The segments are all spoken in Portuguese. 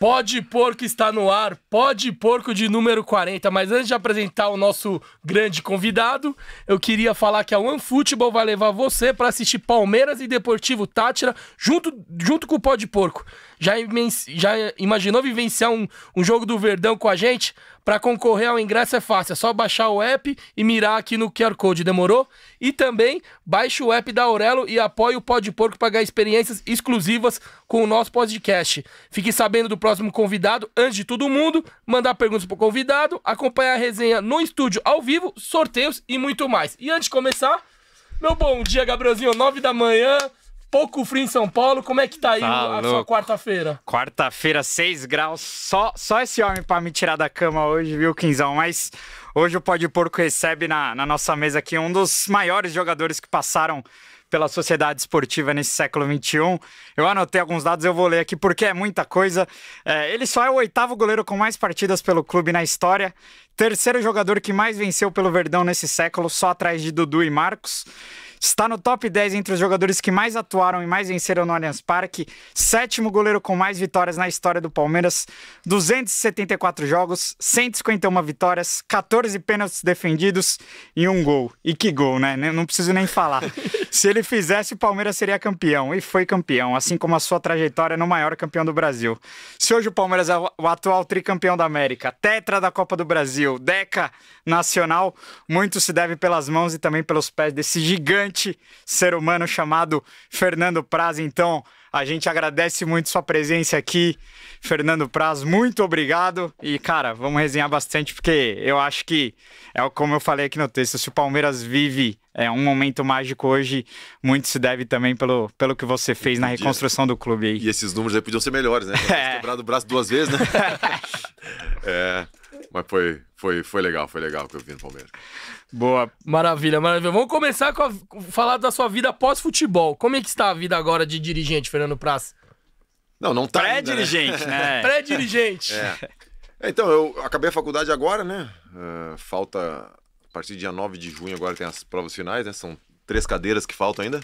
Pode Porco está no ar, Pode Porco de número 40. Mas antes de apresentar o nosso grande convidado, eu queria falar que a OneFootball vai levar você para assistir Palmeiras e Deportivo Tátira junto, junto com o Pode Porco. Já, já imaginou vivenciar um, um jogo do Verdão com a gente? Para concorrer ao ingresso é fácil, é só baixar o app e mirar aqui no QR Code, demorou? E também baixe o app da Aurelo e apoie o Pode Porco para ganhar experiências exclusivas com o nosso podcast. Fique sabendo do próximo convidado antes de todo mundo, mandar perguntas pro convidado, acompanhar a resenha no estúdio ao vivo, sorteios e muito mais. E antes de começar, meu bom dia, Gabrielzinho, 9 da manhã pouco frio em São Paulo. Como é que tá aí tá a sua quarta-feira? Quarta-feira, 6 graus. Só, só esse homem para me tirar da cama hoje, viu, Quinzão? Mas hoje o Pode Porco recebe na, na nossa mesa aqui um dos maiores jogadores que passaram pela sociedade esportiva nesse século XXI. Eu anotei alguns dados, eu vou ler aqui porque é muita coisa. É, ele só é o oitavo goleiro com mais partidas pelo clube na história, terceiro jogador que mais venceu pelo Verdão nesse século, só atrás de Dudu e Marcos. Está no top 10 entre os jogadores que mais atuaram e mais venceram no Allianz Parque. Sétimo goleiro com mais vitórias na história do Palmeiras. 274 jogos, 151 vitórias, 14 pênaltis defendidos e um gol. E que gol, né? né? Não preciso nem falar. Se ele fizesse, o Palmeiras seria campeão. E foi campeão, assim como a sua trajetória no maior campeão do Brasil. Se hoje o Palmeiras é o atual tricampeão da América, tetra da Copa do Brasil, deca nacional, muito se deve pelas mãos e também pelos pés desse gigante brilhante ser humano chamado Fernando Praz. Então, a gente agradece muito sua presença aqui, Fernando Praz. Muito obrigado. E, cara, vamos resenhar bastante, porque eu acho que é como eu falei aqui no texto: se o Palmeiras vive é, um momento mágico hoje, muito se deve também pelo, pelo que você fez na reconstrução do clube. Aí. E esses números aí podiam ser melhores, né? É. Quebrado o braço duas vezes, né? é. Mas foi, foi, foi legal, foi legal que eu vi no Palmeiras. Boa, maravilha, maravilha. Vamos começar com a, falar da sua vida pós-futebol. Como é que está a vida agora de dirigente, Fernando Praça? Não, não tá. Né? Pré-dirigente, né? né? Pré-dirigente. É. Então, eu acabei a faculdade agora, né? Uh, falta. A partir do dia 9 de junho agora tem as provas finais, né? São três cadeiras que faltam ainda.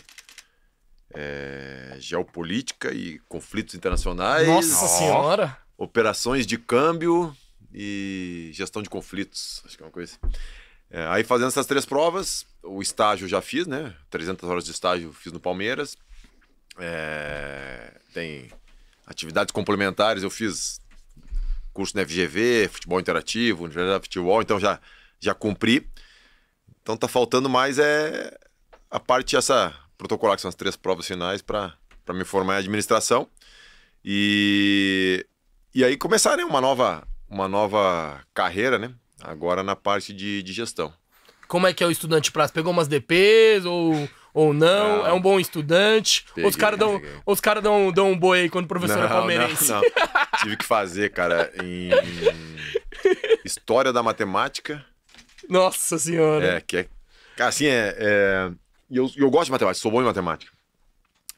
É, geopolítica e conflitos internacionais. Nossa Senhora! Operações de câmbio e gestão de conflitos, acho que é uma coisa. Assim. É, aí fazendo essas três provas, o estágio já fiz, né? 300 horas de estágio fiz no Palmeiras. É, tem atividades complementares, eu fiz curso na FGV, futebol interativo, universidade de futebol, então já, já cumpri. Então tá faltando mais é a parte essa protocolar, que são as três provas finais para me formar em administração. E, e aí começar né, uma nova uma nova carreira, né? Agora na parte de, de gestão. Como é que é o estudante prazo? Pegou umas DPs ou, ou não? é um bom estudante? Peguei, os caras dão, os cara dão, dão um boi aí quando o professor é não, é palmeirense? Não, não. Tive que fazer, cara, em História da Matemática. Nossa Senhora! É, que é. Assim, é. é... Eu, eu gosto de matemática, sou bom em matemática.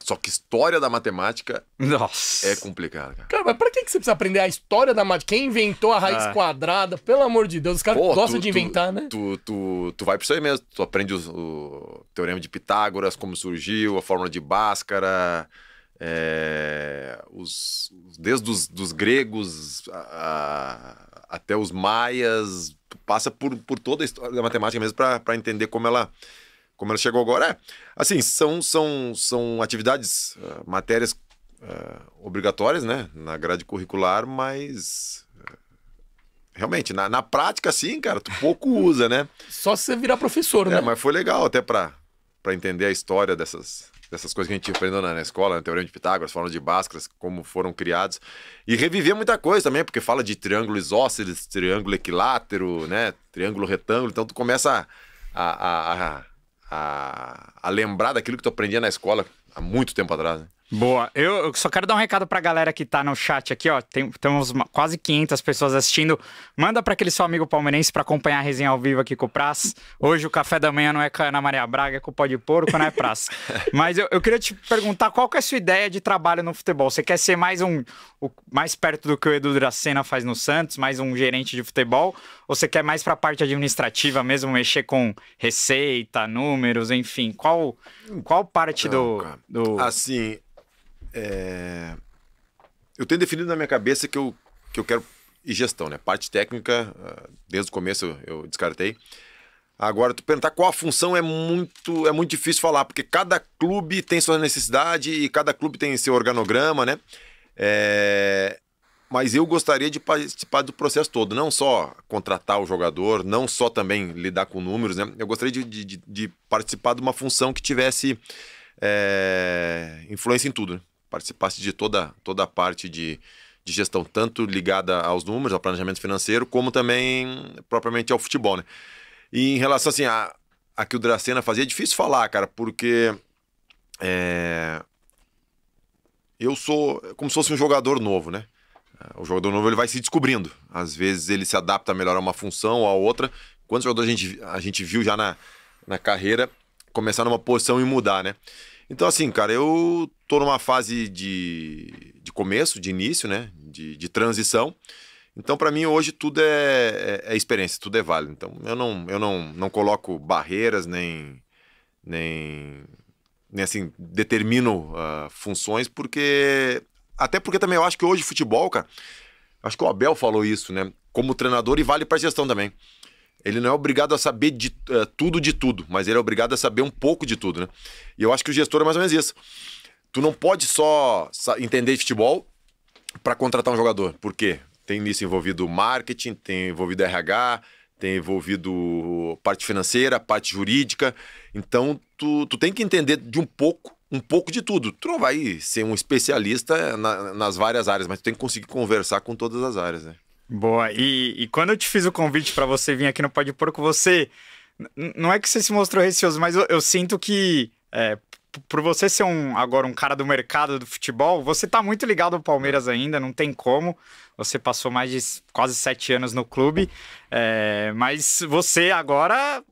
Só que história da matemática Nossa. é complicada cara. Cara, mas pra que, que você precisa aprender a história da matemática? Quem inventou a raiz ah. quadrada? Pelo amor de Deus, os caras gostam de inventar, tu, né? Tu, tu, tu vai pra isso aí mesmo. Tu aprende o teorema de Pitágoras, como surgiu, a fórmula de Bhaskara, é, os, desde os dos gregos a, a, até os maias. Tu passa por, por toda a história da matemática mesmo para entender como ela como ela chegou agora. É, assim, são, são, são atividades, uh, matérias uh, obrigatórias, né? Na grade curricular, mas ah, realmente, na, na prática, sim, cara, tu pouco usa, né? Só se você virar professor, é, né? Mas foi legal até para entender a história dessas, dessas coisas que a gente aprendeu na, na escola, na teoria de Pitágoras, fórmula de Bhaskaras, como foram criados. E reviver muita coisa também, porque fala de triângulo isósceles, triângulo equilátero, né? Triângulo retângulo. Então tu começa a, a, a a, a lembrar daquilo que tu aprendia na escola há muito tempo atrás. Né? Boa. Eu, eu só quero dar um recado pra galera que tá no chat aqui, ó. Tem, temos uma, quase 500 pessoas assistindo. Manda para aquele seu amigo palmeirense para acompanhar a resenha ao vivo aqui com o Praz. Hoje o café da manhã não é com a Ana Maria Braga, é com o pó de porco, né, Praz? Mas eu, eu queria te perguntar qual que é a sua ideia de trabalho no futebol? Você quer ser mais um, o, mais perto do que o Edu Dracena faz no Santos, mais um gerente de futebol? você quer mais para a parte administrativa mesmo, mexer com receita, números, enfim? Qual, qual parte Não, do, do. Assim. É... Eu tenho definido na minha cabeça que eu, que eu quero. E gestão, né? Parte técnica, ah, desde o começo eu descartei. Agora, tu perguntar qual a função é muito, é muito difícil falar, porque cada clube tem sua necessidade e cada clube tem seu organograma, né? É... Mas eu gostaria de participar do processo todo, não só contratar o jogador, não só também lidar com números, né? Eu gostaria de, de, de participar de uma função que tivesse é, influência em tudo, né? participasse de toda, toda a parte de, de gestão, tanto ligada aos números, ao planejamento financeiro, como também propriamente ao futebol, né? E em relação assim, a, a que o Dracena fazia, é difícil falar, cara, porque é, eu sou como se fosse um jogador novo, né? O jogador novo ele vai se descobrindo. Às vezes ele se adapta melhor a uma função ou a outra. Quantos jogadores a gente, a gente viu já na, na carreira começar numa posição e mudar, né? Então, assim, cara, eu tô numa fase de, de começo, de início, né? De, de transição. Então, para mim, hoje tudo é, é, é, experiência, tudo é válido. Então, eu não, eu não, não coloco barreiras, nem, nem, nem assim, determino uh, funções, porque até porque também eu acho que hoje futebol, cara, acho que o Abel falou isso, né? Como treinador e vale para gestão também. Ele não é obrigado a saber de uh, tudo de tudo, mas ele é obrigado a saber um pouco de tudo, né? E eu acho que o gestor é mais ou menos isso. Tu não pode só entender de futebol para contratar um jogador. Por quê? Tem nisso envolvido marketing, tem envolvido RH, tem envolvido parte financeira, parte jurídica. Então, tu, tu tem que entender de um pouco um pouco de tudo. Tu não vai ser um especialista eh, na, nas várias áreas, mas tu tem que conseguir conversar com todas as áreas, né? Boa. E, e quando eu te fiz o convite para você vir aqui no Pode Porco, você. Não é que você se mostrou receoso, mas eu, eu sinto que. É, por você ser um, agora um cara do mercado do futebol, você tá muito ligado ao Palmeiras ainda, não tem como. Você passou mais de quase sete anos no clube, é, mas você agora.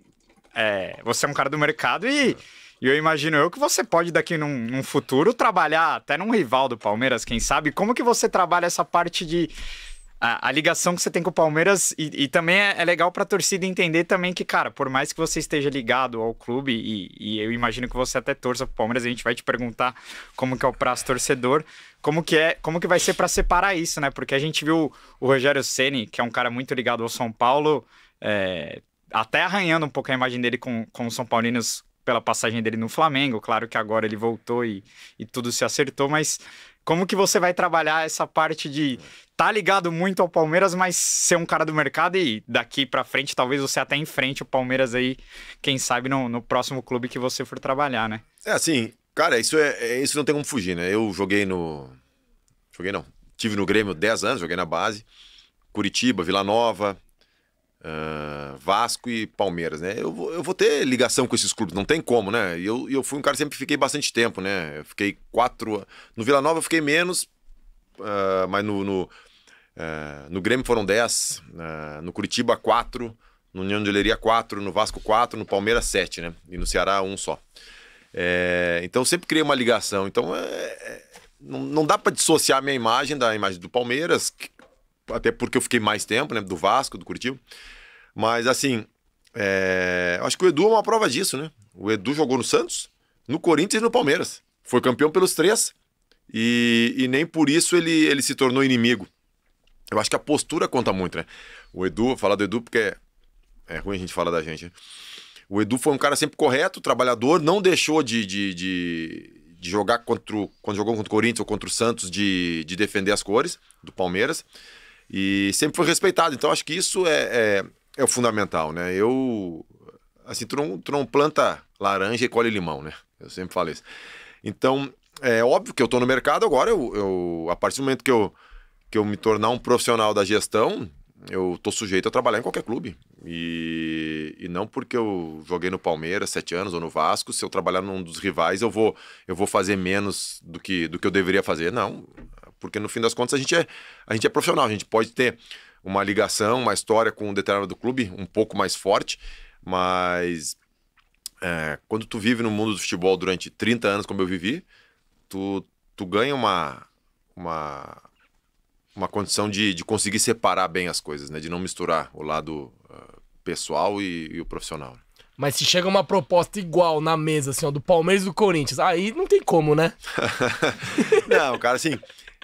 É, você é um cara do mercado e e eu imagino eu que você pode, daqui num, num, futuro, trabalhar até num rival do Palmeiras, quem sabe. Como que você trabalha essa parte de. A, a ligação que você tem com o Palmeiras e, e também é, é legal para a torcida entender também que, cara, por mais que você esteja ligado ao clube e, e eu imagino que você até torça para o Palmeiras, a gente vai te perguntar como que é o prazo torcedor, como que é, como que vai ser para separar isso, né? Porque a gente viu o Rogério Ceni, que é um cara muito ligado ao São Paulo, é, até arranhando um pouco a imagem dele com, com os São Paulinos pela passagem dele no Flamengo. Claro que agora ele voltou e, e tudo se acertou, mas como que você vai trabalhar essa parte de tá ligado muito ao Palmeiras, mas ser um cara do mercado e daqui para frente talvez você até enfrente o Palmeiras aí, quem sabe no, no próximo clube que você for trabalhar, né? É assim, cara, isso é, é isso não tem como fugir, né? Eu joguei no joguei não, tive no Grêmio 10 anos, joguei na base, Curitiba, Vila Nova, Uh, Vasco e Palmeiras, né? Eu vou, eu vou ter ligação com esses clubes, não tem como, né? E eu, eu fui um cara que sempre fiquei bastante tempo, né? Eu fiquei quatro. No Vila Nova eu fiquei menos, uh, mas no, no, uh, no, Grêmio foram dez, no Curitiba quatro, no União de Leiria quatro, no Vasco quatro, no Palmeiras sete, né? E no Ceará um só. É, então sempre criei uma ligação. Então é, é não, não dá para dissociar minha imagem da imagem do Palmeiras, que, até porque eu fiquei mais tempo, né? Do Vasco, do Curitiba. Mas assim, é... acho que o Edu é uma prova disso, né? O Edu jogou no Santos, no Corinthians e no Palmeiras. Foi campeão pelos três. E, e nem por isso ele, ele se tornou inimigo. Eu acho que a postura conta muito, né? O Edu, falar do Edu porque é, é, ruim a gente falar da gente, né? O Edu foi um cara sempre correto, trabalhador, não deixou de, de, de, de jogar contra o, quando jogou contra o Corinthians ou contra o Santos, de, de defender as cores do Palmeiras. E sempre foi respeitado. Então acho que isso é, é, é o fundamental, né? Eu. Assim, tu não, tu não planta laranja e colhe limão, né? Eu sempre falo isso. Então, é óbvio que eu tô no mercado agora, eu, eu, a partir do momento que eu, que eu me tornar um profissional da gestão, eu tô sujeito a trabalhar em qualquer clube. E, e não porque eu joguei no Palmeiras sete anos ou no Vasco, se eu trabalhar num dos rivais, eu vou, eu vou fazer menos do que, do que eu deveria fazer. Não. Porque no fim das contas a gente é, a gente é profissional, a gente pode ter uma ligação, uma história com um determinado clube um pouco mais forte, mas é, quando tu vive no mundo do futebol durante 30 anos, como eu vivi, tu, tu ganha uma, uma, uma condição de, de conseguir separar bem as coisas, né? De não misturar o lado uh, pessoal e, e, o profissional. Mas se chega uma proposta igual na mesa, assim, ó, do Palmeiras e do Corinthians, aí não tem como, né? não, cara, assim,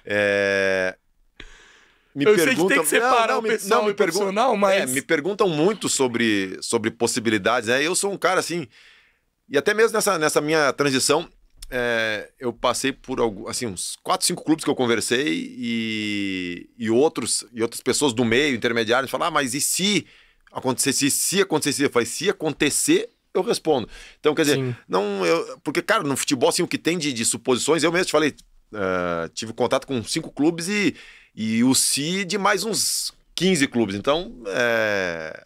é... Me eu perguntam... sei que tem que separar não, não, o pessoal não, me é, mas... É, me perguntam muito sobre, sobre possibilidades, né? Eu sou um cara assim... E até mesmo nessa, nessa minha transição, é, eu passei por assim, uns 4, 5 clubes que eu conversei e, e, outros, e outras pessoas do meio, intermediários, falaram, ah, mas e se acontecesse, se acontecesse? Eu falei, se acontecer, eu respondo. Então, quer dizer, Sim. não. Eu, porque, cara, no futebol, assim, o que tem de, de suposições, eu mesmo te falei, uh, tive contato com cinco clubes e, e o CI de mais uns 15 clubes. Então, é,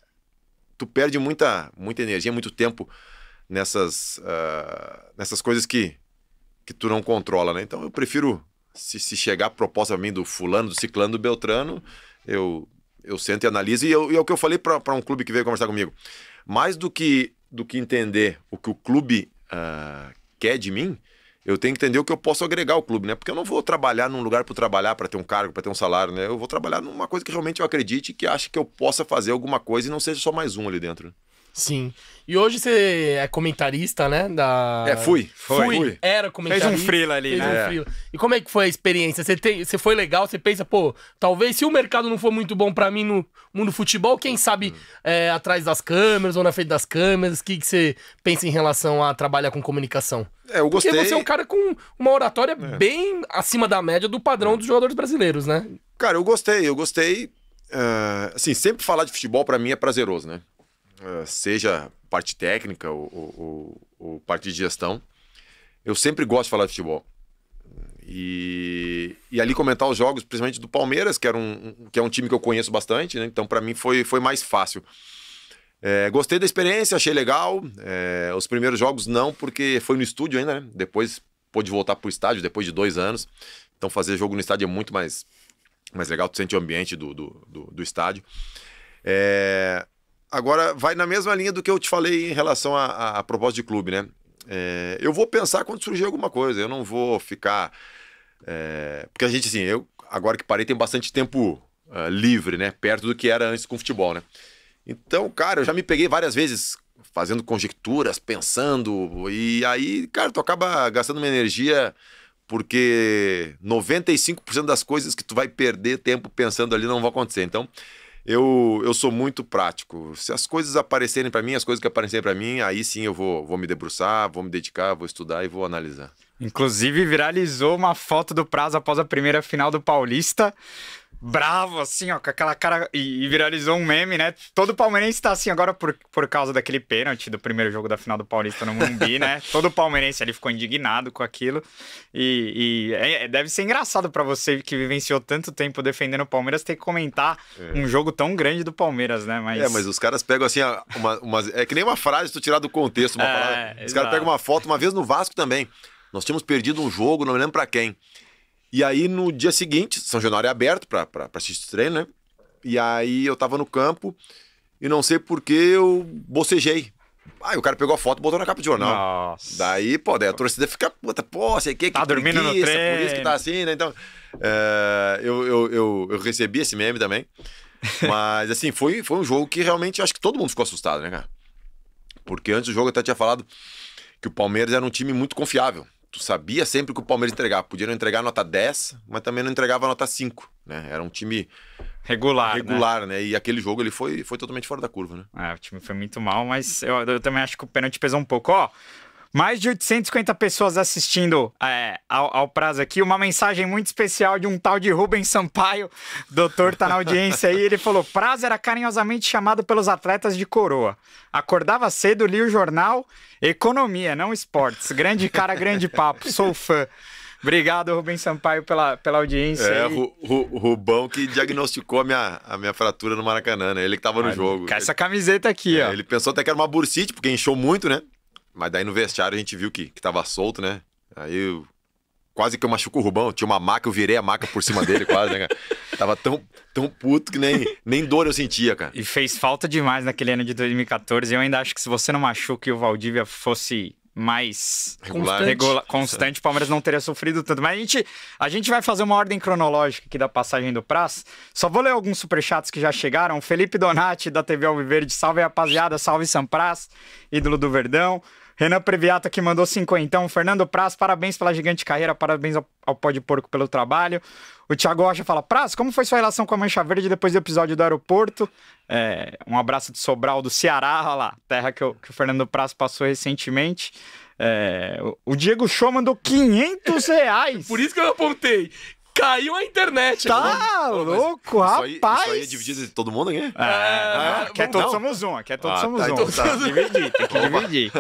tu perde muita, muita energia, muito tempo nessas, uh, nessas coisas que, que tu não controla, né? Então, eu prefiro, se, se chegar a proposta a mim do fulano, do ciclano, do beltrano, eu, eu sento e analiso. E, eu, e é o que eu falei para um clube que veio conversar comigo. Mais do que, do que entender o que o clube uh, quer de mim, eu tenho que entender o que eu posso agregar ao clube, né? Porque eu não vou trabalhar num lugar para trabalhar, para ter um cargo, para ter um salário, né? Eu vou trabalhar numa coisa que realmente eu acredite e que acho que eu possa fazer alguma coisa e não seja só mais um ali dentro. Né? Sim. E hoje você é comentarista, né? Da... É, fui, foi, fui. fui. Era comentarista. Fez um frio ali, fez né? Um freela. E como é que foi a experiência? Você, tem, você foi legal? Você pensa, pô, talvez se o mercado não for muito bom para mim no mundo futebol, quem sabe hum. é, atrás das câmeras ou na frente das câmeras? O que, que você pensa em relação a trabalhar com comunicação? É, eu gostei. Porque você é um cara com uma oratória é. bem acima da média do padrão é. dos jogadores brasileiros, né? Cara, eu gostei, eu gostei. Uh, assim, sempre falar de futebol para mim é prazeroso, né? Ah, seja parte técnica ou, ou, ou parte de gestão, eu sempre gosto de falar de futebol. E, e, ali comentar os jogos, principalmente do Palmeiras, que, era um, que é um time que eu conheço bastante, né? então para mim foi, foi mais fácil. É, gostei da experiência, achei legal. É, os primeiros jogos não, porque foi no estúdio ainda, né? Depois pôde voltar pro estádio, depois de dois anos. Então fazer jogo no estádio é muito mais, mais legal, tu sente o ambiente do, do, do, do estádio. É, Agora, vai na mesma linha do que eu te falei em relação a, a, de clube, né? É, eu vou pensar quando surgir alguma coisa, eu não vou ficar. É, porque a gente, assim, eu agora que parei, tem bastante tempo uh, livre, né? Perto do que era antes com futebol, né? Então, cara, eu já me peguei várias vezes fazendo conjecturas, pensando, e aí, cara, tu acaba gastando uma energia porque 95% das coisas que tu vai perder tempo pensando ali não vão acontecer. Então, eu, eu sou muito prático. Se as coisas aparecerem para mim, as coisas que aparecerem para mim, aí sim eu vou, vou me debruçar, vou me dedicar, vou estudar e vou analisar. Inclusive, viralizou uma foto do prazo após a primeira final do Paulista bravo, assim, ó, com aquela cara. E, e, viralizou um meme, né? Todo palmeirense tá assim agora por, por causa daquele pênalti do primeiro jogo da final do Paulista no Mumbi, né? Todo palmeirense ali ficou indignado com aquilo. E, e é, é deve ser engraçado para você que vivenciou tanto tempo defendendo o Palmeiras ter que comentar é. um jogo tão grande do Palmeiras, né? Mas... É, mas os caras pegam assim, uma, uma é que nem uma frase tu tirar do contexto, uma é, palavra. Os caras pegam uma foto, uma vez no Vasco também. Nós tínhamos perdido um jogo, não me lembro pra quem. E aí, no dia seguinte, São Januário é aberto para assistir o treino, né? E aí eu tava no campo e não sei por que eu bocejei. Aí o cara pegou a foto e botou na capa de jornal. Nossa. Daí, pô, daí a torcida fica, puta, pô, sei que, tá que tá dormindo no treino. por isso que tá assim, né? Então, é, eu, eu, eu, eu recebi esse meme também. Mas, assim, foi, foi um jogo que realmente acho que todo mundo ficou assustado, né, cara? Porque antes do jogo eu até tinha falado que o Palmeiras era um time muito confiável tu sabia sempre que o Palmeiras entregava. Podia não entregar nota 10, mas também não entregava nota 5, né? Era um time regular, né? regular, né? né? E aquele jogo ele foi, foi totalmente fora da curva, né? É, o time foi muito mal, mas eu, eu também acho que o pênalti pesou um pouco. Ó, oh, mais de 850 pessoas assistindo é, ao, ao, prazo aqui. Uma mensagem muito especial de um tal de Rubens Sampaio, doutor, tá na audiência aí. Ele falou: prazo era carinhosamente chamado pelos atletas de coroa. Acordava cedo, lia o jornal, economia, não esportes. Grande cara, grande papo, sou fã. Obrigado, Rubens Sampaio, pela, pela audiência. É, o, Rubão que diagnosticou a minha, a minha fratura no Maracanã, né? Ele que tava Ai, no jogo. Com essa camiseta aqui, é, ó. Ele pensou até que era uma bursite, porque encheu muito, né? Mas daí no vestiário a gente viu que, que tava solto, né? Aí eu, quase que eu machuco o Rubão. Tinha uma maca, eu virei a maca por cima dele, quase, né, cara? Tava tão, tão puto que nem, nem dor eu sentia, cara. E fez falta demais naquele ano de 2014. Eu ainda acho que se você não machuca e o Valdívia fosse mais regular, regula, constante, o Palmeiras não teria sofrido tanto. Mas a gente, a gente vai fazer uma ordem cronológica aqui da passagem do Praz. Só vou ler alguns superchats que já chegaram. Felipe Donati, da TV Alviverde. Salve, rapaziada. Salve, Sampras, ídolo do Verdão. Renan Previato que mandou cinquentão. Fernando Praz, parabéns pela gigante carreira, parabéns ao, ao Pó de Porco pelo trabalho. O Thiago Rocha fala: Praz, como foi sua relação com a Mancha Verde depois do episódio do aeroporto? É, um abraço de Sobral do Ceará, olha lá, terra que, eu, que o Fernando Praz passou recentemente. É, o, o Diego Show mandou 500 reais. Por isso que eu apontei caiu a internet. Tá né? louco, rapaz. Isso aí, isso aí é dividido entre todo mundo, né? É, é, é, aqui é todos não. somos um, aqui é todos ah, somos tá, um. Então, tá. Dividir, tem que dividir.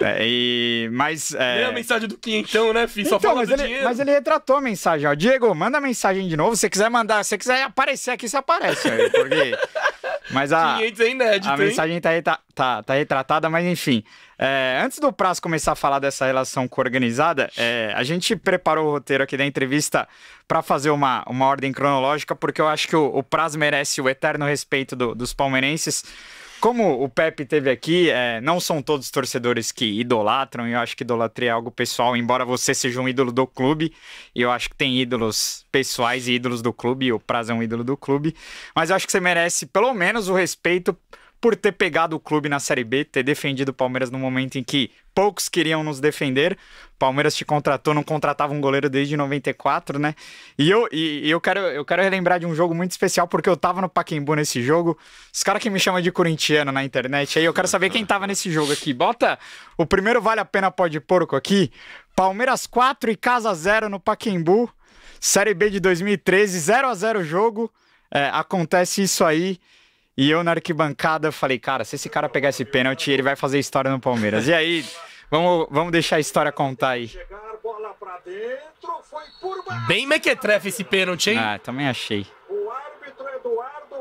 É, e, mas. É... a mensagem do Quintão, né, filho? Só então, mas ele, dinheiro. mas ele retratou a mensagem, ó. Diego, manda a mensagem de novo. Se quiser mandar, se quiser aparecer aqui, você aparece. Aí, porque... Mas a, é inédito, a mensagem tá, tá, tá, tá, retratada, mas enfim. É, antes do Prazo começar a falar dessa relação co-organizada, é, a gente preparou o roteiro aqui da entrevista para fazer uma, uma ordem cronológica, porque eu acho que o, o Prazo merece o eterno respeito do, dos palmeirenses. Como o Pepe teve aqui, é, não são todos torcedores que idolatram, e eu acho que idolatria é algo pessoal, embora você seja um ídolo do clube, e eu acho que tem ídolos pessoais e ídolos do clube, e o Praz é um ídolo do clube, mas eu acho que você merece pelo menos o respeito por ter pegado o clube na Série B, ter defendido o Palmeiras no momento em que poucos queriam nos defender. Palmeiras te contratou, não contratava um goleiro desde 94, né? E eu, e, eu, quero, eu quero relembrar de um jogo muito especial, porque eu tava no Paquembu nesse jogo. Os caras que me chamam de corintiano na internet aí, eu quero saber quem tava nesse jogo aqui. Bota o primeiro Vale a Pena Pode Porco aqui. Palmeiras 4 e Casa 0 no Paquembu. Série B de 2013, 0 a 0 jogo. É, acontece isso aí. E eu na arquibancada falei, cara, se esse cara pegar esse pênalti, ele vai fazer história no Palmeiras. E aí, vamos, vamos deixar a história contar aí. Bem mequetrefe esse pênalti, hein? Ah, também achei.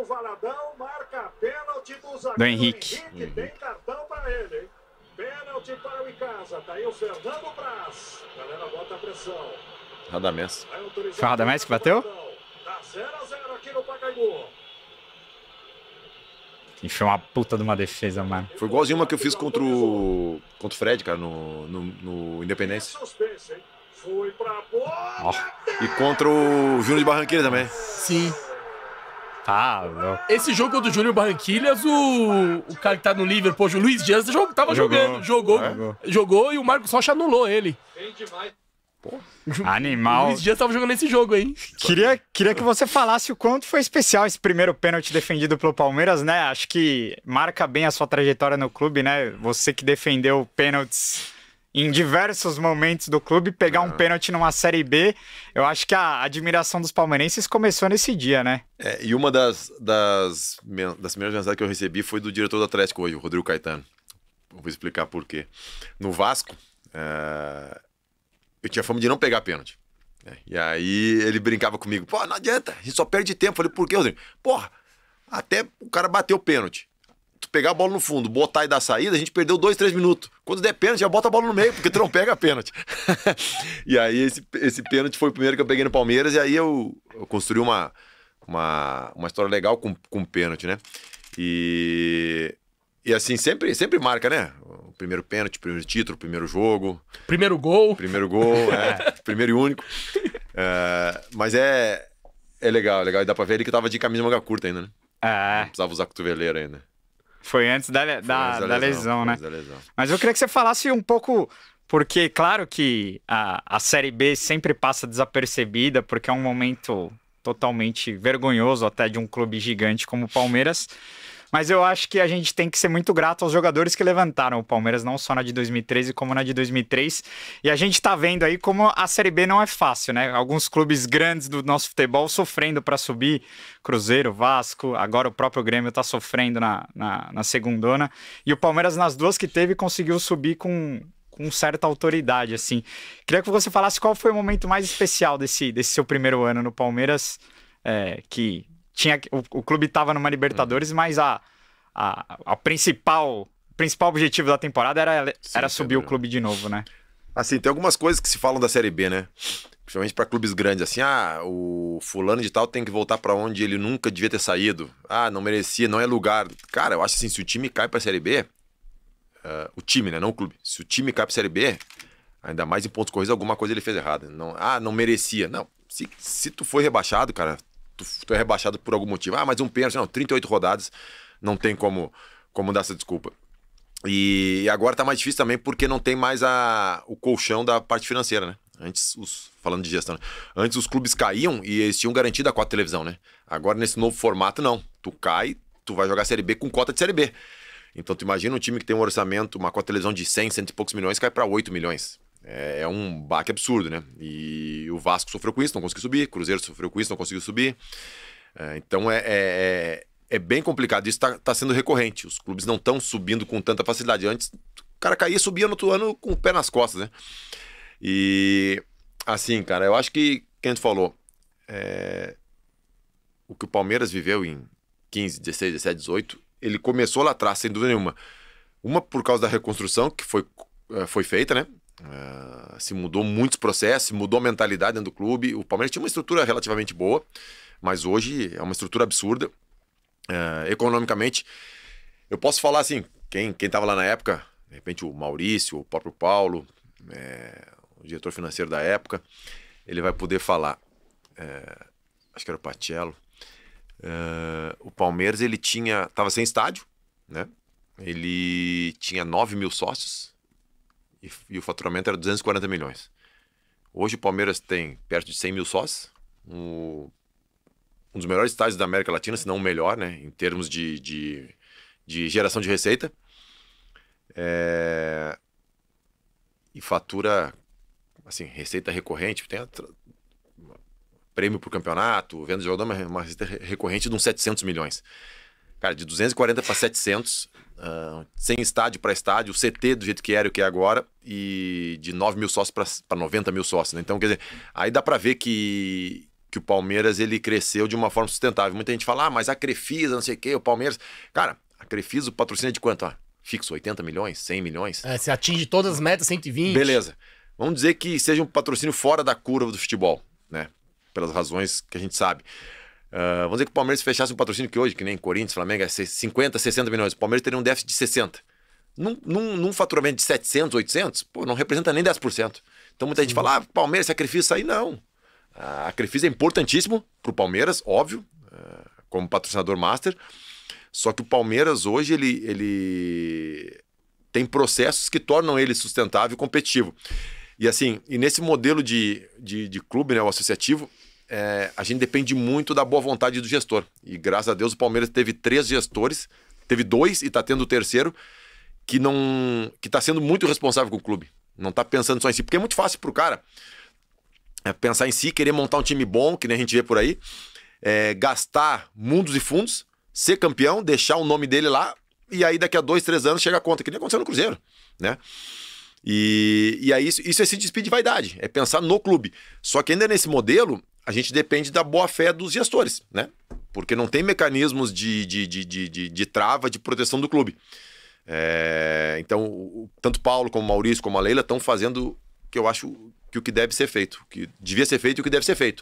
Valadão marca pênalti do zagueiro do Henrique. Henrique. Tem cartão para ele, hein? Pênalti para o Icasa. Tá aí o Fernando Braz. Galera, bota a pressão. Radamés. Foi o Radamés que bateu? Tá 0 x 0 aqui no Pacaembu. Foi uma puta de uma defesa, mano. Foi igualzinho uma que eu fiz contra o, contra o Fred, cara, no, no, no Independência. Oh. E contra o Júnior de Barranquilla também. Sim. Tá louco. Esse jogo do Júnior Júnior Barranquilhas, o, o cara que tá no Liverpool, o Luiz Dias, tava jogou. jogando. Jogou, jogou. Jogou e o Marcos Rocha anulou ele. Bem demais. Animal. Luiz Dias tava jogando esse jogo, hein? Queria, queria que você falasse o quanto foi especial esse primeiro pênalti defendido pelo Palmeiras, né? Acho que marca bem a sua trajetória no clube, né? Você que defendeu pênaltis em diversos momentos do clube, pegar um é. pênalti numa Série B, eu acho que a admiração dos palmeirenses começou nesse dia, né? É, e uma das, das, das primeiras mensagens que eu recebi foi do diretor do Atlético hoje, o Rodrigo Caetano. Vou explicar por quê. No Vasco, é, eu tinha fama de não pegar pênalti. É, e aí ele brincava comigo, pô, não adianta, a gente só perde tempo. Eu falei, por quê, Rodrigo? Porra, até o cara bater o pênalti. Tu pegar a bola no fundo, botar e dar saída, a gente perdeu dois, três minutos. Quando der pênalti, já bota a bola no meio, porque tu não pega pênalti. e aí esse, esse pênalti foi o primeiro que eu peguei no Palmeiras, e aí eu, eu construí uma, uma, uma história legal com, com pênalti, né? E e assim, sempre, sempre marca, né? O primeiro pênalti, primeiro título, primeiro jogo. Primeiro gol. Primeiro gol, é. primeiro e único. É, mas é, é legal, é legal. E dá pra ver ele que tava de camisa manga curta ainda, né? É. Não precisava usar cotoveleira ainda. Foi antes da, da, antes da, da, lesão, lesão né? Da lesão. Mas eu queria que você falasse um pouco. Porque, claro que a, a Série B sempre passa desapercebida, porque é um momento totalmente vergonhoso até de um clube gigante como o Palmeiras. Mas eu acho que a gente tem que ser muito grato aos jogadores que levantaram o Palmeiras, não só na de 2013, como na de 2003. E a gente tá vendo aí como a Série B não é fácil, né? Alguns clubes grandes do nosso futebol sofrendo para subir. Cruzeiro, Vasco, agora o próprio Grêmio tá sofrendo na, na, na segundona. E o Palmeiras, nas duas que teve, conseguiu subir com, com certa autoridade, assim. Queria que você falasse qual foi o momento mais especial desse, desse seu primeiro ano no Palmeiras, é, que tinha o, o clube estava numa Libertadores, uhum. mas a, a, a principal principal objetivo da temporada era, Sim, era subir o clube de novo, né? Assim, tem algumas coisas que se falam da Série B, né? Principalmente para clubes grandes, assim, ah, o fulano de tal tem que voltar para onde ele nunca devia ter saído. Ah, não merecia, não é lugar. Cara, eu acho assim, se o time cai para a Série B, uh, o time, né, não o clube. Se o time cai para a Série B, ainda mais em pontos corridos, alguma coisa ele fez errada. Não, ah, não merecia. Não, se, se tu foi rebaixado, cara, tu, tu é rebaixado por algum motivo. Ah, mas um pênalti. Não, 38 rodadas, não tem como, como dar essa desculpa. E, e agora tá mais difícil também porque não tem mais a, o colchão da parte financeira, né? Antes, os, falando de gestão, né? antes os clubes caíam e eles tinham garantido a cota de televisão, né? Agora, nesse novo formato, não. Tu cai, tu vai jogar Série B com cota de Série B. Então, tu imagina um time que tem um orçamento, uma cota de televisão de 100, 100 e poucos milhões, cai para 8 milhões é, é um baque absurdo, né? E o Vasco sofreu com isso, não conseguiu subir, Cruzeiro sofreu com isso, não conseguiu subir. É, então é, é, é, é bem complicado. Isso está tá sendo recorrente. Os clubes não estão subindo com tanta facilidade. Antes, o cara caía, subia no outro ano com o pé nas costas, né? E assim, cara, eu acho que quem te falou, é... o que o Palmeiras viveu em 15, 16, 17, 18, ele começou lá atrás, sem dúvida nenhuma. Uma por causa da reconstrução que foi, é, foi feita, né? Ah, se mudou muitos processos, mudou a mentalidade dentro do clube. O Palmeiras tinha uma estrutura relativamente boa, mas hoje é uma estrutura absurda. Uh, economicamente, eu posso falar assim: quem estava lá na época, de repente o Maurício, o próprio Paulo, é, o diretor financeiro da época, ele vai poder falar. É, acho que era o Pacello. É, o Palmeiras ele tinha, estava sem estádio, né? Ele tinha 9 mil sócios e, e o faturamento era 240 milhões. Hoje o Palmeiras tem perto de 100 mil sócios, um, um dos melhores estádios da América Latina, se não o melhor, né, em termos de, de, de geração de receita. É... E fatura, assim, receita recorrente, tem a... prêmio por campeonato, venda de jogador, uma receita recorrente de uns 700 milhões. Cara, de 240 para 700 ah, sem estádio para estádio, o CT do jeito que era e o que é agora, e de 9 mil sócios para 90 mil sócios. Né? Então, quer dizer, aí dá para ver que, que o Palmeiras ele cresceu de uma forma sustentável. Muita gente fala, ah, mas a Crefisa, não sei o quê, o Palmeiras. Cara, a Crefisa, o patrocínio é de quanto? Ah, fixo, 80 milhões, 100 milhões? É, você atinge todas as metas, 120. Beleza. Vamos dizer que seja um patrocínio fora da curva do futebol, né? Pelas razões que a gente sabe. Ah, vamos dizer que o Palmeiras fechasse um patrocínio que hoje, que nem Corinthians, Flamengo, é 50, 60 milhões. O Palmeiras teria um déficit de 60. Num, num, num faturamento de 700, 800, pô, não representa nem 10%. Então muita Sim. gente fala, ah, Palmeiras, sacrifício aí. Não. A ah, Crefisa é importantíssimo para o Palmeiras, óbvio, ah, como patrocinador master. Só que o Palmeiras hoje ele, ele tem processos que tornam ele sustentável e competitivo. E assim, e nesse modelo de, de, de clube, né, o associativo, é, a gente depende muito da boa vontade do gestor. E graças a Deus o Palmeiras teve três gestores, teve dois e está tendo o terceiro, que não. que tá sendo muito responsável com o clube. Não está pensando só em si, porque é muito fácil para o cara é, pensar em si, querer montar um time bom, que nem a gente vê por aí, é, gastar mundos e fundos, ser campeão, deixar o nome dele lá, e aí daqui a dois, três anos chega a conta, que nem aconteceu no Cruzeiro, né? E, e aí isso, isso é se despedir de vaidade, é pensar no clube. Só que ainda nesse modelo, a gente depende da boa-fé dos gestores, né? Porque não tem mecanismos de, de, de, de, de, de trava, de proteção do clube. É, então, tanto Paulo como Maurício, como a Leila estão fazendo que eu acho que o que deve ser feito, que devia ser feito e o que deve ser feito.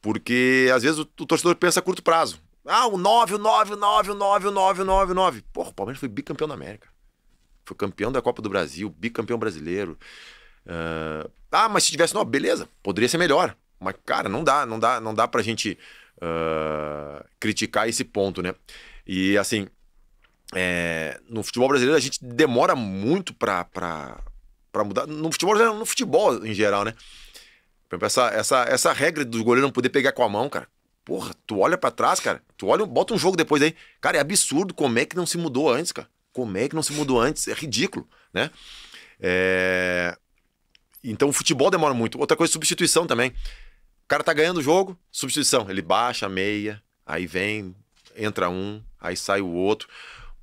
Porque às vezes o, o torcedor pensa a curto prazo. Ah, o 9, o 9, o 9, o 9, o 9, o 9, o 9. Porra, o Palmeiras foi bicampeão da América. Foi campeão da Copa do Brasil, bicampeão brasileiro. Uh, ah, mas se tivesse 9, beleza, poderia ser melhor. Mas, cara, não dá, não dá, não dá pra gente uh, criticar esse ponto, né? E assim, é, no futebol brasileiro a gente demora muito pra, pra, pra mudar. No futebol no futebol em geral, né? Essa, essa, essa regra do goleiro não poder pegar com a mão, cara. Porra, tu olha para trás, cara. Tu olha, bota um jogo depois aí. Cara, é absurdo como é que não se mudou antes, cara. Como é que não se mudou antes? É ridículo, né? É... Então o futebol demora muito. Outra coisa, substituição também. O cara tá ganhando o jogo, substituição. Ele baixa a meia, aí vem, entra um, aí sai o outro.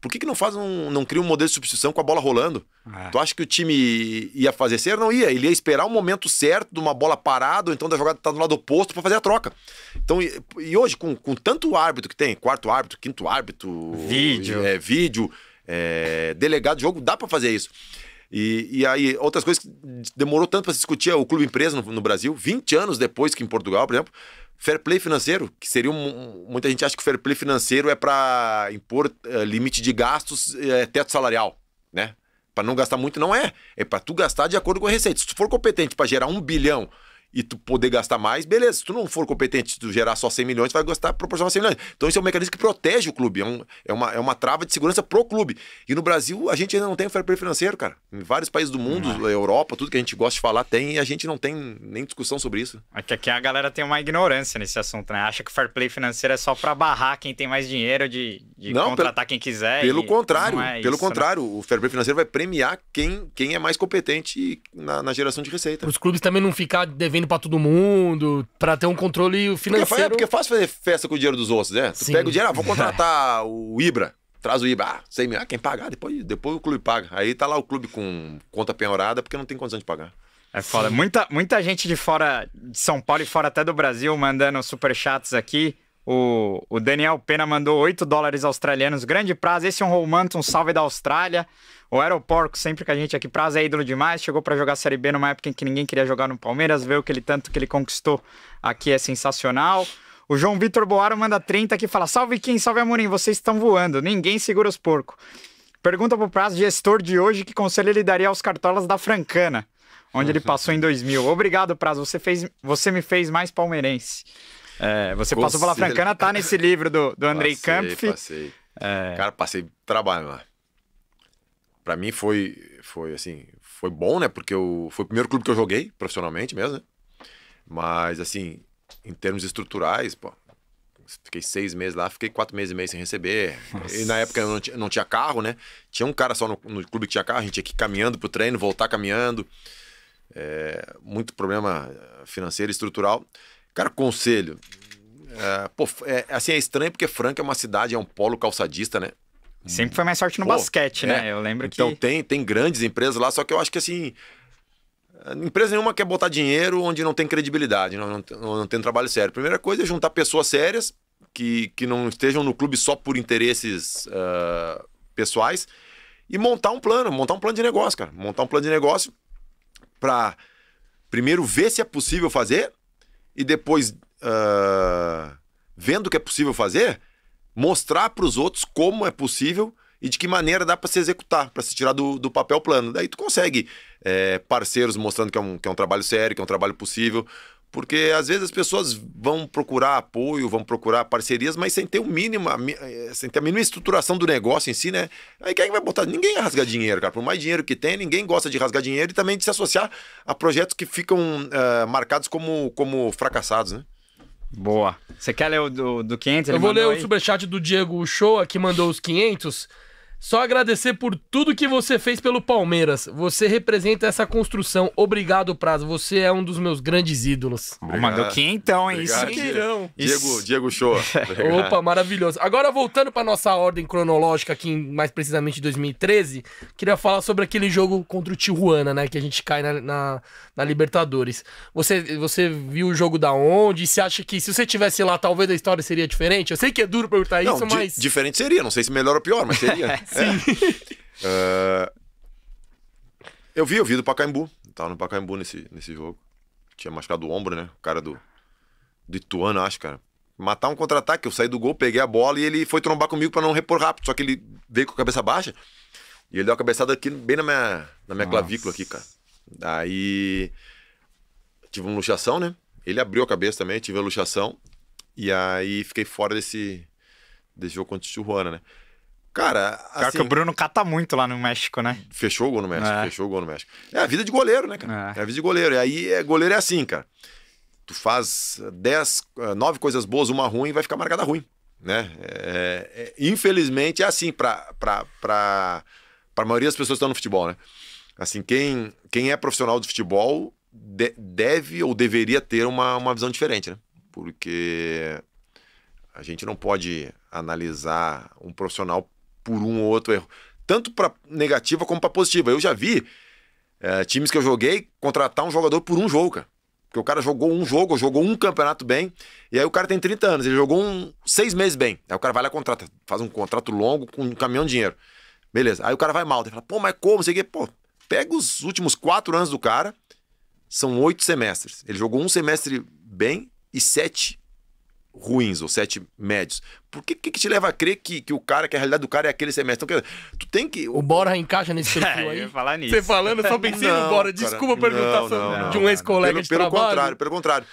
Por que, que não faz um, não cria um modelo de substituição com a bola rolando? É. Tu acha que o time ia fazer certo? Não ia. Ele ia esperar o momento certo de uma bola parada, ou então da jogada tá do lado oposto para fazer a troca. Então, e, e hoje, com, com, tanto árbitro que tem, quarto árbitro, quinto árbitro, vídeo, é, vídeo é, delegado de jogo, dá para fazer isso. E, e aí, outras coisas que demorou tanto para se discutir é o clube empresa no, no, Brasil, 20 anos depois que em Portugal, por exemplo. Fair play financeiro, que seria um, muita gente acha que o fair play financeiro é para impor uh, limite de gastos, uh, teto salarial, né? Para não gastar muito, não é. É para tu gastar de acordo com a receita. Se tu for competente para gerar um bilhão e tu poder gastar mais, beleza. Se tu não for competente, tu gerar só 100 milhões, tu vai gastar proporcional 100 milhões. Então isso é um mecanismo que protege o clube, é, um, é, uma, é uma trava de segurança pro clube. E no Brasil, a gente ainda não tem fair play financeiro, cara. Em vários países do mundo, hum. Europa, tudo que a gente gosta de falar tem e a gente não tem nem discussão sobre isso. É que aqui a galera tem uma ignorância nesse assunto, né? Acha que fair play financeiro é só para barrar quem tem mais dinheiro de, de não, contratar pelo, quem quiser. Pelo e, contrário, é pelo isso, né? contrário, né? o fair play financeiro vai premiar quem, quem é mais competente na, na geração de receita. Os clubes também não ficar devendo para pra todo mundo, pra ter um controle financeiro. Porque, é porque é fácil fazer festa com o dinheiro dos outros, né? Tu Sim. pega o dinheiro, ah, vou contratar o Ibra. Traz o Ibra, ah, 100 mil. Ah, quem pagar? Depois, depois o clube paga. Aí tá lá o clube com conta penhorada porque não tem condição de pagar. É foda. Muita, muita gente de fora de São Paulo e fora até do Brasil mandando superchats aqui. O, o Daniel Pena mandou 8 dólares australianos. Grande prazo. Esse é um Romanto, um salve da Austrália. O Aeroporco, sempre que a gente aqui, prazo é ídolo demais. Chegou para jogar Série B numa época em que ninguém queria jogar no Palmeiras. Ver o que ele tanto que ele conquistou aqui é sensacional. O João Vitor Boaro manda 30 aqui fala: Salve Kim, salve Amorim, vocês estão voando. Ninguém segura os porcos. Pergunta pro prazo gestor de hoje que conselho ele daria aos cartolas da Francana, onde ele passou em 2000. Obrigado, prazo. Você, fez, você me fez mais palmeirense. É, você passou passou pela Francana, tá nesse livro do, do Andrei Kampf. Passei, é... Cara, passei trabalho lá. Pra mim foi, foi assim, foi bom, né? Porque eu, foi o primeiro clube que eu joguei profissionalmente mesmo, né? Mas, assim, em termos estruturais, pô, fiquei seis meses lá, fiquei quatro meses e meio sem receber. Nossa. E na época eu não tinha, não tinha carro, né? Tinha um cara só no, no, clube que tinha carro, a gente tinha que ir caminhando pro treino, voltar caminhando. É, muito problema financeiro e estrutural. Cara, conselho. É, pô, é, assim, é estranho porque Franca é uma cidade, é um polo calçadista, né? Sempre foi mais sorte no pô, basquete, né? É. Eu lembro então que. Então tem, tem grandes empresas lá, só que eu acho que assim. Empresa nenhuma quer botar dinheiro onde não tem credibilidade, não, não, não tem trabalho sério. Primeira coisa é juntar pessoas sérias que, que não estejam no clube só por interesses uh, pessoais e montar um plano, montar um plano de negócio, cara. Montar um plano de negócio para primeiro ver se é possível fazer e depois, uh, vendo que é possível fazer, mostrar para os outros como é possível e de que maneira dá para se executar, para se tirar do, do, papel plano. Daí tu consegue é, parceiros mostrando que é, um, que é um trabalho sério, que é um trabalho possível, porque às vezes as pessoas vão procurar apoio, vão procurar parcerias, mas sem ter o mínimo, eh, sem ter a mínima estruturação do negócio em si, né? Aí quem é vai botar? Ninguém rasga dinheiro, cara. Por mais dinheiro que tem, ninguém gosta de rasgar dinheiro e também de se associar a projetos que ficam uh, marcados como, como fracassados, né? Boa. Você quer ler o do, do 500? Ele eu vou ler aí? o superchat do Diego Show que mandou os 500. Só agradecer por tudo que você fez pelo Palmeiras. Você representa essa construção. Obrigado, Prazo. Você é um dos meus grandes ídolos. Obrigado. Mandou então. hein? Obrigado, isso Diego, Diego Show. Opa, maravilhoso. Agora, voltando para nossa ordem cronológica aqui, mais precisamente 2013, queria falar sobre aquele jogo contra o Tijuana, né? Que a gente cai na, na, na Libertadores. Você, você viu o jogo da onde? Você acha que se você tivesse lá, talvez a história seria diferente? Eu sei que é duro perguntar não, isso, mas... Diferente seria. Não sei se melhor ou pior, mas seria. Sim. É, eu vi, eu vi do Pacaembu. Eu tava no Pacaembu nesse, nesse jogo. Tinha machucado o ombro, né? O cara do, do Ituano, acho, cara. Matar um contra-ataque, eu saí do gol, peguei a bola e ele foi trombar comigo para não repor rápido. Só que ele veio com a cabeça baixa e ele deu a cabeçada aqui, bem na minha, na minha clavícula aqui, cara. Daí tive uma luxação, né? Ele abriu a cabeça também, tive a luxação. E aí fiquei fora desse, desse jogo contra o Tijuana, né? Cara, assim... Pior que o assim- Bruno cata muito lá no México, né? Fechou o gol no México, é. fechou o gol no México. É a vida de goleiro, né, cara? É, é a vida de goleiro. E aí, é, goleiro é assim, cara. Tu faz dez eh, nove coisas boas, uma ruim, vai ficar marcada ruim, né? É, é, infelizmente, é assim pra, pra, pra, pra maioria das pessoas que estão no futebol, né? Assim, quem, quem é profissional de futebol de, deve ou deveria ter uma, uma visão diferente, né? Porque a gente não pode analisar um profissional por um ou outro erro. Tanto para negativa como para positiva. Eu já vi é, times que eu joguei contratar um jogador por um jogo, cara. Porque o cara jogou um jogo, jogou um campeonato bem, e aí o cara tem 30 anos, ele jogou um, seis meses bem. Aí o cara vai lá e contrata, faz um contrato longo com um caminhão de dinheiro. Beleza. Aí o cara vai mal, ele fala, pô, mas como? Sei pô, pega os últimos quatro anos do cara, são oito semestres. Ele jogou um semestre bem e sete ruins ou sete médios. Por que, que, te leva a crer que, que o cara, que a realidade do cara é aquele semestre? Então, tu tem que. O Bora encaixa nesse perfil é, aí. falar nisso. Você falando, eu só pensei não, no Bora. Desculpa cara, perguntar não, não, de um ex-colega de pelo trabalho. Pelo contrário, pelo contrário.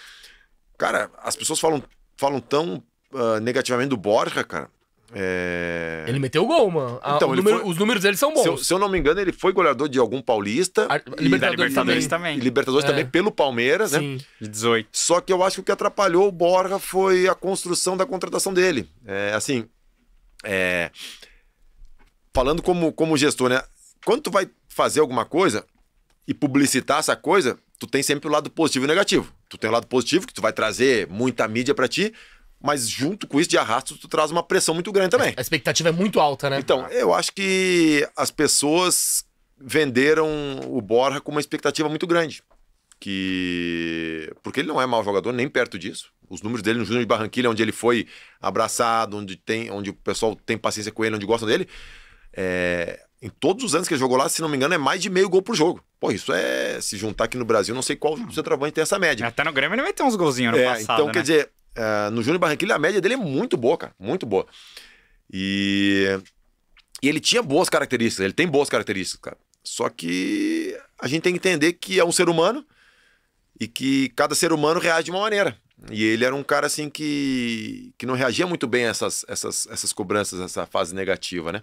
Cara, as pessoas falam, falam tão uh, negativamente do Borja, cara. É... Ele meteu o gol, mano. A, então, número, foi... Os números dele são bons. Se eu, se eu, não me engano, ele foi goleador de algum paulista. E... Libertadores, também. também. E Libertadores é. também pelo Palmeiras, né? Sim. né? De 18. Só que eu acho que o que atrapalhou o Borja foi a construção da contratação dele. É, assim. É, falando como, como gestor, né? Quando tu vai fazer alguma coisa e publicitar essa coisa, tu tem sempre o lado positivo e negativo. Tu tem o lado positivo, que tu vai trazer muita mídia para ti, mas junto com isso de arrasto, tu traz uma pressão muito grande também. A expectativa é muito alta, né? Então, eu acho que as pessoas venderam o Borja com uma expectativa muito grande. Que. Porque ele não é mau jogador, nem perto disso. Os números dele no Júnior de Barranquilha, onde ele foi abraçado, onde, tem, onde o pessoal tem paciência com ele, onde gostam dele. É... Em todos os anos que ele jogou lá, se não me engano, é mais de meio gol por jogo. Pô, isso é. Se juntar aqui no Brasil, não sei qual hum. centroavante tem essa média. Até no Grêmio ele vai ter uns golzinhos no é, passado. Então, né? quer dizer, é, no Júnior Barranquilla, a média dele é muito boa, cara. Muito boa. E, e ele tinha boas características, ele tem boas características, cara. Só que a gente tem que entender que é um ser humano e que cada ser humano reage de uma maneira. E ele era um cara assim que, que não reagia muito bem a essas, essas, essas cobranças, essa fase negativa, né?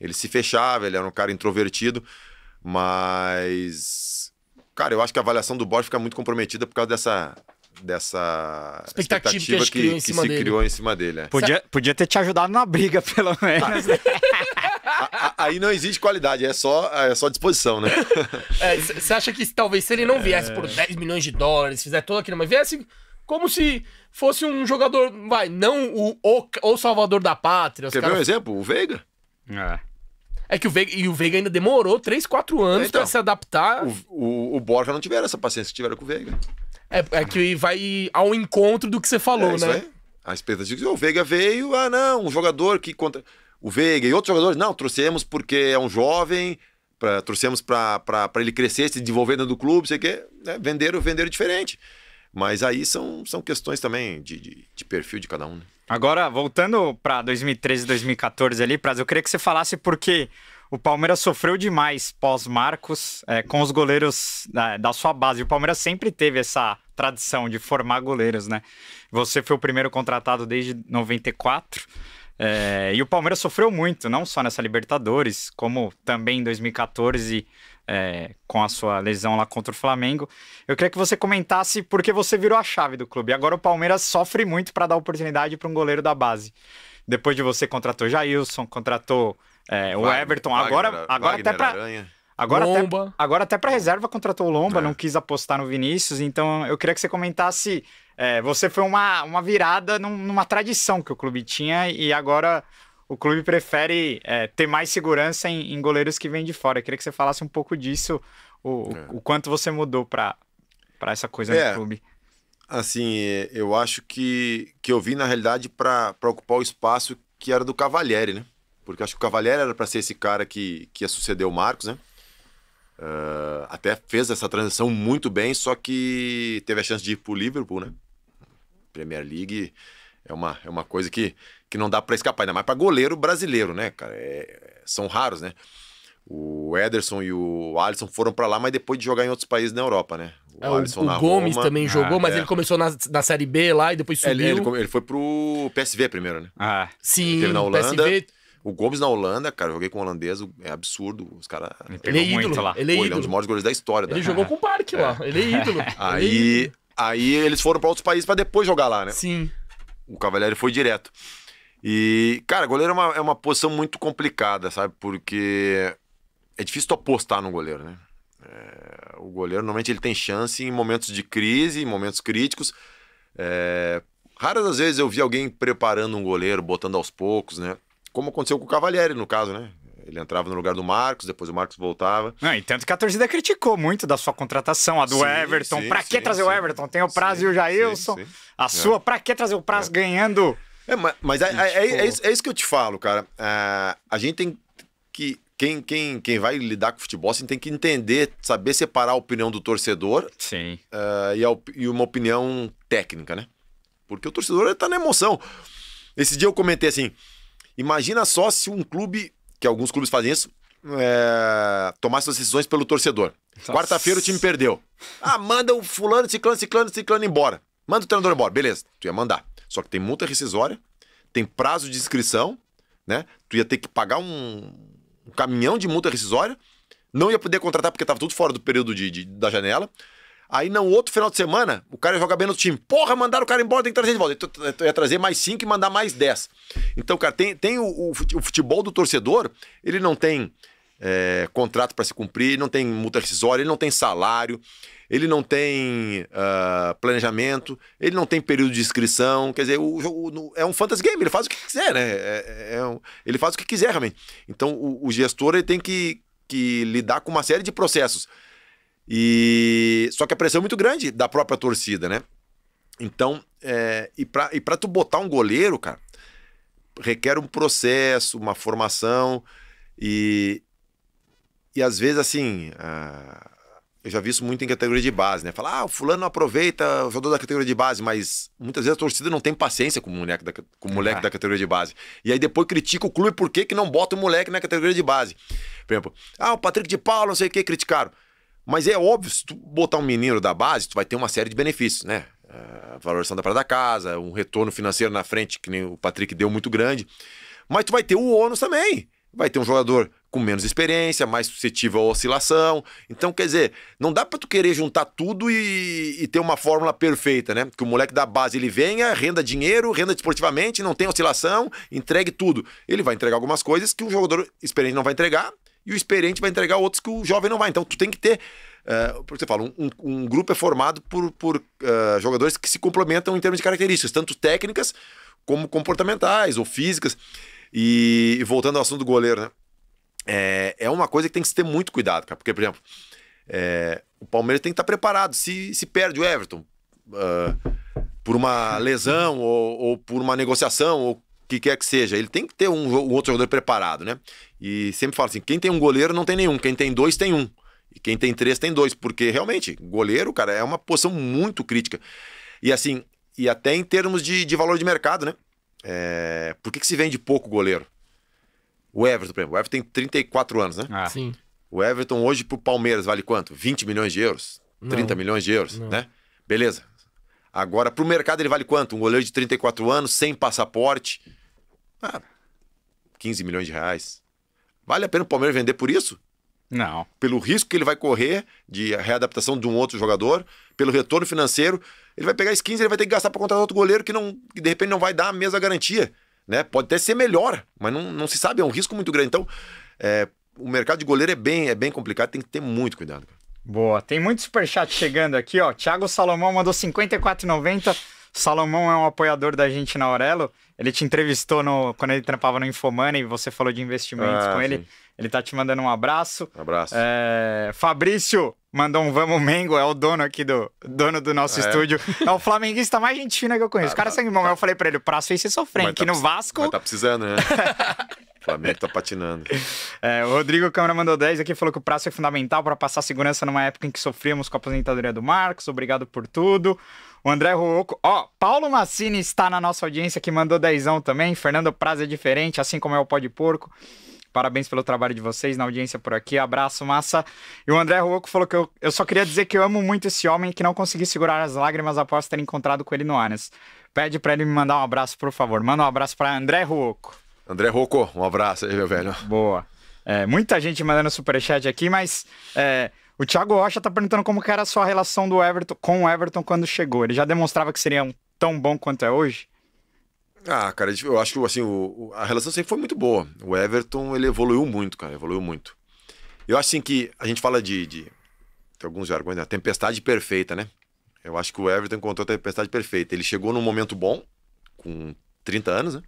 Ele se fechava, ele era um cara introvertido, mas. Cara, eu acho que a avaliação do Borges fica muito comprometida por causa dessa, dessa expectativa, expectativa que, que, que se dele. criou em cima dele. É. Podia, podia ter te ajudado na briga, pelo menos. aí não existe qualidade, é só, é só disposição, né? É, você é, acha que talvez se ele não viesse por 10 milhões de dólares, fizer tudo aquilo, mas viesse como se fosse um jogador, vai, não o, o, o salvador da pátria. Quer cara... ver um exemplo? O Veiga. É. É que o Veiga, e o Veiga ainda demorou 3, 4 anos então, para se adaptar. O, o, o Borja não tiveram essa paciência que tiveram com o Veiga. É, é que vai ao encontro do que você falou, é, né? A expectativa. O Veiga veio, ah, não, um jogador que contra. O Veiga e outros jogadores, não, trouxemos porque é um jovem, pra, trouxemos para ele crescer, se desenvolver dentro do clube, sei o quê. Né? Venderam, venderam diferente. Mas aí são, são questões também de, de, de perfil de cada um, né? Agora, voltando para 2013, 2014 ali, Praz, eu queria que você falasse porque o Palmeiras sofreu demais pós-Marcos é, com os goleiros né, da sua base. O Palmeiras sempre teve essa tradição de formar goleiros, né? Você foi o primeiro contratado desde 94. É, e o Palmeiras sofreu muito, não só nessa Libertadores, como também em 2014 é, com a sua lesão lá contra o Flamengo. Eu queria que você comentasse porque você virou a chave do clube. Agora o Palmeiras sofre muito para dar oportunidade para um goleiro da base. Depois de você contratou Jailson, contratou é, o Wagner, Everton agora, Wagner, agora Wagner até para agora Lomba. até, agora até para reserva contratou o Lomba, é. não quis apostar no Vinícius, então eu queria que você comentasse. É, você foi uma, uma virada num, numa tradição que o clube tinha e agora o clube prefere é, ter mais segurança em, em, goleiros que vêm de fora. Eu queria que você falasse um pouco disso, o, o é. quanto você mudou para essa coisa no é. clube. Assim, eu acho que, que eu vim, na realidade, para ocupar o espaço que era do Cavalieri, né? Porque acho que o Cavalieri era para ser esse cara que, que ia suceder o Marcos, né? Uh, até fez essa transição muito bem, só que teve a chance de ir pro Liverpool, né? Premier League é uma, é uma coisa que, que não dá para escapar, ainda mais para goleiro brasileiro, né, cara? É, são raros, né? O Ederson e o Alisson foram para lá, mas depois de jogar em outros países na Europa, né? O, é, Alisson o, na Gomes Roma, também jogou, ah, mas é. ele começou na, na Série B lá e depois subiu. É, ele, ele, ele foi pro PSV primeiro, né? Ah, sim. Ele na Holanda. PSV o Gomes na Holanda, cara, eu joguei com o holandês, é absurdo. Os caras. Ele, é ídolo lá. Ele é, Pô, ele é um dos maiores goleiros da história. Ele jogou com o Parque é. lá. Ele é ídolo. É aí, é aí eles foram para outros países para depois jogar lá, né? Sim. O Cavalieri foi direto. E, cara, goleiro é uma, é uma posição muito complicada, sabe? Porque é difícil tu apostar no goleiro, né? É, o goleiro normalmente ele tem chance em momentos de crise, em momentos críticos. É, raras as vezes eu vi alguém preparando um goleiro, botando aos poucos, né? como aconteceu com o Cavalieri, no caso, né? Ele entrava no lugar do Marcos, depois o Marcos voltava. Não, e tanto que a torcida criticou muito da sua contratação, a do sim, Everton. Sim, pra que sim, trazer o Everton? Tem o Prazo e o Jailson. A é. sua, pra que trazer o Prazo é. ganhando? É, mas, mas é, é, é, é isso, é, isso, que eu te falo, cara. a gente tem que. Quem, quem, quem vai lidar com o futebol assim, tem que entender, saber separar a opinião do torcedor Sim. E, a, e uma opinião técnica, né? Porque o torcedor tá na emoção. Esse dia eu comentei assim: Imagina só se um clube, que alguns clubes fazem isso, é, tomasse suas decisões pelo torcedor. Quarta-feira o time perdeu. Ah, manda o fulano, ciclano, ciclano, ciclano embora. Manda o treinador embora. Beleza, tu ia mandar. Só que tem multa rescisória, tem prazo de inscrição, né? Tu ia ter que pagar um, um caminhão de multa rescisória, não ia poder contratar porque estava tudo fora do período de, de da janela. Aí não, outro final de semana, o cara joga bem no time. Porra, mandaram o cara embora, tem que trazer de volta. Então, ia trazer mais cinco e mandar mais dez. Então, cara, tem, tem o, o futebol do torcedor, ele não tem é, contrato para se cumprir, não tem multa rescisória, ele não tem salário, ele não tem uh, planejamento, ele não tem período de inscrição. Quer dizer, o, o, é um fantasy game, ele faz o que quiser, né? É, é, é um, ele faz o que quiser realmente. Então, o, o gestor ele tem que, que lidar com uma série de processos e só que a pressão é muito grande da própria torcida, né? Então, é, e para e pra tu botar um goleiro, cara, requer um processo, uma formação e e às vezes assim, eu já vi isso muito em categoria de base, né? Falar, ah, o fulano aproveita o jogador da categoria de base, mas muitas vezes a torcida não tem paciência com o moleque da, com o moleque ah. da categoria de base. E aí depois critica o clube por que, que não bota o moleque na categoria de base. Por exemplo, ah, o Patrick de Paulo, não sei o que, criticaram. Mas é óbvio, se tu botar um menino da base, tu vai ter uma série de benefícios, né? É, A da parada da casa, um retorno financeiro na frente, que nem o Patrick deu muito grande. Mas tu vai ter o ônus também. Vai ter um jogador com menos experiência, mais suscetível à oscilação. Então, quer dizer, não dá para tu querer juntar tudo e, e, ter uma fórmula perfeita, né? Que o moleque da base ele venha, renda dinheiro, renda desportivamente, não tem oscilação, entregue tudo. Ele vai entregar algumas coisas que um jogador experiente não vai entregar e o experiente vai entregar outros que o jovem não vai. Então tu tem que ter. Uh, eh, porque você fala, um, um, grupo é formado por, por uh, jogadores que se complementam em termos de características, tanto técnicas como comportamentais ou físicas. E, e voltando ao assunto do goleiro, né? É, é uma coisa que tem que se ter muito cuidado, cara. Porque, por exemplo, é, o Palmeiras tem que estar preparado. Se, se perde o Everton uh, por uma lesão ou, ou por uma negociação ou que quer que seja, ele tem que ter um, um outro jogador preparado, né? E sempre falo assim: quem tem um goleiro não tem nenhum, quem tem dois tem um. E quem tem três tem dois, porque realmente, goleiro, cara, é uma posição muito crítica. E assim, e até em termos de, de valor de mercado, né? É... por que, que se vende pouco goleiro? O Everton, por exemplo, o Everton tem 34 anos, né? Ah. Sim. O Everton hoje pro Palmeiras vale quanto? 20 milhões de euros? 30 milhões de euros, não. né? Beleza. Agora, pro mercado ele vale quanto? Um goleiro de 34 anos, sem passaporte, ah, 15 milhões de reais. Vale a pena o Palmeiras vender por isso? Não. Pelo risco que ele vai correr de readaptação de um outro jogador, pelo retorno financeiro, ele vai pegar esse 15 ele vai ter que gastar para contratar outro goleiro que, não, que de repente não vai dar a mesma garantia. Né? Pode até ser melhor, mas não, não se sabe, é um risco muito grande. Então, é, o mercado de goleiro é bem, é bem complicado, tem que ter muito cuidado. Boa, tem muito superchat chegando aqui, ó. Thiago Salomão mandou 54,90. Salomão é um apoiador da gente na Aurelo. Ele te entrevistou no, quando ele trampava no Infomoney, você falou de investimentos ah, com sim. ele. Ele tá te mandando um abraço. Um abraço. É, Fabrício mandou um Vamos Mengo, é o dono aqui do dono do nosso é. estúdio. É o flamenguista mais gente fina que eu conheço. o ah, cara tá. sangue bom. Tá. Eu falei pra ele, o prazo fez você sofrer, aqui tá, no Vasco. Mas tá precisando, né? Flamengo tá patinando. É, o Rodrigo Câmara mandou 10 aqui, falou que o prazo é fundamental para passar segurança numa época em que sofríamos com a aposentadoria do Marcos. Obrigado por tudo. O André Ruoco. Ó, Paulo Massini está na nossa audiência que mandou dezão também. Fernando Praza é diferente, assim como é o pó de porco. Parabéns pelo trabalho de vocês na audiência por aqui. Abraço, massa. E o André Ruoco falou que eu, eu só queria dizer que eu amo muito esse homem e que não consegui segurar as lágrimas após ter encontrado com ele no Anas. Pede para ele me mandar um abraço, por favor. Manda um abraço para André Ruoco. André Ruoco, um abraço aí, meu velho. Boa. É, muita gente mandando superchat aqui, mas é, o Thiago Rocha tá perguntando como que era a sua relação do Everton com o Everton quando chegou. Ele já demonstrava que seria um tão bom quanto é hoje? Ah, cara, eu acho que assim, o, a relação sempre foi muito boa. O Everton, ele evoluiu muito, cara, evoluiu muito. Eu acho assim que a gente fala de, de tem alguns jargões, né? a tempestade perfeita, né? Eu acho que o Everton encontrou a tempestade perfeita. Ele chegou num momento bom, com 30 anos, né?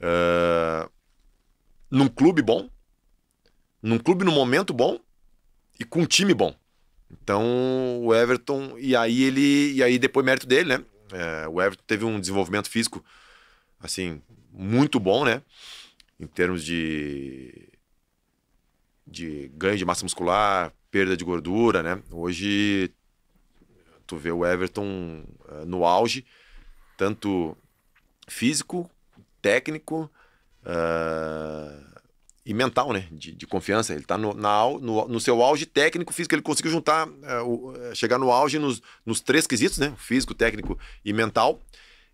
Uh, num clube bom, num clube no momento bom, e com um time bom. Então, o Everton, e aí ele, e aí depois mérito dele, né? É, o Everton teve um desenvolvimento físico, assim, muito bom, né? Em termos de, de ganho de massa muscular, perda de gordura, né? Hoje, tu vê o Everton uh, no auge, tanto físico, técnico, uh, e mental, né? De, de confiança. Ele está no, na, no, no, seu auge técnico, físico. Ele conseguiu juntar, é, o, é, chegar no auge nos, nos três quesitos, né? Físico, técnico e mental.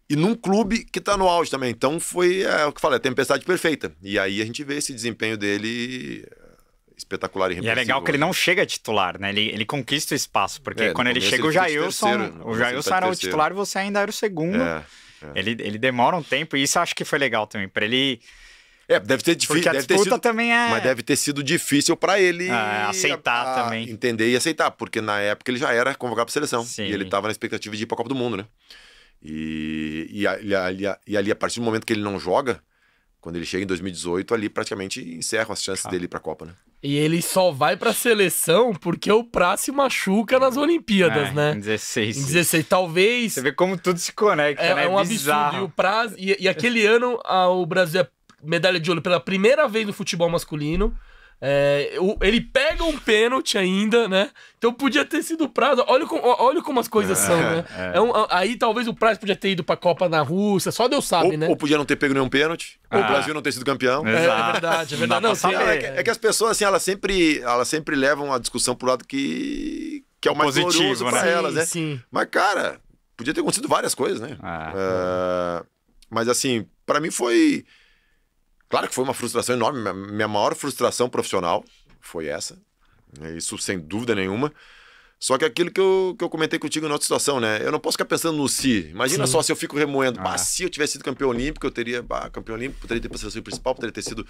E num clube que está no auge também. Então foi é, o que eu falei, a tempestade perfeita. E aí a gente vê esse desempenho dele é, espetacular e, e é legal que ele né? não chega titular, né? Ele, ele conquista o espaço, porque é, quando ele chega ele o Jailson, o Jailson era o titular e você ainda era o segundo. É, é. ele, ele demora um tempo e isso acho que foi legal também, para ele é, deve ter difícil. Porque a deve disputa sido, também é. Mas deve ter sido difícil para ele ah, é, aceitar a, a também. Entender e aceitar, porque na época ele já era convocado para seleção. Sim. E ele estava na expectativa de ir para a Copa do Mundo, né? E, e, ali, ali, e ali, a partir do momento que ele não joga, quando ele chega em 2018, ali praticamente encerram as chances ah. dele para a Copa, né? E ele só vai pra seleção porque o Prá se machuca nas Olimpíadas, é, né? Em 16. Em 16, talvez. Você vê como tudo se conecta, é, né? É, é um absurdo. E o Prá. E, e aquele ano a, o Brasil é medalha de ouro pela primeira vez no futebol masculino. É, ele pega um pênalti ainda, né? Então podia ter sido prazo. Olha, olha como as coisas é, são, né? É. é um, aí talvez o prazo podia ter ido pra Copa na Rússia, só Deus sabe, ou, né? Ou podia não ter pego nenhum pênalti, ah. ou o Brasil não ter sido campeão. É, é, verdade, é verdade. Não, que, é, é, que, as pessoas, assim, elas sempre, elas sempre levam a discussão pro lado que, que é o mais positivo né? pra elas, né? Sim. Mas, cara, podia ter acontecido várias coisas, né? Ah. mas, assim, para mim foi Claro que foi uma frustração enorme. Minha maior frustração profissional foi essa. Isso sem dúvida nenhuma. Só que aquilo que eu, que eu comentei contigo na outra situação, né? Eu não posso ficar pensando no si. Imagina Sim. só se eu fico remoendo. Ah. se eu tivesse sido campeão olímpico, eu teria. Bah, campeão olímpico, poderia ter passado principal, poderia ter sido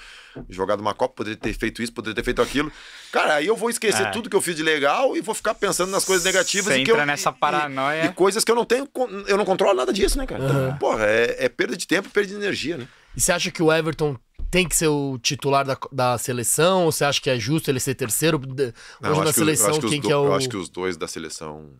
jogado uma Copa, poderia ter feito isso, poderia ter feito aquilo. Cara, aí eu vou esquecer é. tudo que eu fiz de legal e vou ficar pensando nas coisas negativas. Você e que entra eu, nessa paranoia. E, e, coisas que eu não tenho. Eu não controlo nada disso, né, cara? Uhum. Então, porra, é, é perda de tempo perda de energia, né? E você acha que o Everton tem que ser o titular da, da seleção? Ou você acha que é justo ele ser terceiro? Hoje na seleção, quem que é o. Eu acho que os dois da seleção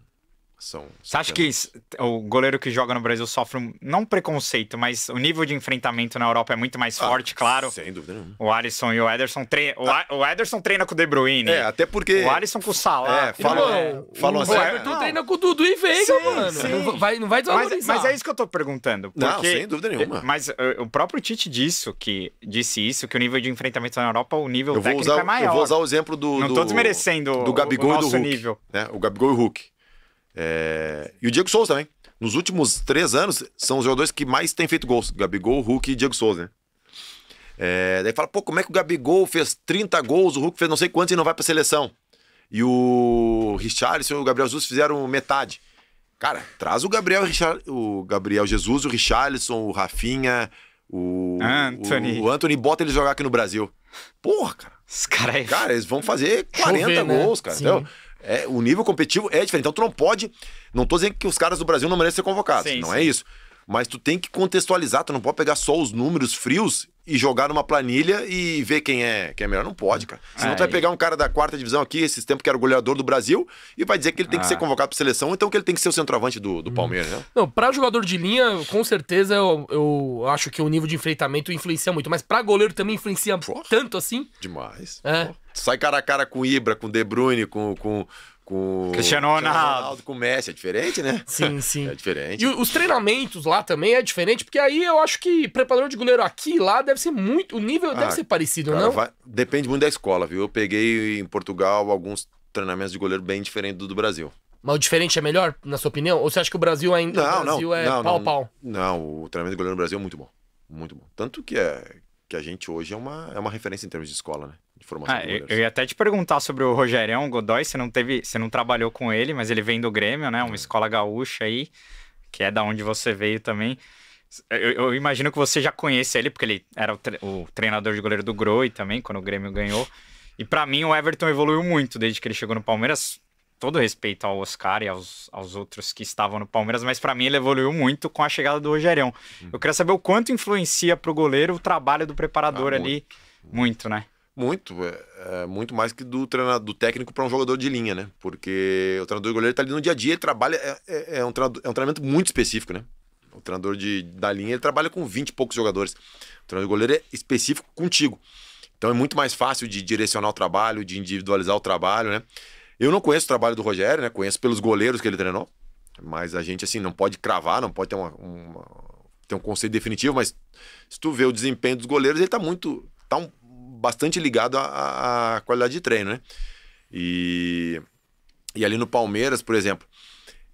são. Você acha que o goleiro que joga no Brasil sofre um, não preconceito, mas o nível de enfrentamento na Europa é muito mais ah, forte, ah, claro. Sem dúvida nenhuma. O Alisson e o Ederson treinam. Ah. O Ederson treina com o De Bruyne. É, até porque. O Alisson com o Salah. É, então, Falou. é, assim. O Everton não. Ah, treina com o Dudu e Veiga, sim, mano. Sim. Não vai, não vai mas, mas, é isso que eu tô perguntando. Porque, não, sem dúvida é, nenhuma. Mas eh, o próprio Tite disse que, disse isso, que o nível de enfrentamento na Europa, o nível eu técnico usar, é maior. Eu vou usar o exemplo do. Não do, tô desmerecendo do Gabigol o nosso e do Hulk, nível. Né? O Gabigol e o Hulk. É... E o Diego Souza também. Nos últimos três anos, são os jogadores que mais têm feito gols. Gabigol, Hulk e Diego Souza, né? É... Daí fala, pô, como é que o Gabigol fez 30 gols, o Hulk fez não sei quantos e não vai pra seleção? E o Richarlison e o Gabriel Jesus fizeram metade. Cara, traz o Gabriel, o Gabriel Jesus, o Richarlison, o Rafinha, o Anthony. o Anthony bota ele jogar aqui no Brasil. Porra, cara. Os cara, é... cara eles vão fazer 40 Chover, né? gols, né? cara. Então, é, o nível competitivo é diferente. Então tu não pode. Não tô dizendo que os caras do Brasil não merecem ser convocados. Sim, não é sim. é isso. Mas tu tem que contextualizar, tu não pode pegar só os números frios e jogar numa planilha e ver quem é, quem é melhor. Não pode, cara. Senão Aí. tu vai pegar um cara da quarta divisão aqui, esses tempos que era é o goleador do Brasil, e vai dizer que ele tem ah. que ser ah. convocado pra seleção, então que ele tem que ser o centroavante do, do hum. Palmeiras, né? Não, pra jogador de linha, com certeza eu, eu acho que o nível de enfrentamento influencia muito, mas pra goleiro também influencia Porra. tanto assim. Demais. É. Sai cara a cara com Ibra, com De Bruyne, com, com com Cristiano Ronaldo. Ronaldo com Messi, é diferente, né? Sim, sim. É diferente. E os treinamentos lá também é diferente, porque aí eu acho que preparador de goleiro aqui e lá deve ser muito, o nível ah, deve ser parecido, cara, não? Vai, depende muito da escola, viu? Eu peguei em Portugal alguns treinamentos de goleiro bem diferentes do do Brasil. Mas o diferente é melhor, na sua opinião? Ou você acha que o Brasil ainda não, o Brasil não, é não, pau não, pau? Não, o treinamento de goleiro no Brasil é muito bom. Muito bom. Tanto que é que a gente hoje é uma, é uma referência em termos de escola, né? de formação ah, Eu, eu ia até te perguntar sobre o Rogerião Godoy, você não teve, você não trabalhou com ele, mas ele vem do Grêmio, né? Uma é. escola gaúcha aí, que é da onde você veio também. Eu, eu imagino que você já conhece ele, porque ele era o, tre o treinador de goleiro do Groi também, quando o Grêmio ganhou. E para mim o Everton evoluiu muito desde que ele chegou no Palmeiras. Todo respeito ao Oscar e aos, aos outros que estavam no Palmeiras, mas para mim ele evoluiu muito com a chegada do Rogerião. Hum. Eu queria saber o quanto influencia pro goleiro o trabalho do preparador ah, ali. Muito, né? Muito, é, é, muito mais que do treinador, do técnico para um jogador de linha, né? Porque o treinador de goleiro está ali no dia a dia, ele trabalha, é, é, é um, treinador, é um treinamento muito específico, né? O treinador de, da linha, ele trabalha com 20 e poucos jogadores. O treinador de goleiro é específico contigo. Então é muito mais fácil de direcionar o trabalho, de individualizar o trabalho, né? Eu não conheço o trabalho do Rogério, né? Conheço pelos goleiros que ele treinou. Mas a gente, assim, não pode cravar, não pode ter, uma, uma, ter um conceito definitivo, mas se tu vê o desempenho dos goleiros, ele tá muito. tá um, bastante ligado à, à qualidade de treino, né? E, e ali no Palmeiras, por exemplo,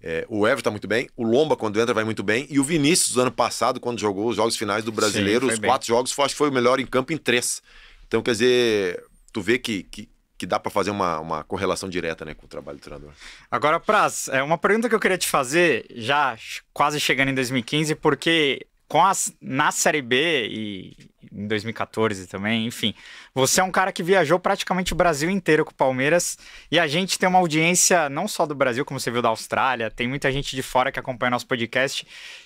é, o Everton tá muito bem, o Lomba, quando entra, vai muito bem. E o Vinícius, do ano passado, quando jogou os jogos finais do brasileiro, Sim, os quatro jogos, foi, acho que foi o melhor em campo em três. Então, quer dizer, tu vê que, que, que dá para fazer uma, uma correlação direta né, com o trabalho do treinador. Agora, Praz, é uma pergunta que eu queria te fazer, já quase chegando em 2015, porque com as, na Série B e em 2014 também, enfim. Você é um cara que viajou praticamente o Brasil inteiro com o Palmeiras e a gente tem uma audiência não só do Brasil, como você viu da Austrália, tem muita gente de fora que acompanha nosso podcast,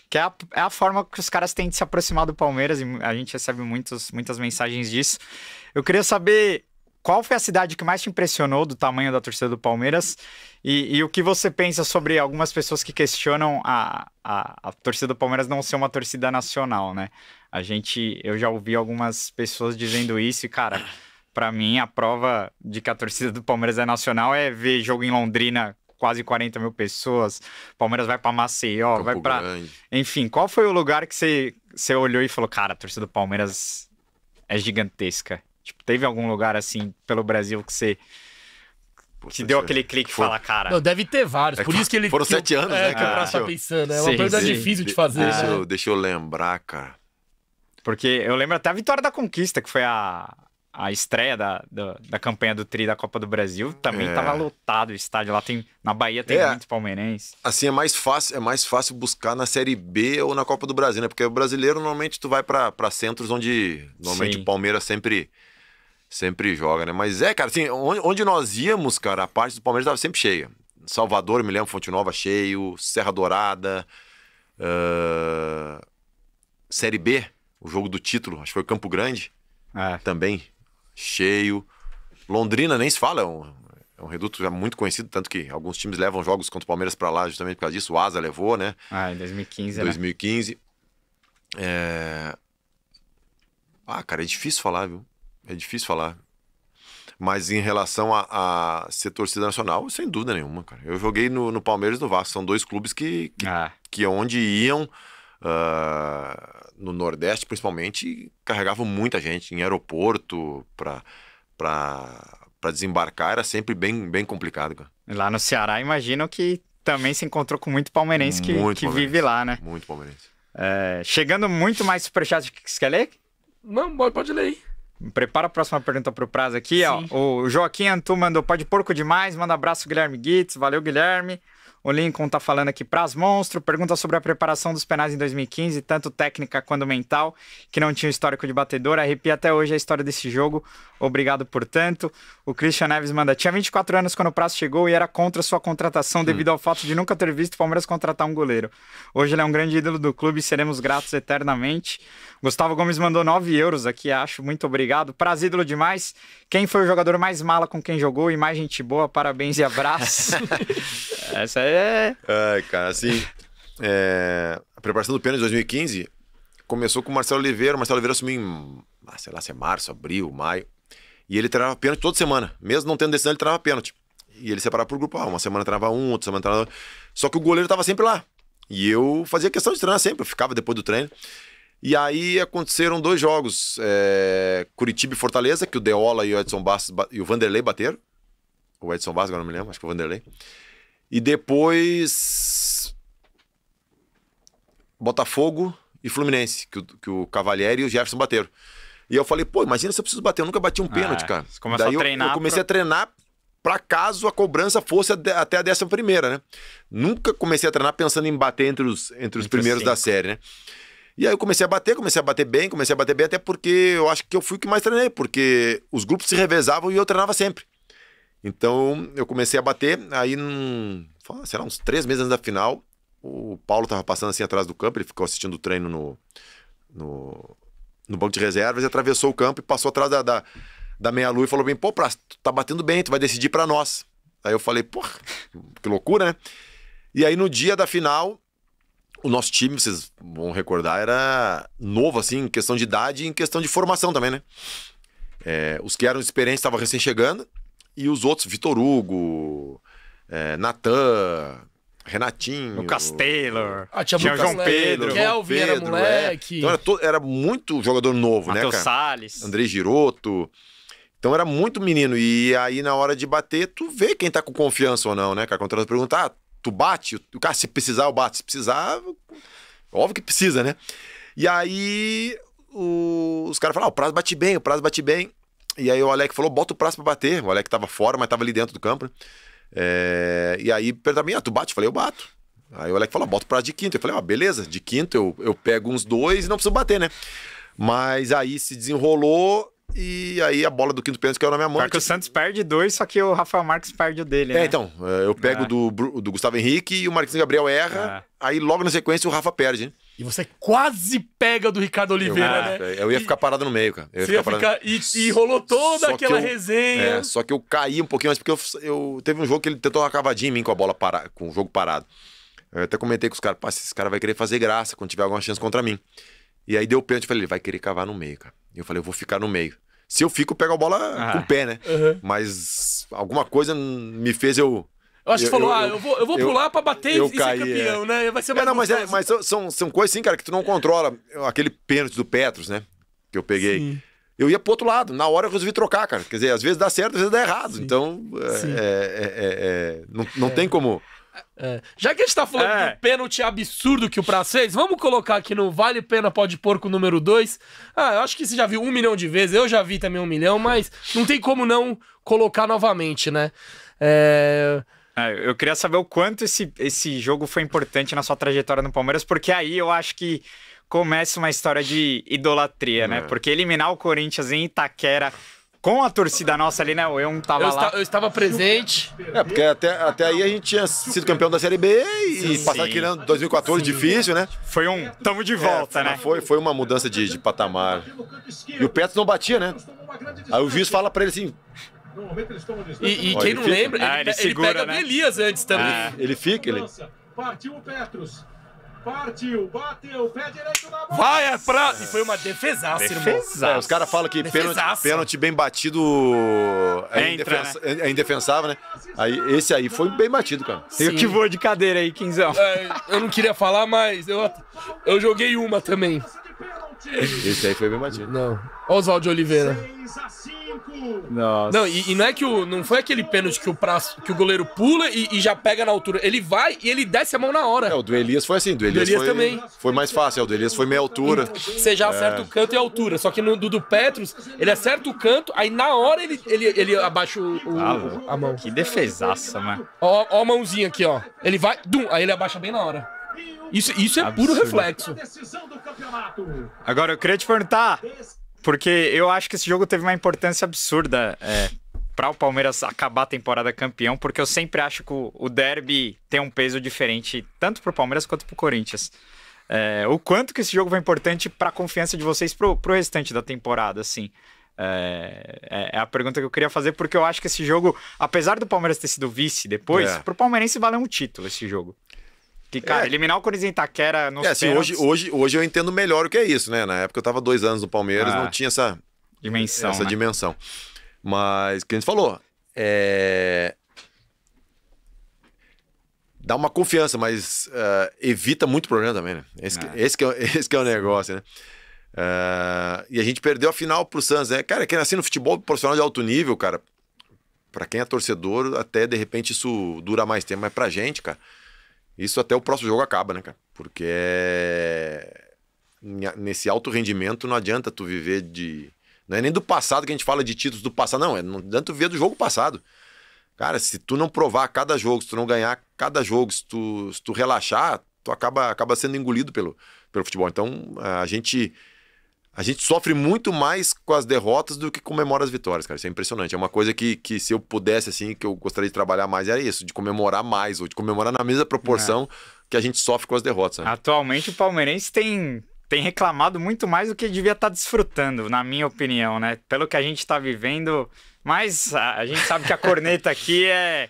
que é a, é a forma que os caras têm de se aproximar do Palmeiras e a gente recebe muitos, muitas mensagens disso. Eu queria saber qual foi a cidade que mais te impressionou do tamanho da torcida do Palmeiras e, e, o que você pensa sobre algumas pessoas que questionam a, a, a, torcida do Palmeiras não ser uma torcida nacional, né? A gente, eu já ouvi algumas pessoas dizendo isso e, cara, para mim a prova de que a torcida do Palmeiras é nacional é ver jogo em Londrina quase 40 mil pessoas, Palmeiras vai para Maceió, Campo vai para, enfim, qual foi o lugar que você, você olhou e falou, cara, a torcida do Palmeiras é gigantesca? Tipo, teve algum lugar assim pelo Brasil que você te deu é aquele clique e fala, cara. Não, deve ter vários. Por é isso que ele. Foram que, sete anos, é, né? Que cara? o tá pensando. Né? É uma coisa difícil de fazer. Deixa né? eu, deixa eu lembrar, cara. Porque eu lembro até a vitória da conquista, que foi a, a estreia da, da, da, campanha do Tri da Copa do Brasil também estava é. lotado o estádio. Lá tem, na Bahia tem é. muito palmeirense. Assim, é mais fácil é mais fácil buscar na Série B ou na Copa do Brasil, né? Porque o brasileiro, normalmente, tu vai para centros onde, normalmente, o Palmeiras sempre Sempre joga, né? Mas é, cara, assim, onde, nós íamos, cara, a parte do Palmeiras estava sempre cheia. Salvador, me lembro, Fonte Nova cheio, Serra Dourada, uh... Série B, o jogo do título, acho que foi Campo Grande, é. também cheio. Londrina nem se fala, é um, é um reduto já muito conhecido, tanto que alguns times levam jogos contra o Palmeiras para lá justamente por causa disso. O Asa levou, né? Ah, em 2015. 2015. Né? É... Ah, cara, é difícil falar, viu? É difícil falar. Mas em relação a, a ser torcida nacional, sem dúvida nenhuma, cara. Eu joguei no, no Palmeiras e no Vasco. São dois clubes que, que, ah. que é onde iam, uh, no Nordeste principalmente, carregavam muita gente em aeroporto para para desembarcar era sempre bem, bem complicado. Cara. Lá no Ceará, imagino que também se encontrou com muito palmeirense que, muito que vive lá, né? Muito palmeirense. É, chegando muito mais superchat, que você quer ler? Não, pode, pode ler aí. Prepara a próxima pergunta para o prazo aqui. Sim. Ó. O Joaquim Antu mandou pode porco demais. Manda abraço, Guilherme Guitz. Valeu, Guilherme. O Lincoln tá falando aqui, Pras Monstro, pergunta sobre a preparação dos penais em 2015, tanto técnica quanto mental, que não tinha histórico de batedor. Arrepia até hoje a história desse jogo. Obrigado por tanto. O Christian Neves manda, tinha 24 anos quando o prazo chegou e era contra sua contratação devido hum. ao fato de nunca ter visto o Palmeiras contratar um goleiro. Hoje ele é um grande ídolo do clube e seremos gratos eternamente. Gustavo Gomes mandou 9 euros aqui, acho. Muito obrigado. Pras ídolo demais. Quem foi o jogador mais mala com quem jogou e mais gente boa? Parabéns e abraço. Essa é. Ai, cara, assim. É... A preparação do pênalti de 2015 começou com o Marcelo Oliveira. O Marcelo Oliveira assumiu em, ah, sei lá, se é março, abril, maio. E ele treinava pênalti toda semana. Mesmo não tendo decisão, ele treinava pênalti. E ele separava por grupo. Ah, uma semana treinava um, outra semana treinava. Só que o goleiro estava sempre lá. E eu fazia questão de treinar sempre. Eu ficava depois do treino. E aí aconteceram dois jogos: é... Curitiba e Fortaleza, que o Deola e o Edson Bastos e o Vanderlei bateram. O Edson Bastos, agora não me lembro, acho que é o Vanderlei. E depois. Botafogo e Fluminense, que o, que o Cavalieri e o Jefferson bateram. E eu falei, pô, imagina se eu preciso bater. Eu nunca bati um é, pênalti, ah, cara. Daí eu, eu, comecei pra... a treinar para caso a cobrança fosse até a décima primeira, né? Nunca comecei a treinar pensando em bater entre os, entre os primeiros cinco. da série, né? E aí eu comecei a bater, comecei a bater bem, comecei a bater bem, até porque eu acho que eu fui o que mais treinei, porque os grupos se revezavam e eu treinava sempre. Então eu comecei a bater, aí num, sei lá, uns três meses antes da final, o Paulo tava passando assim atrás do campo, ele ficou assistindo o treino no, no, no banco de reservas e atravessou o campo e passou atrás da, da, da meia-lua e falou bem, pô, Praça, tu tá batendo bem, tu vai decidir para nós. Aí eu falei, pô, que loucura, né? E aí no dia da final, o nosso time, vocês vão recordar, era novo, assim, em questão de idade e em questão de formação também, né? É, os que eram experientes estavam recém chegando, e os outros, Vitor Hugo, é, Natan, Renatinho. O Castelo. Ah, tinha, tinha João Pedro. Kelvin Pedro, era moleque. É. Então era, todo, era, muito jogador novo, Mateus né, cara? Salles. André Giroto. Então era muito menino. E aí, na hora de bater, tu vê quem tá com confiança ou não, né, cara? Quando tu pergunta, ah, tu bate? O cara, se precisar, eu bato. Se precisar, óbvio que precisa, né? E aí, o... os caras falaram, ah, o prazo bate bem, o prazo bate bem. E aí o Alec falou: bota o prazo pra bater. O Alec tava fora, mas tava ali dentro do campo. Né? É... E aí perguntaram pra mim: ah, tu bate? Eu falei: eu bato. Aí o Alec falou: ah, bota o prazo de quinto. Eu falei: ah, beleza, de quinto eu, eu pego uns dois e não preciso bater, né? Mas aí se desenrolou e aí a bola do quinto pênalti caiu na minha mão. Porque o Santos perde dois, só que o Rafael Marques perde o dele, é, né? Então, é, então, eu pego ah. do, do Gustavo Henrique e o Marquinhos Gabriel erra, é. aí logo na sequência o Rafa perde, né? E você quase pega do Ricardo Oliveira, eu, né? É, eu ia ficar parado no meio, cara. Eu ia ficar, ia ficar e, e, rolou toda só aquela eu, resenha. É, só que eu caí um pouquinho mais porque eu, eu, teve um jogo que ele tentou uma cavadinha em mim com a bola parada, com o jogo parado. Eu até comentei com os caras, esse cara vai querer fazer graça quando tiver alguma chance contra mim. E aí deu pênalti, eu falei, ele vai querer cavar no meio, cara. E eu falei, eu vou ficar no meio. Se eu fico, eu pego a bola ah. com o pé, né? Uhum. Mas alguma coisa me fez eu eu acho que falou, eu, ah, eu vou, eu vou eu, pular pra bater eu e caí, ser é. campeão, é. né? Vai ser é, mais é, não, mas, é, mas são, são coisas assim, cara, que tu não controla. Aquele pênalti do Petros, né? Que eu peguei. Sim. Eu ia pro outro lado. Na hora eu resolvi trocar, cara. Quer dizer, às vezes dá certo, às vezes dá errado. Sim. Então, Sim. É, é não, não tem como... Já que a gente tá falando é. do pênalti absurdo que o Praça fez, vamos colocar aqui no Vale Pena Pode Porco número 2. Ah, eu acho que você já viu um milhão de vezes, eu já vi também um milhão, mas não tem como não colocar novamente, né? É... Ah, eu queria saber o quanto esse, esse jogo foi importante na sua trajetória no Palmeiras, porque aí eu acho que começa uma história de idolatria, né? é. né? Porque eliminar o Corinthians em Itaquera com a torcida nossa ali, né? O eu tava eu lá. eu estava presente. É, porque até, até aí a gente tinha sido campeão da Série B e sim, passar aquele ano 2014 sim. difícil, né? Foi um tamo de é, volta, é, né? Foi, foi uma mudança de, de patamar. E o Petros não batia, né? Aí o juiz fala para ele assim, eles tomam distância. E, e quem não fica. lembra, ah, ele, ele, segura, ele, pega né? Elias antes ah. também. Ah, ele fica, ele. Partiu o Petros. Partiu, bateu, pé direito na bola. Vai, é pra... E foi uma defesaça, defesaça. irmão. É, os caras falam que pênalti, pênalti, bem batido é, Entra, indefens... né? é, indefensável, né? Aí, esse aí foi bem batido, cara. Sim. Eu que vou de cadeira aí, Quinzão. É, eu não queria falar, mas eu, eu joguei uma também. Esse aí foi bem batido. Não. Oswaldo Oliveira. Nossa. Não, e, e, não é que o. Não foi aquele pênalti que o, praço, que o goleiro pula e, e, já pega na altura. Ele vai e ele desce a mão na hora. É, o do Elias foi assim, do Elias, do Elias foi, também. Foi mais fácil, é, o do Elias foi meia altura. Você já é. acerta é. o canto e a altura. Só que no do, do Petros, ele acerta o canto, aí na hora ele, ele, ele abaixa o, o ah, a mão. Que defesaça, mano. Ó, ó a mãozinha aqui, ó. Ele vai. Dum, aí ele abaixa bem na hora. Isso, isso é Absurdo. puro reflexo. Agora eu queria te perguntar. Porque eu acho que esse jogo teve uma importância absurda é, para o Palmeiras acabar a temporada campeão, porque eu sempre acho que o, derby tem um peso diferente, tanto para o Palmeiras quanto para o Corinthians. É, o quanto que esse jogo foi importante para a confiança de vocês para o restante da temporada, assim. É, é, é, a pergunta que eu queria fazer, porque eu acho que esse jogo, apesar do Palmeiras ter sido vice depois, é. pro palmeirense valeu um título esse jogo. Que, cara, é. eliminar o Corinthians em Itaquera nos é, assim, hoje, hoje, hoje eu entendo melhor o que é isso, né? Na época eu tava dois anos no Palmeiras, ah, não tinha essa dimensão. Essa né? dimensão. Mas, que a gente falou, é... Dá uma confiança, mas uh, evita muito problema também, né? Esse, esse, que, é, esse que é o é negócio, né? Uh, e a gente perdeu a final pro Santos, né? Cara, quem nasce no futebol profissional de alto nível, cara, para quem é torcedor, até de repente isso dura mais tempo, mas pra gente, cara, isso até o próximo jogo acaba, né, cara? Porque é, nesse alto rendimento não adianta tu viver de. Não é nem do passado que a gente fala de títulos do passado, não. É não adianta tu viver do jogo passado. Cara, se tu não provar cada jogo, se tu não ganhar cada jogo, se tu, se tu relaxar, tu acaba, acaba sendo engolido pelo, pelo futebol. Então, a gente a gente sofre muito mais com as derrotas do que comemora as vitórias, cara. Isso é impressionante. É uma coisa que, que se eu pudesse, assim, que eu gostaria de trabalhar mais, era isso, de comemorar mais, ou de comemorar na mesma proporção é. que a gente sofre com as derrotas. Né? Atualmente, o palmeirense tem, tem reclamado muito mais do que devia estar tá desfrutando, na minha opinião, né? Pelo que a gente está vivendo. Mas a, a gente sabe que a corneta aqui é.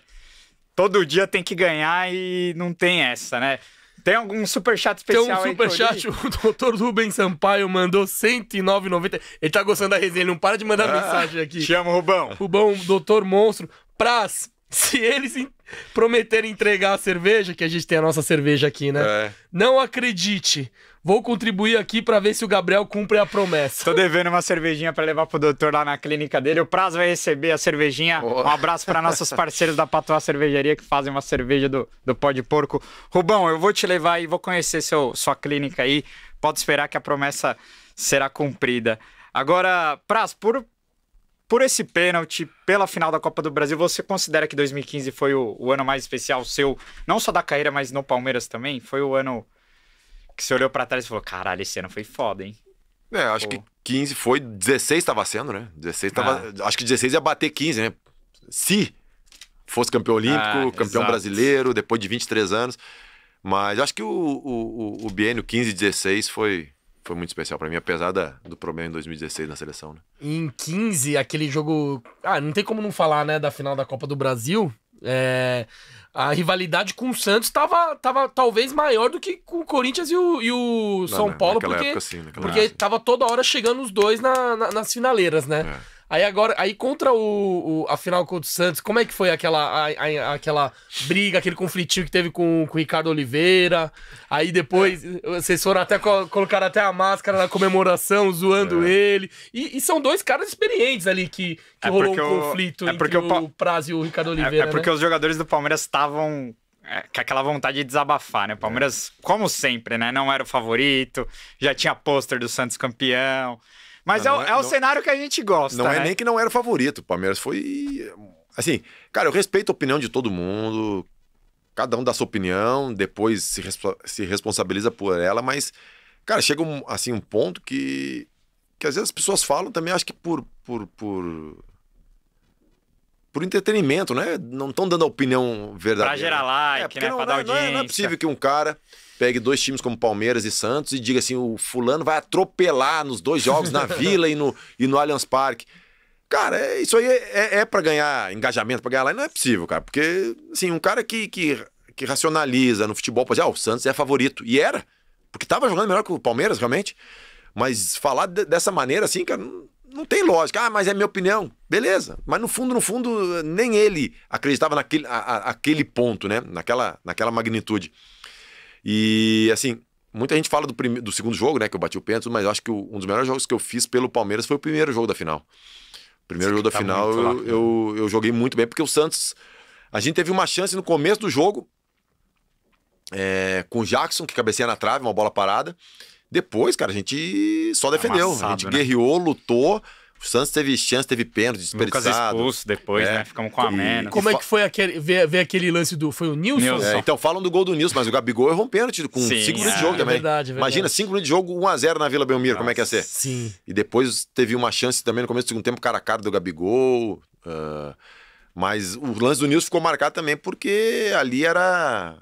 Todo dia tem que ganhar e não tem essa, né? Tem algum superchat especial Tem um superchat, o doutor Rubens Sampaio mandou 109,90. Ele tá gostando da resenha, ele não para de mandar ah, mensagem aqui. chama o Rubão. Rubão, doutor monstro. pras Se eles prometerem entregar a cerveja, que a gente tem a nossa cerveja aqui, né? É. Não acredite. Vou contribuir aqui para ver se o Gabriel cumpre a promessa. Tô devendo uma cervejinha para levar pro doutor lá na clínica dele. O Prazo vai receber a cervejinha. Oh. Um abraço para nossos parceiros da Patoa Cervejaria que fazem uma cerveja do, do pó de porco. Rubão, eu vou te levar e vou conhecer seu, sua clínica aí. Pode esperar que a promessa será cumprida. Agora, Praz, por, por esse pênalti, pela final da Copa do Brasil, você considera que 2015 foi o, o, ano mais especial seu, não só da carreira, mas no Palmeiras também? Foi o ano que você olhou para trás e falou: caralho, esse ano foi foda, hein? É, acho Pô. que 15 foi, 16 estava sendo, né? 16 tava, ah. acho que 16 ia bater 15, né? Se fosse campeão ah, olímpico, ah, campeão exato. brasileiro, depois de 23 anos. Mas acho que o, o, o, o biênio 15 e 16 foi, foi muito especial para mim, apesar da, do problema em 2016 na seleção. Né? Em 15, aquele jogo. Ah, não tem como não falar, né, da final da Copa do Brasil. É... A rivalidade com o Santos estava tava, talvez maior do que com o Corinthians e o, e o São não, né, Paulo, porque, época, sim, porque época. tava toda hora chegando os dois na, na, nas finaleiras, né? É. Aí agora, aí contra o, o a final contra o Santos, como é que foi aquela, a, a, aquela briga, aquele conflitinho que teve com, com o Ricardo Oliveira? Aí depois é. vocês foram até colocar até a máscara na comemoração, zoando é. ele. E, e, são dois caras experientes ali que, que é rolou um o, conflito é entre o, o e o Ricardo é, Oliveira. É, porque né? os jogadores do Palmeiras estavam é, com aquela vontade de desabafar, né? O Palmeiras, como sempre, né? Não era o favorito, já tinha pôster do Santos campeão. Mas não, é, não, é, é, o não, cenário que a gente gosta. Não é né? é nem que não era o favorito. O Palmeiras foi. Assim, cara, eu respeito a opinião de todo mundo. Cada um dá sua opinião, depois se, se responsabiliza por ela, mas, cara, chega um, assim, um ponto que. Que às vezes as pessoas falam também, acho que por. por, por por entretenimento, né? Não estão dando a opinião verdadeira. Pra gerar like, é, né? Não, pra dar não, audiência. Não é, não é possível que um cara pegue dois times como Palmeiras e Santos e diga assim: o fulano vai atropelar nos dois jogos, na Vila e no, e no Allianz Parque. Cara, é, isso aí é, é, é para ganhar engajamento, para ganhar lá, não é possível, cara. Porque, assim, um cara que, que, que racionaliza no futebol pode dizer, ah, o Santos é favorito. E era, porque tava jogando melhor que o Palmeiras, realmente. Mas falar de, dessa maneira, assim, cara, não, não tem lógica. Ah, mas é minha opinião. Beleza. Mas no fundo, no fundo, nem ele acreditava naquele, a, a, aquele ponto, né? Naquela, naquela magnitude. E assim, muita gente fala do, primeiro, do segundo jogo, né? Que eu bati o pênalti, mas eu acho que um dos melhores jogos que eu fiz pelo Palmeiras foi o primeiro jogo da final. O primeiro Você jogo da tá final eu, eu, eu joguei muito bem, porque o Santos. A gente teve uma chance no começo do jogo, é, com o Jackson, que cabeceia na trave, uma bola parada. Depois, cara, a gente só defendeu. Amassado, a gente né? guerreou, lutou o Santos teve chance, teve pênalti, desperdiçado. Lucas expulso depois, é. né? Ficamos com a menos. Como é que foi aquele, ver, ver aquele lance do... Foi o Nilson? É, então, falam do gol do Nilson, mas o Gabigol errou um pênalti com 5 é. é é minutos de jogo também. Verdade, verdade. Imagina, 5 minutos de jogo, 1x0 na Vila Belmiro, Nossa. como é que ia ser? Sim. E depois teve uma chance também no começo do segundo tempo, cara a cara do Gabigol. Uh, mas o lance do Nilson ficou marcado também porque ali era...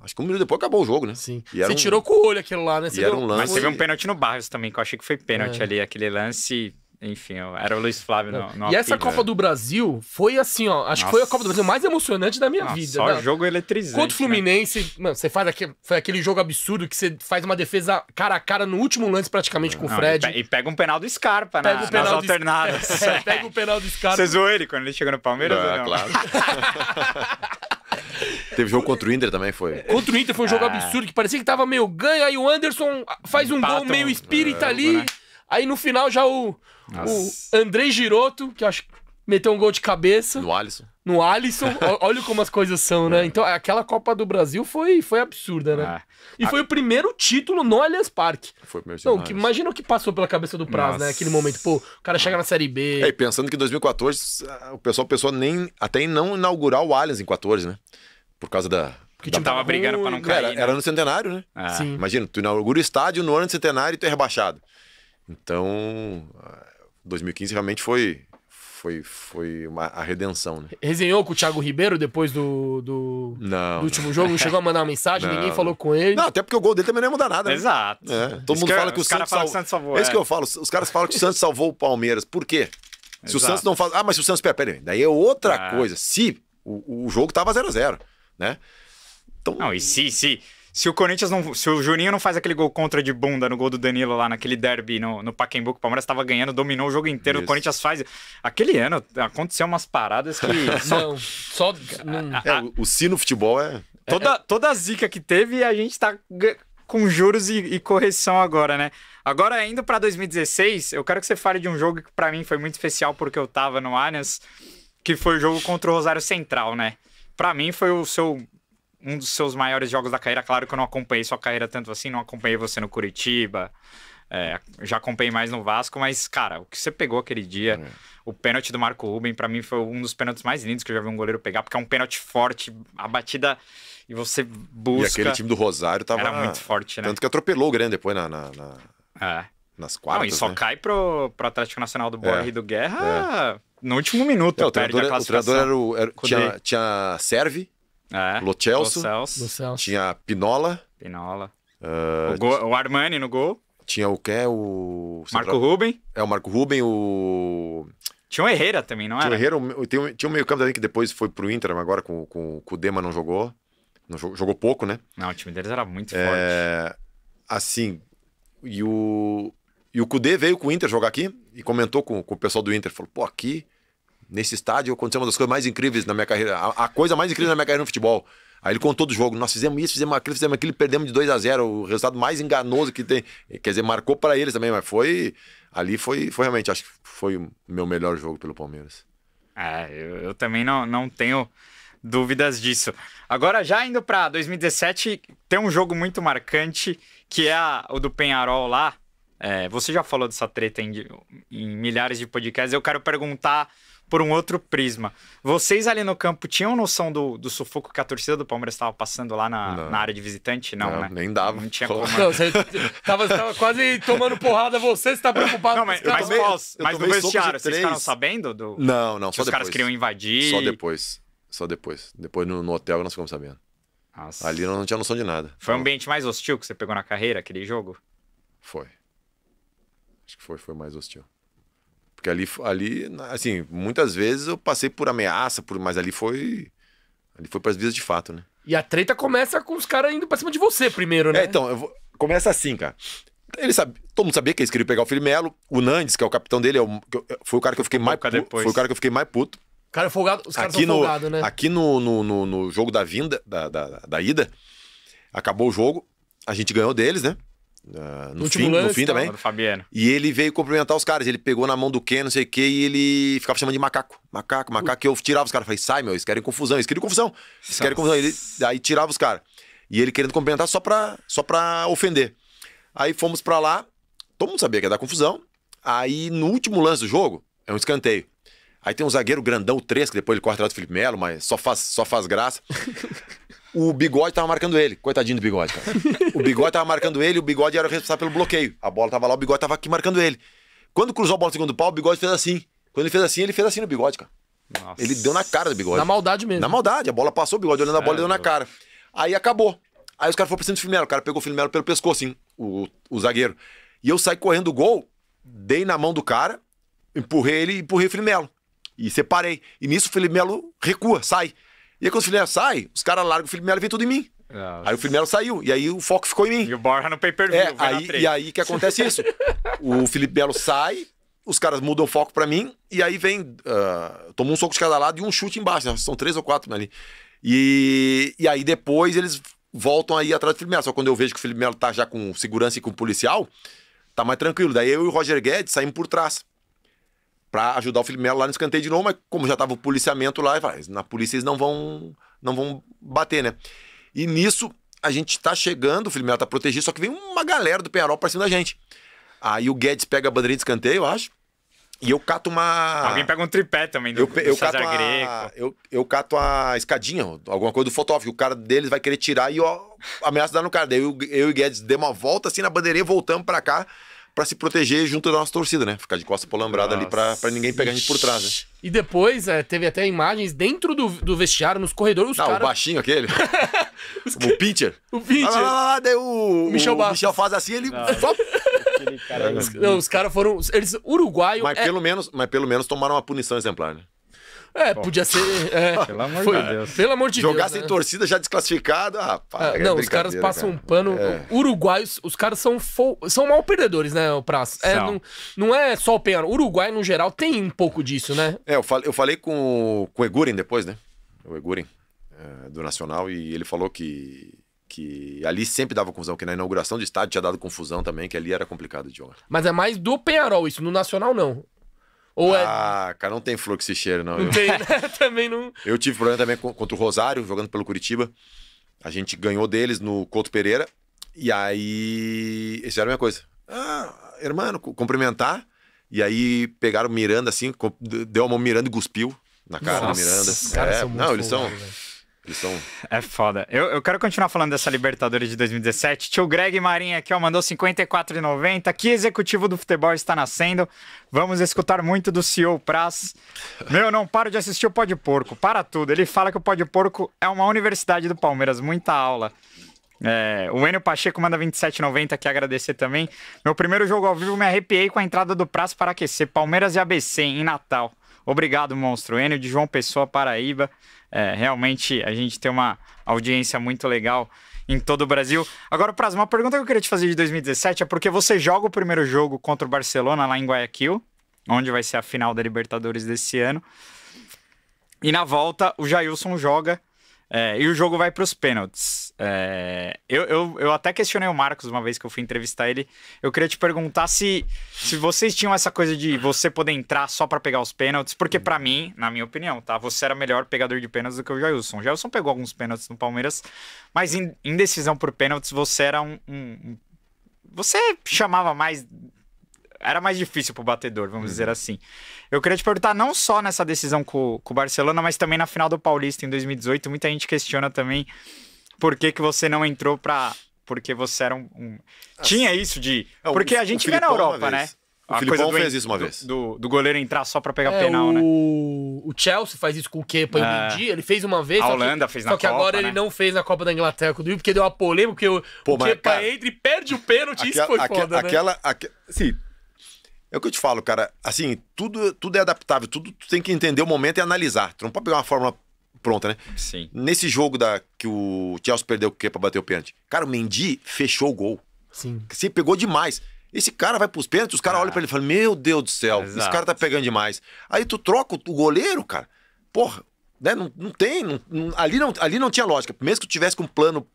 Acho que um minuto depois acabou o jogo, né? Sim. Você um... tirou com o olho aquilo lá, né? Você e era um lance... Mas teve um pênalti no Barros também, que eu achei que foi pênalti é. ali. Aquele lance enfim, era o Luiz Flávio é. não. e essa Copa é. do Brasil foi assim, ó. Acho Nossa. que foi a Copa do Brasil mais emocionante da minha Nossa, vida. Só né? jogo eletrizante. Contra o né? Fluminense, né? mano, você faz aquele, foi aquele jogo absurdo que você faz uma defesa cara a cara no último lance praticamente com não, o Fred. E pega um penal do Scarpa, né? Pega um penal nas alternadas. É, pega o penal do Scarpa. Você zoou ele quando ele chegou no Palmeiras? Não, não? claro. Teve jogo contra o Inter também, foi? Contra o Inter foi um jogo ah. absurdo, que parecia que tava meio ganho, aí o Anderson faz um gol meio espírita ali. Né? Aí no final já o, André o Andrei Giroto, que acho que meteu um gol de cabeça. No Alisson. No Alisson. olha como as coisas são, né? É. Então, aquela Copa do Brasil foi, foi absurda, né? É. e a... foi o primeiro título no Allianz Parque. Foi o primeiro título. imagina o que passou pela cabeça do Praz, né? Nossa. né? Aquele momento, pô, o cara chega na Série B. É, e pensando que em 2014, ah, o pessoal pensou nem, até em não inaugurar o Allianz em 14, né? Por causa da, que tipo, tava brigando para não cair. Era, né? era, no centenário, né? Ah. Imagina, tu inaugura o estádio no ano do centenário e tu é rebaixado. Então, 2015 ah, realmente foi foi, foi uma, a redenção, né? Resenhou com o Thiago Ribeiro depois do, do, não, do último jogo? Não chegou a mandar uma mensagem? Não. Ninguém falou com ele? Não, até porque o gol dele também não ia mudar nada. Né? Exato. É, todo mundo fala que o, Santos, fala que Santos salvou. É isso é. que eu falo. Os caras falam que o Santos salvou o Palmeiras. Por quê? Se o Santos não faz... Ah, mas se o Santos... Pera, pera, daí é outra é. coisa. Se o, o jogo tava 0x0, né? Então... Não, e se... se se o Corinthians não. Se o Juninho não faz aquele gol contra de bunda no gol do Danilo lá naquele derby no, no Pacaembu, que o Palmeiras estava ganhando, dominou o jogo inteiro, Isso. o Corinthians faz. Aquele ano aconteceu umas paradas que. só... Não, só. É, o, o sino futebol é. Toda, é, é. toda a zica que teve, a gente tá com juros e, e correção agora, né? Agora, indo para 2016, eu quero que você fale de um jogo que para mim foi muito especial porque eu tava no Allianz, que foi o jogo contra o Rosário Central, né? Para mim foi o seu um dos seus maiores jogos da carreira. Claro que eu não acompanhei sua carreira tanto assim, não acompanhei você no Curitiba. É, já acompanhei mais no Vasco, mas, cara, o que você pegou aquele dia, é. o pênalti do Marco Ruben, para mim foi um dos pênaltis mais lindos que eu já vi um goleiro pegar, porque é um pênalti forte, a batida e você busca. E aquele time do Rosário tava. Era muito forte, né? Tanto que atropelou o Grêmio depois na. na, na... É. Nas quartas. Não, e só né? cai pro, pro Atlético Nacional do Borre é. do Guerra é. no último minuto. É, o treinador, é, o treinador era o, era, tinha, tinha Serve, é. Lo Celso. Lo Celso. Tinha Pinola. Pinola. Uh, o, o, Armani no gol. Tinha o que? O. Marco Ruben. É, o Marco Ruben, o. Tinha o Herrera também, não tinha era? Herrera, tinha, tinha um meio campo também que depois foi pro Inter, mas agora com, com, com o Dema não jogou. Não, jogou pouco, né? Não, o time deles era muito é, forte. Assim, e o. E o Kudê veio com o Inter jogar aqui e comentou com, com o pessoal do Inter. Falou, pô, aqui nesse estádio aconteceu uma das coisas mais incríveis na minha carreira, a, a coisa mais incrível na minha carreira no futebol. Aí ele contou do jogo, nós fizemos isso, fizemos aquilo, fizemos aquilo, perdemos de 2 a 0 o resultado mais enganoso que tem. Quer dizer, marcou para eles também, mas foi ali foi, foi realmente, acho que foi o meu melhor jogo pelo Palmeiras. Ah, eu, eu também não, não tenho dúvidas disso. Agora, já indo para 2017, tem um jogo muito marcante, que é a, o do Penharol lá. É, você já falou dessa treta em, em milhares de podcasts. Eu quero perguntar por um outro prisma. Vocês ali no campo tinham noção do, do sufoco que a torcida do Palmeiras estava passando lá na, na, área de visitante? Não, não né? Nem dava. Não tinha como. Né? Não, você tava, tava, quase tomando porrada, você está preocupado não, mas, com mas, tomei, mas, mas no vestiário, vocês ficaram sabendo? Do, não, não, que só os depois. caras queriam invadir? Só depois. Só depois. Depois no, no hotel nós ficamos sabendo. Nossa. Ali nós não tinha noção de nada. Foi o um ambiente mais hostil que você pegou na carreira, aquele jogo? Foi. Acho que foi, foi mais hostil. Porque ali, ali, assim, muitas vezes eu passei por ameaça, por, mas ali foi. Ali foi para as vias de fato, né? E a treta começa com os caras indo pra cima de você primeiro, né? É, então, vou... começa assim, cara. Ele sabe, todo mundo sabia que eles queriam pegar o filho Melo. O Nandes, que é o capitão dele, é o... foi o cara que eu fiquei mais puto. Foi o cara que eu fiquei mais puto. Cara folgado, os caras aqui folgados, né? Aqui no, no, no, no jogo da vinda, da, da, da ida, acabou o jogo, a gente ganhou deles, né? Ah, no, fim, lance, no fim também. Fabiano. E ele veio cumprimentar os caras. Ele pegou na mão do Ken, não sei o que, e ele ficava chamando de macaco. Macaco, macaco. E eu tirava os caras. Falei, sai, meu, eles querem confusão, eles querem confusão. Eles querem confusão. Ele, aí tirava os caras. E ele querendo cumprimentar só pra, só pra ofender. Aí fomos pra lá, todo mundo sabia que ia dar confusão. Aí no último lance do jogo, é um escanteio. Aí tem um zagueiro grandão, três, que depois ele corta atrás do Felipe Melo, mas só faz, só faz graça. o bigode tava marcando ele. Coitadinho do bigode, cara. O bigode tava marcando ele, o bigode era o responsável pelo bloqueio. A bola tava lá, o bigode tava aqui marcando ele. Quando cruzou a bola no segundo pau, o bigode fez assim. Quando ele fez assim, ele fez assim no bigode, cara. Nossa. Ele deu na cara do bigode. Na maldade mesmo. Na maldade, a bola passou, o bigode olhando a bola, deu na cara. Aí acabou. Aí os caras foram pra cima do Filmelo, o cara pegou o Filmelo pelo pescoço, assim, o, o zagueiro. E eu saí correndo o gol, dei na mão do cara, empurrei ele e empurrei o Filmelo. E separei. E nisso o Filmelo recua, sai. E aí quando o Melo sai, os caras largam o Melo e vem tudo em mim. Nossa. É. Aí o Melo saiu, e aí o foco ficou em mim. E o Borja no pay-per-view. É, aí, e aí que acontece isso. o Felipe Melo sai, os caras mudam o foco para mim, e aí vem. Uh, toma um soco de cada lado e um chute embaixo, né? São três ou quatro né, ali. E, e aí depois eles voltam aí atrás do Felipe Melo. Só quando eu vejo que o Felipe Melo tá já com segurança e com policial, tá mais tranquilo. Daí eu e o Roger Guedes saímos por trás para ajudar o Felipe Melo lá no escanteio de novo, mas como já tava o policiamento lá, ah, na polícia eles não vão, não vão bater, né? E nisso a gente tá chegando, o Felipe Melo tá protegido, só que vem uma galera do Penharol pra cima da gente. Aí o Guedes pega a bandeirinha de escanteio, eu acho. E eu cato uma. Alguém pega um tripé também do, eu, eu do cato a, eu, eu, cato a escadinha, alguma coisa do fotógrafo. O cara deles vai querer tirar e ameaça dar no cara. Daí eu, eu e o Guedes demos uma volta assim na bandeirinha, voltamos para cá para se proteger junto da nossa torcida, né? Ficar de costa polambrada ali para ninguém pegar a gente por trás, né? E depois é, teve até imagens dentro do, do vestiário, nos corredores. Os Não, ah, o baixinho aquele. o pitcher. O pitcher. Ah, daí o, o, Michel, o Michel faz assim, ele. Cara... É Não, os caras foram. Eles, uruguaio. Mas, é... pelo menos, mas pelo menos tomaram uma punição exemplar, né? É, Bom. podia ser. É, é. pelo amor foi, de Deus. Pelo amor de Jogar Deus, né? sem né? torcida já desclassificado. Ah, pá, ah, é, não, os caras passam cara. um pano. É. Uruguaios, os caras são, fo... são mal perdedores, né, o Praça? É, não, não é só o Penharol. Uruguai, no geral, tem um pouco disso, né? É, eu falei, eu falei com, com o Eguren depois, né? O Eguren, é, do Nacional, e ele falou que que ali sempre dava confusão, que na inauguração do estádio tinha dado confusão também, que ali era complicado de jogar. Mas é mais do Penharol isso, no Nacional não. Ou é- ah, é... cara, não tem fluxo e cheiro, não. Não tem, né? também não. Eu tive problema também contra o Rosário, jogando pelo Curitiba. A gente ganhou deles no Couto Pereira. E aí. Eles fizeram a mesma coisa. Ah, irmão, cumprimentar. E aí pegaram o Miranda assim, deu a mão Miranda e cuspiu na cara Nossa, do Miranda. É, não, eles são. Velho. É foda. Eu, eu quero continuar falando dessa Libertadores de 2017. Tio Greg Marinha aqui, ó, mandou 54,90. Que executivo do futebol está nascendo? Vamos escutar muito do CEO Praz. Meu, não paro de assistir o Pode Porco. Para tudo. Ele fala que o Pode Porco é uma universidade do Palmeiras. Muita aula. É, o Enio Pacheco manda 27,90 aqui agradecer também. Meu primeiro jogo ao vivo me arrepiei com a entrada do Praz para aquecer. Palmeiras e ABC em Natal. Obrigado, monstro. Enio de João Pessoa, Paraíba. É, realmente a gente tem uma audiência muito legal em todo o Brasil. Agora, Praz, uma pergunta que eu queria te fazer de 2017 é porque você joga o primeiro jogo contra o Barcelona lá em Guayaquil, onde vai ser a final da Libertadores desse ano. E na volta, o Jailson joga é, e o jogo vai para os pênaltis. É, eu, eu, eu até questionei o Marcos uma vez que eu fui entrevistar ele. Eu queria te perguntar se, se vocês tinham essa coisa de você poder entrar só para pegar os pênaltis, porque para mim, na minha opinião, tá? Você era melhor pegador de pênaltis do que o Jailson. O Jailson pegou alguns pênaltis no Palmeiras, mas em, em decisão por pênaltis você era um, um, um você chamava mais era mais difícil pro batedor, vamos uhum. dizer assim. Eu queria te perguntar não só nessa decisão com, com o Barcelona, mas também na final do Paulista em 2018. Muita gente questiona também por que, que você não entrou pra. Porque você era um. um... Ah, Tinha isso de. porque a gente vê na Europa, né? O a Filipão do, fez isso uma vez. Do, do, do goleiro entrar só pra pegar é, penal, o... né? O Chelsea faz isso com o Kepa é. em um dia. Ele fez uma vez. A Holanda que, fez na Copa, Só que Copa, agora né? ele não fez na Copa da Inglaterra com o Duílio, porque deu uma polêmica, porque o, Pô, o Kepa cara... entra e perde o pênalti. Aquela, isso foi aquela, foda, aquela, né? Aquela, Sim, é o que eu te falo, cara. Assim, tudo, tudo é adaptável, tudo tu tem que entender o momento e analisar. Tu não pode pegar uma fórmula pronta, né? Sim. Nesse jogo da, que o Chelsea perdeu o quê pra bater o pênalti? Cara, o Mendy fechou o gol. Sim. Você pegou demais. Esse cara vai pros pênaltis, os caras ah. olham pra ele e falam: Meu Deus do céu, Exato. esse cara tá pegando demais. Aí tu troca o goleiro, cara. Porra, né? Não, não tem. Não, não, ali, não, ali não tinha lógica. Mesmo que tu tivesse com um plano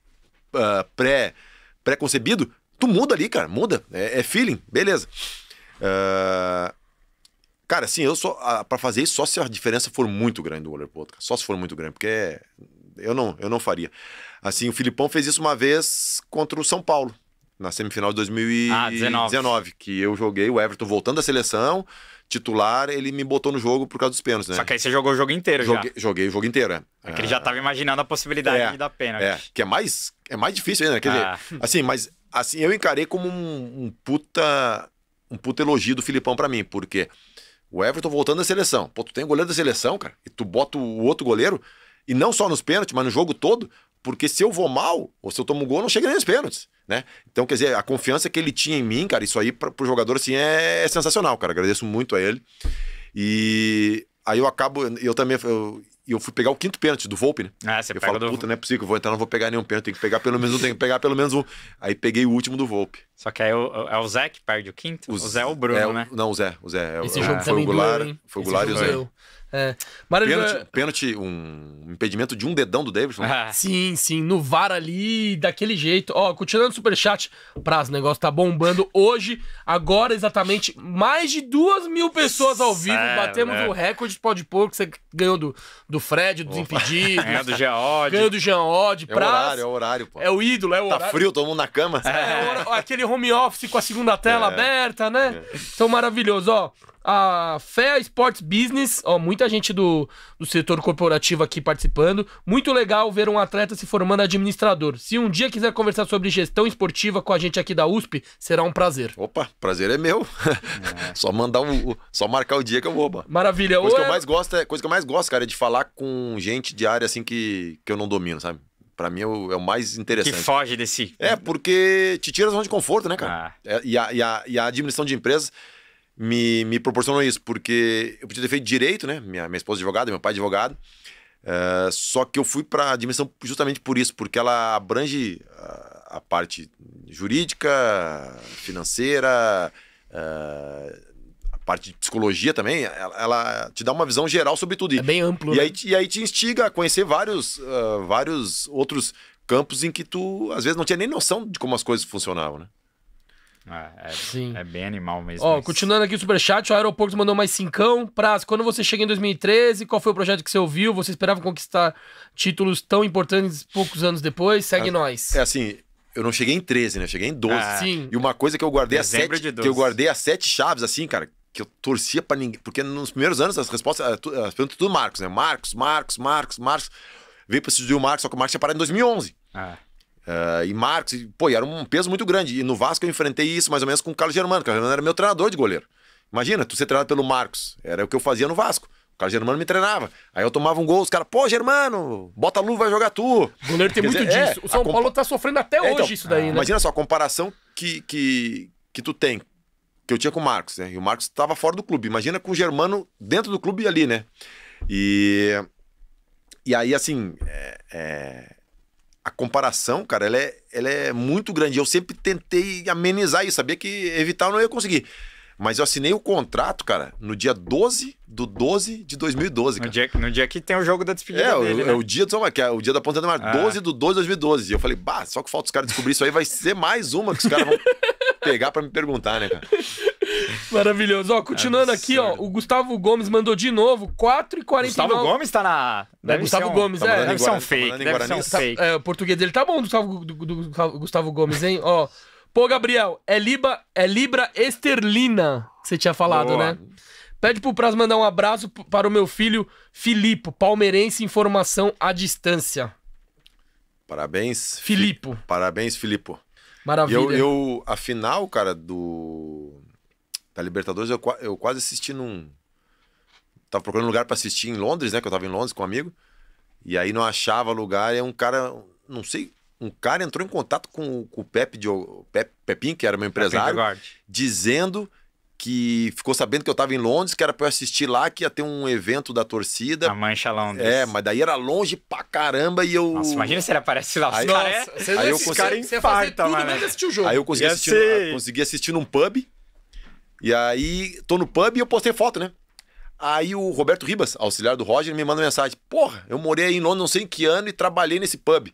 uh, pré, pré-concebido, tu muda ali, cara. Muda. É, é feeling, beleza. Ah, cara, assim, eu só. Ah, para fazer isso, só se a diferença for muito grande do Waller pro outro. Só se for muito grande, porque eu não, eu não faria. Assim, o Filipão fez isso uma vez contra o São Paulo, na semifinal de 2019, ah, que eu joguei o Everton voltando da seleção, titular, ele me botou no jogo por causa dos pênaltis, né? Só que aí você jogou o jogo inteiro joguei, já. Joguei o jogo inteiro, é. é que ele já estava imaginando a possibilidade é, de dar pênalti. É, que é mais, é mais difícil ainda, né? Quer ah. dizer, assim, mas assim, eu encarei como um, um puta um puto elogio do Filipão para mim, porque o Everton voltando da seleção. Pô, tu tem o goleiro da seleção, cara, e tu bota o outro goleiro, e não só nos pênaltis, mas no jogo todo, porque se eu vou mal, ou se eu tomo um gol, não chega nem nos pênaltis, né? Então, quer dizer, a confiança que ele tinha em mim, cara, isso aí pra, pro jogador, assim, é, é sensacional, cara. Agradeço muito a ele. E aí eu acabo, eu também, eu, eu fui pegar o quinto pênalti do Volpe, né? Ah, você eu pega falo, do... puta, não é possível, eu vou entrar, não vou pegar nenhum pênalti, tem que pegar pelo menos um, tem que pegar pelo menos um. Aí peguei o último do Volpe. Só que aí o, é o Zé que perde o quinto? O, o Zé é o Bruno, é, né? Não, o Zé. O Zé é, Esse é, jogo foi o Goulart, doeu, foi o Goulart e o Zé. Doeu. É. Pênalti, pênalti, um impedimento de um dedão do Davidson. Ah. Sim, sim, no VAR ali, daquele jeito. Ó, continuando o superchat, prazo, o negócio tá bombando. Hoje, agora exatamente, mais de duas mil pessoas ao vivo. Sério, Batemos né? o recorde de pó de porco que você ganhou do, do Fred, dos Opa. Impedidos. Ganhou do Jean Ganhou do Jean Odd. É o horário, é o horário, pô. É o ídolo, é o tá horário. Tá frio, todo mundo na cama. É, é. Hora, aquele home office com a segunda tela é. aberta, né? É. Então, maravilhosos, Ó, a FEA é Sports Business, ó, muita gente do, do setor corporativo aqui participando. Muito legal ver um atleta se formando administrador. Se um dia quiser conversar sobre gestão esportiva com a gente aqui da USP, será um prazer. Opa, prazer é meu. É. só mandar o, só marcar o dia que eu vou. Mano. Maravilha. Coisa que eu mais gosto é, coisa que eu mais gosto, cara, é de falar com gente de área assim que, que eu não domino, sabe? Para mim é o, é o, mais interessante. Que foge desse. É, porque te tira da zona de conforto, né, cara? Ah. É, e, a, e, a, e, a, administração de empresas me, me proporcionou isso, porque eu podia ter feito direito, né? Minha, minha esposa é advogada, meu pai é advogado. Eh, só que eu fui para admissão justamente por isso, porque ela abrange a, eh, a parte jurídica, financeira, eh, parte de psicologia também, ela, ela, te dá uma visão geral sobre tudo. isso é bem amplo. E, né? aí, e aí te instiga a conhecer vários, uh, vários outros campos em que tu, às vezes, não tinha nem noção de como as coisas funcionavam, né? É, é, Sim. é bem animal mesmo. Ó, continuando aqui o superchat, o Aeroporto mandou mais cincão. Prazo, quando você chega em 2013, qual foi o projeto que você ouviu? Você esperava conquistar títulos tão importantes poucos anos depois? Segue é, nós. É assim, eu não cheguei em 13, né? Eu cheguei em 12. Ah, Sim. E uma coisa que eu guardei Dezembro a sete, que eu guardei as sete chaves assim, cara, que eu torcia para ninguém. Porque nos primeiros anos as respostas, é as perguntas é tudo Marcos, né? Marcos, Marcos, Marcos, Marcos. Veio para decidir o Marcos, só que o Marcos tinha parado em 2011. É. Ah. Uh, e Marcos, e, pô, era um peso muito grande. E no Vasco eu enfrentei isso mais ou menos com o Carlos Germano. O Carlos Germano era meu treinador de goleiro. Imagina, tu ser treinado pelo Marcos. Era o que eu fazia no Vasco. O Carlos Germano me treinava. Aí eu tomava um gol, os caras, pô, Germano, bota a luva, vai jogar tu. O goleiro tem Quer muito dizer, disso. É, o São Paulo tá sofrendo até é, então, hoje então, isso daí, ah, né? Imagina só a comparação que, que, que tu tem que eu tinha com o Marcos, né? E o Marcos estava fora do clube. Imagina com o Germano dentro do clube ali, né? E, e aí, assim, é, é, a comparação, cara, ela é, ela é muito grande. Eu sempre tentei amenizar isso, sabia que evitar eu não ia conseguir. Mas eu assinei o contrato, cara, no dia 12 do 12 de 2012, cara. No dia, no dia que tem o jogo da despedida é, dele, o, é né? é o dia do que é o dia da Ponta do Mar, ah. 12 do 12 de 2012. E eu falei, bah, só que falta os caras descobrir isso aí, vai ser mais uma que os caras vão pegar para me perguntar, né, cara? Maravilhoso. Ó, continuando aqui, ó, o Gustavo Gomes mandou de novo, 4,49. Gustavo Gomes tá na. Deve é, Gustavo um... Gomes, tá é. Deve ser um tá fake. Tá deve ser um fake. Tá, é, o português dele tá bom, Gustavo, do, do, Gustavo Gomes, hein? ó. Pô, Gabriel, é, liba, é Libra Esterlina que você tinha falado, Boa. né? Pede pro Praz mandar um abraço para o meu filho Filipe, palmeirense em formação à distância. Parabéns. Filipe. Parabéns, Filipe. Maravilha. Eu, eu, a final, cara, do da Libertadores, eu, eu quase assisti num. Tava procurando lugar para assistir em Londres, né? Que eu tava em Londres com um amigo. E aí não achava lugar. E um cara, não sei, um cara entrou em contato com, com o Pepe, de, Pepe Pepin que era meu empresário, dizendo que ficou sabendo que eu tava em Londres, que era pra eu assistir lá, que ia ter um evento da torcida. A mancha Londres. É, mas daí era longe pra caramba e eu. Nossa, imagina se ele aparece lá. Os aí, cara, nossa, é... aí eu consegui... cara infarta, mano. Aí eu consegui assistir, no consegui assistir num pub. E aí, tô no pub e eu postei foto, né? Aí o Roberto Ribas, auxiliar do Roger, me manda mensagem. Porra, eu morei aí em Londres não sei em que ano e trabalhei nesse pub.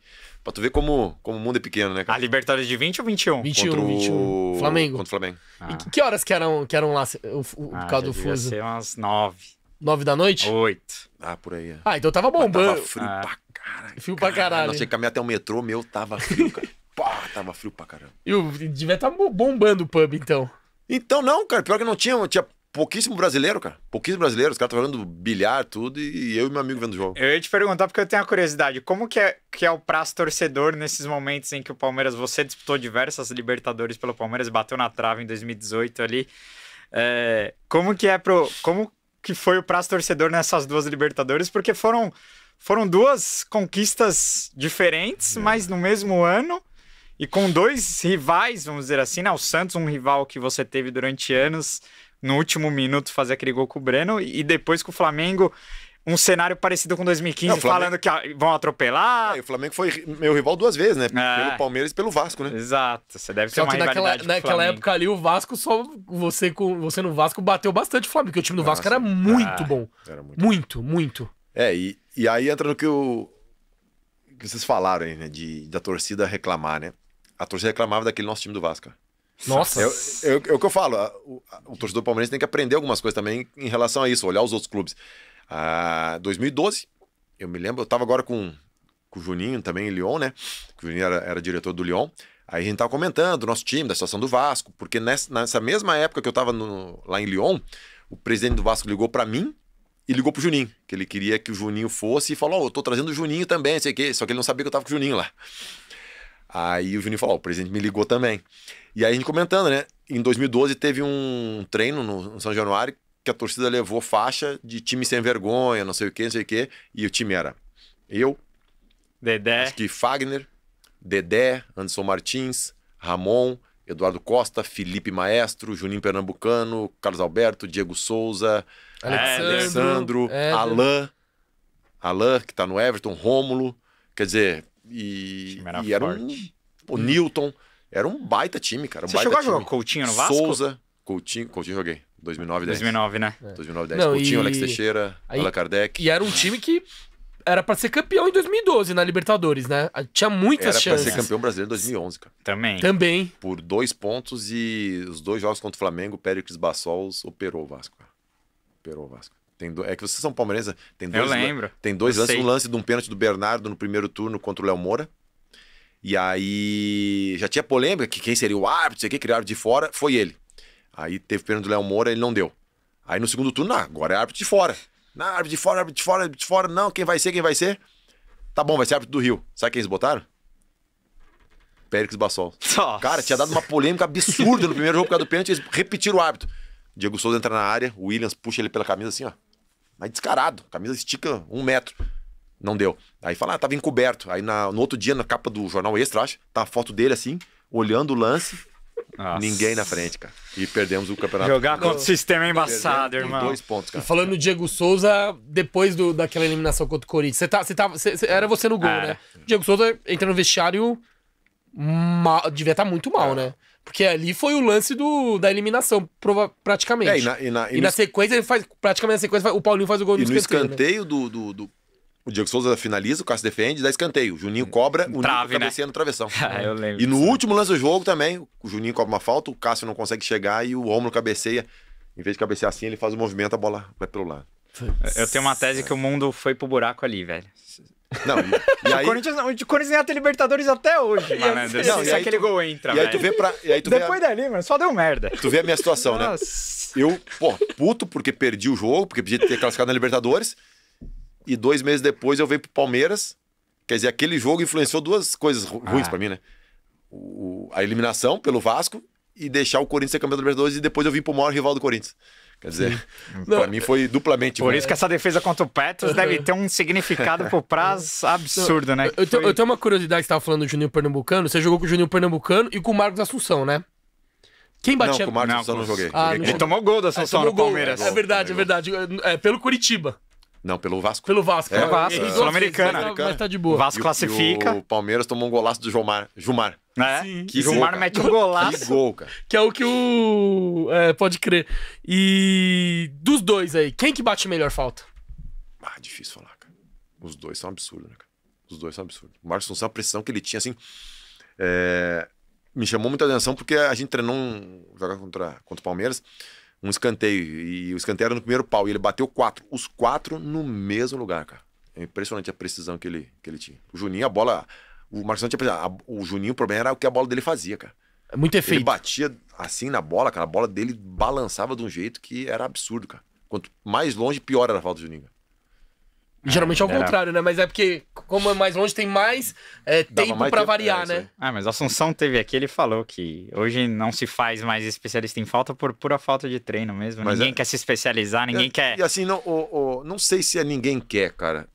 Pra tu ver como, como o mundo é pequeno, né, cara? A Libertadores de 20 ou 21? 21, contra o... 21. Flamengo. Contra o Flamengo. Ah. E que horas que eram, que eram lá o, o, por ah, causa do fuso? ser umas 9. 9 da noite? 8. Ah, por aí. É. Ah, então tava bombando. tava frio ah. pra caralho. Frio pra caralho. Nós tinha que caminhar até o metrô, meu, tava frio, cara. Pá, tava frio pra caramba. E o, devia estar tá bombando o pub, então. Então, não, cara, pior que não tinha, tinha pouquíssimo brasileiro, cara. Pouquíssimo brasileiro. Os caras estão falando bilhar, tudo, e eu e meu amigo vendo o jogo. Eu ia te perguntar, porque eu tenho a curiosidade, como que é, que é o prazo torcedor nesses momentos em que o Palmeiras, você disputou diversas Libertadores pelo Palmeiras, bateu na trave em 2018 ali. É, como que é pro... Como que foi o prazo torcedor nessas duas Libertadores? Porque foram, foram duas conquistas diferentes, é. mas no mesmo ano... E com dois rivais, vamos dizer assim, né? O Santos, um rival que você teve durante anos, no último minuto fazer aquele gol com o Breno e depois com o Flamengo um cenário parecido com 2015, não, Flamengo... falando que ah, vão atropelar. É, o Flamengo foi meu rival duas vezes, né? É. Pelo Palmeiras e pelo Vasco, né? Exato. Você deve ser só uma que naquela, naquela época ali, o Vasco só. Você, com, você no Vasco bateu bastante o Flamengo, porque o time do Nossa, Vasco era muito ah, bom. Era muito, muito, bom. muito. É, e, e aí entra no que, o que vocês falaram aí, né? De, da torcida reclamar, né? A torcida reclamava daquele nosso time do Vasco. Nossa. É, o que eu falo, o, o torcedor palmeirense tem que aprender algumas coisas também em relação a isso, olhar os outros clubes. Ah, 2012, eu me lembro, eu estava agora com, com o Juninho também em Lyon, né? o Juninho era, era diretor do Lyon. Aí a gente tava comentando o nosso time, da situação do Vasco, porque nessa, nessa mesma época que eu tava no, lá em Lyon, o presidente do Vasco ligou para mim e ligou pro Juninho, que ele queria que o Juninho fosse e falou: oh, eu tô trazendo o Juninho também, sei o quê, só que ele não sabia que eu tava com o Juninho lá. Aí o Juninho falou: o presidente me ligou também. E aí a gente comentando, né? Em 2012 teve um treino no São Januário que a torcida levou faixa de time sem vergonha, não sei o quê, não sei o quê. E o time era eu, Dedé. Acho que Fagner, Dedé, Anderson Martins, Ramon, Eduardo Costa, Felipe Maestro, Juninho Pernambucano, Carlos Alberto, Diego Souza, Alexandre, Alessandro, Alan, Alain, Alain, que tá no Everton, Rômulo. Quer dizer, e, era, e era um. o hum. Newton. Era um baita time, cara. Um Você chegou a jogar Coutinho no Vasco? Souza, Coutinho, Coutinho joguei. 2009, 10. 2009, né? 2009, 10. Não, Coutinho, e... Alex Teixeira, Aí... Allan Kardec. E era um time que era para ser campeão em 2012 na Libertadores, né? Ah, tinha muitas era chances. Era pra ser campeão brasileiro em 2011, cara. Também. Também. Por dois pontos e os dois jogos contra o Flamengo, Péricles Bassols operou o Vasco. Operou o Vasco. Tem do... É que vocês são palmeirenses. Né? Tem dois, Eu lembro. Tem dois anos lances. Um lance de um pênalti do Bernardo no primeiro turno contra o Léo Moura. E aí já tinha polêmica que quem seria o árbitro, sei que, criaram de fora, foi ele. Aí teve pênalti do Léo Moura, ele não deu. Aí no segundo turno, não, agora é árbitro de fora. Não, árbitro de fora, árbitro de fora, árbitro de fora, não, quem vai ser, quem vai ser? Tá bom, vai ser árbitro do Rio. Sabe quem eles botaram? Péricles Bassol. Nossa. Cara, tinha dado uma polêmica absurda no primeiro jogo por causa do pênalti, eles repetiram o árbitro. Diego Souza entra na área, o Williams puxa ele pela camisa assim, ó. Mas descarado, camisa estica um metro. Não deu. Aí fala, ah, tava encoberto. Aí na, no outro dia, na capa do jornal Extra, acho, tá a foto dele assim, olhando o lance. Nossa. Ninguém na frente, cara. E perdemos o campeonato. Jogar contra o sistema é embaçado, irmão. Dois pontos, cara. E falando do Diego Souza, depois do, daquela eliminação contra o Corinthians, você tá, você tá, era você no gol, é. né? Diego Souza entra no vestiário, mal, devia estar tá muito mal, é. né? Porque ali foi o lance do, da eliminação, praticamente. É, e, na, e, na, e, e na, sequência, ele faz. Praticamente na sequência, o Paulinho faz o gol no, no escanteio. Né? escanteio né? do, do, do... O Diego Souza finaliza, o Cássio defende, dá escanteio. O Juninho cobra, o Trave, Nico né? cabeceia né? no travessão. Ah, eu lembro. E no último lance do jogo também, o Juninho cobra uma falta, o Cássio não consegue chegar e o Romulo cabeceia. Em vez de cabecear assim, ele faz o movimento, a bola vai pelo lado. Eu tenho uma tese que o mundo foi pro buraco ali, velho. Não, e, e aí... o Corinthians não, o Corinthians ganha Libertadores até hoje. Mas, né, e, não, se aquele tu, gol entra. E aí tu vê pra, e aí tu Depois vê a... dali, mano, só deu merda. Tu vê a minha situação, né? Eu, pô, puto porque perdi o jogo, porque podia ter classificado na Libertadores. E dois meses depois eu venho pro Palmeiras. Quer dizer, aquele jogo influenciou duas coisas ruins ah. para mim, né? O, a eliminação pelo Vasco e deixar o Corinthians ser campeão da Libertadores. E depois eu vim pro maior rival do Corinthians. Quer dizer, para mim foi duplamente Por bom. isso que essa defesa contra o Petros deve ter um significado pro prazo absurdo, né? Eu, foi... eu, tenho uma curiosidade, você estava falando do Juninho Pernambucano, você jogou com o Juninho Pernambucano e com o Marcos Assunção, né? Quem batia... Não, com o Marcos Assunção não joguei. Ah, joguei. Ele tomou gol da Assunção ah, no gol. Palmeiras. É verdade, é verdade. É, pelo Curitiba. Não, pelo Vasco. Pelo Vasco. É, é Vasco. É, Sul-Americana. Mas tá de boa. O Vasco classifica. E o, e o Palmeiras tomou um golaço do Jumar. Jumar né? Sim. Que Gilmar mete um golaço. Que gol, cara. Que é o que o. É, pode crer. E dos dois aí, quem que bate melhor falta? Ah, difícil falar, cara. Os dois são absurdos né, cara? Os dois são absurdos O Marcos Assunção, a pressão que ele tinha, assim. É... Me chamou muita atenção porque a gente treinou um. Jogar contra, contra o Palmeiras. Um escanteio. E o escanteio era no primeiro pau. E ele bateu quatro. Os quatro no mesmo lugar, cara. É impressionante a precisão que ele, que ele tinha. O Juninho, a bola o Marcelo tinha. A, o Juninho, o problema era o que a bola dele fazia, cara. Muito efeito. Ele batia assim na bola, cara. A bola dele balançava de um jeito que era absurdo, cara. Quanto mais longe, pior era a falta do Juninho. Geralmente é, o é. contrário, né? Mas é porque, como é mais longe, tem mais é, tempo para é, variar, é, né? Ah, mas o Assunção teve aqui, ele falou que hoje não se faz mais especialista em falta por pura falta de treino mesmo. Mas ninguém é. quer se especializar, ninguém quer. E assim, não, o, o, não sei se é ninguém quer, cara.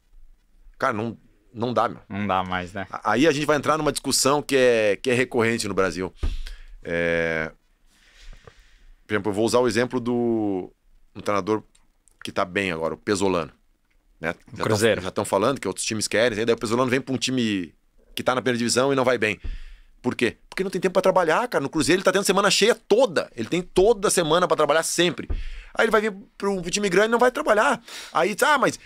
Cara, não, não dá, meu. Não dá mais, né? Aí a gente vai entrar numa discussão que é, que é recorrente no Brasil. É... Por exemplo, eu vou usar o exemplo do um treinador que tá bem agora, o Pesolano. Né? o Cruzeiro. já estão falando que outros times querem, daí o Pesolano vem para um time que tá na primeira divisão e não vai bem. Por quê? Porque não tem tempo para trabalhar, cara. No Cruzeiro ele tá tendo semana cheia toda. Ele tem toda semana para trabalhar sempre. Aí ele vai vir para um time grande e não vai trabalhar. Aí, ah, mas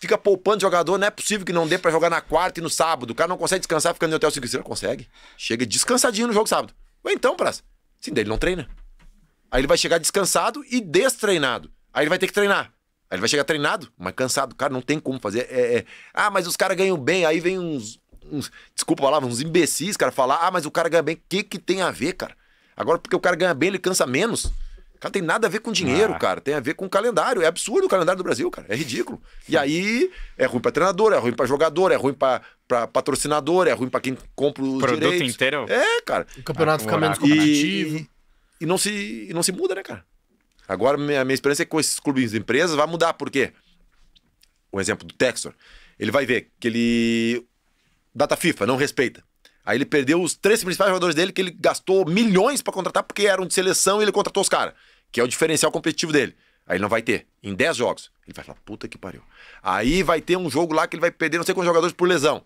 fica poupando jogador, não é possível que não dê para jogar na quarta e no sábado. O cara não consegue descansar ficando no hotel 5 estrelas. Consegue. Chega descansadinho no jogo sábado. Ou então, Praça, sim, daí ele não treina. Aí ele vai chegar descansado e destreinado. Aí ele vai ter que treinar. Aí ele vai chegar treinado, mas cansado. Cara, não tem como fazer. É, é... Ah, mas os caras ganham bem. Aí vem uns, uns. Desculpa a palavra, uns imbecis, cara, falar. Ah, mas o cara ganha bem. O que, que tem a ver, cara? Agora, porque o cara ganha bem, ele cansa menos. Cara, tem nada a ver com dinheiro, ah. cara. Tem a ver com calendário. É absurdo o calendário do Brasil, cara. É ridículo. E aí é ruim para treinador, é ruim para jogador, é ruim para patrocinador, é ruim para quem compra o produto direitos. inteiro. É, cara. O campeonato ah, fica menos ah, competitivo. E, e, não se, e não se muda, né, cara? Agora, a minha, minha experiência é que com esses clubes de empresas vai mudar, por quê? O exemplo do Texor. Ele vai ver que ele. Data FIFA, não respeita. Aí ele perdeu os três principais jogadores dele que ele gastou milhões para contratar porque eram de seleção e ele contratou os caras, que é o diferencial competitivo dele. Aí ele não vai ter em 10 jogos. Ele vai falar, puta que pariu. Aí vai ter um jogo lá que ele vai perder não sei quantos jogadores por lesão.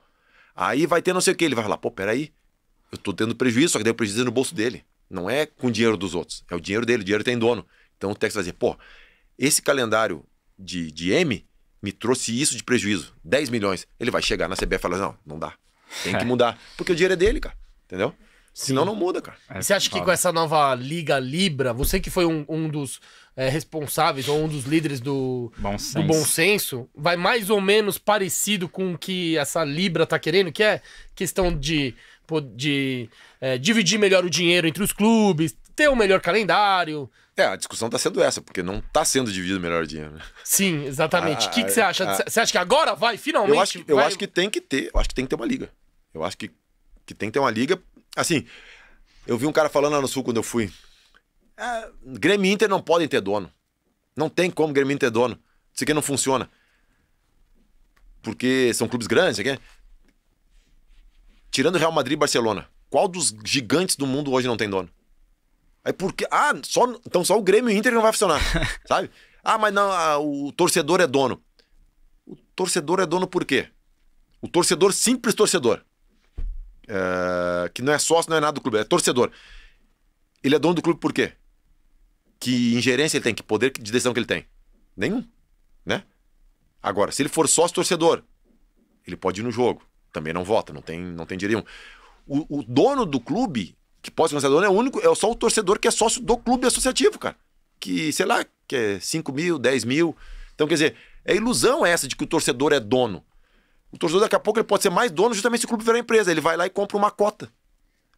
Aí vai ter não sei o que. Ele vai falar, pô, peraí, eu tô tendo prejuízo, só que deu prejuízo no bolso dele. Não é com o dinheiro dos outros, é o dinheiro dele, o dinheiro tem dono. Então o Tex vai dizer, pô, esse calendário de, de M me trouxe isso de prejuízo, 10 milhões. Ele vai chegar na CBF e falar, não, não dá. Tem que mudar. Porque o dinheiro é dele, cara. Entendeu? Sim. Senão não muda, cara. É, você acha que com essa nova Liga Libra, você que foi um, um dos é, responsáveis ou um dos líderes do bom, do bom, senso, vai mais ou menos parecido com o que essa Libra tá querendo, que é questão de, de é, dividir melhor o dinheiro entre os clubes, ter um melhor calendário. É, a discussão tá sendo essa, porque não tá sendo dividido melhor o dinheiro. Né? Sim, exatamente. O ah, que, que você ah, acha? Ah. Você acha que agora vai, finalmente? Eu acho que, vai... eu acho que tem que ter, eu acho que tem que ter uma liga. Eu acho que, que tem que ter uma liga. Assim, eu vi um cara falando lá no Sul quando eu fui. É, Grêmio e Inter não podem ter dono. Não tem como Grêmio e Inter ter dono. Isso aqui não funciona. Porque são clubes grandes, isso aqui. É. Tirando Real Madrid e Barcelona, qual dos gigantes do mundo hoje não tem dono? Aí porque. Ah, só, então só o Grêmio e Inter não vai funcionar. sabe? Ah, mas não, ah, o torcedor é dono. O torcedor é dono por quê? O torcedor, simples torcedor. É, que não é sócio, não é nada do clube, é torcedor. Ele é dono do clube por quê? Que ingerência ele tem, que poder de decisão que ele tem? Nenhum, né? Agora, se ele for sócio torcedor, ele pode ir no jogo. Também não vota, não tem, não tem direito nenhum. O, o dono do clube, que pode ser dono, é o único, é só o torcedor que é sócio do clube associativo, cara. Que, sei lá, que é 5 mil, 10 mil. Então, quer dizer, é ilusão essa de que o torcedor é dono. O torcedor, daqui a pouco, ele pode ser mais dono justamente se o clube virar empresa. Ele vai lá e compra uma cota.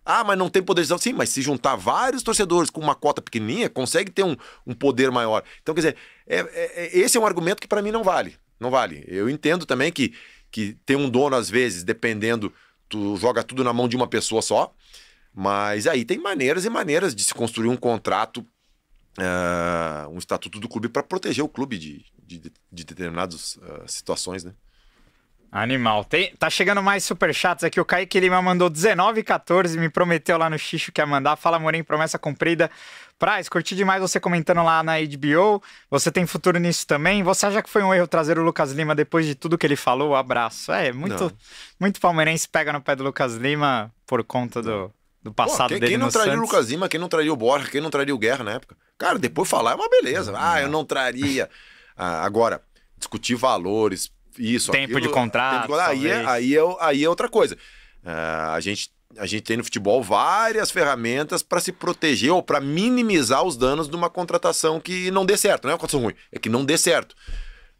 Ah, mas não tem poder de decisão. Sim, mas se juntar vários torcedores com uma cota pequenininha, consegue ter um, um poder maior. Então, quer dizer, é, é, é esse é um argumento que para mim não vale. Não vale. Eu entendo também que, que tem um dono, às vezes, dependendo, tu joga tudo na mão de uma pessoa só. Mas aí tem maneiras e maneiras de se construir um contrato, uh, um estatuto do clube para proteger o clube de, de, de determinadas uh, situações, né? Animal. Tem, tá chegando mais superchats aqui. O Kaique Lima mandou 19 14 me prometeu lá no Xixo que ia mandar. Fala, Morim, promessa cumprida. Praz, curti demais você comentando lá na HBO. Você tem futuro nisso também. Você acha que foi um erro trazer o Lucas Lima depois de tudo que ele falou? Abraço. É, muito, muito palmeirense pega no pé do Lucas Lima por conta do, do passado Pô, quem, dele. Quem não traria Santos. o Lucas Lima, quem não traria o Borja, quem não traria o Guerra na época? Cara, depois falar é uma beleza. Ah, eu não traria. Ah, agora, discutir valores, isso, tempo aquilo, de contrato. Tempo, aí, é, aí, é, aí é outra coisa. Uh, a gente a gente tem no futebol várias ferramentas para se proteger ou para minimizar os danos de uma contratação que não dê certo. Não é uma contratação ruim, é que não dê certo.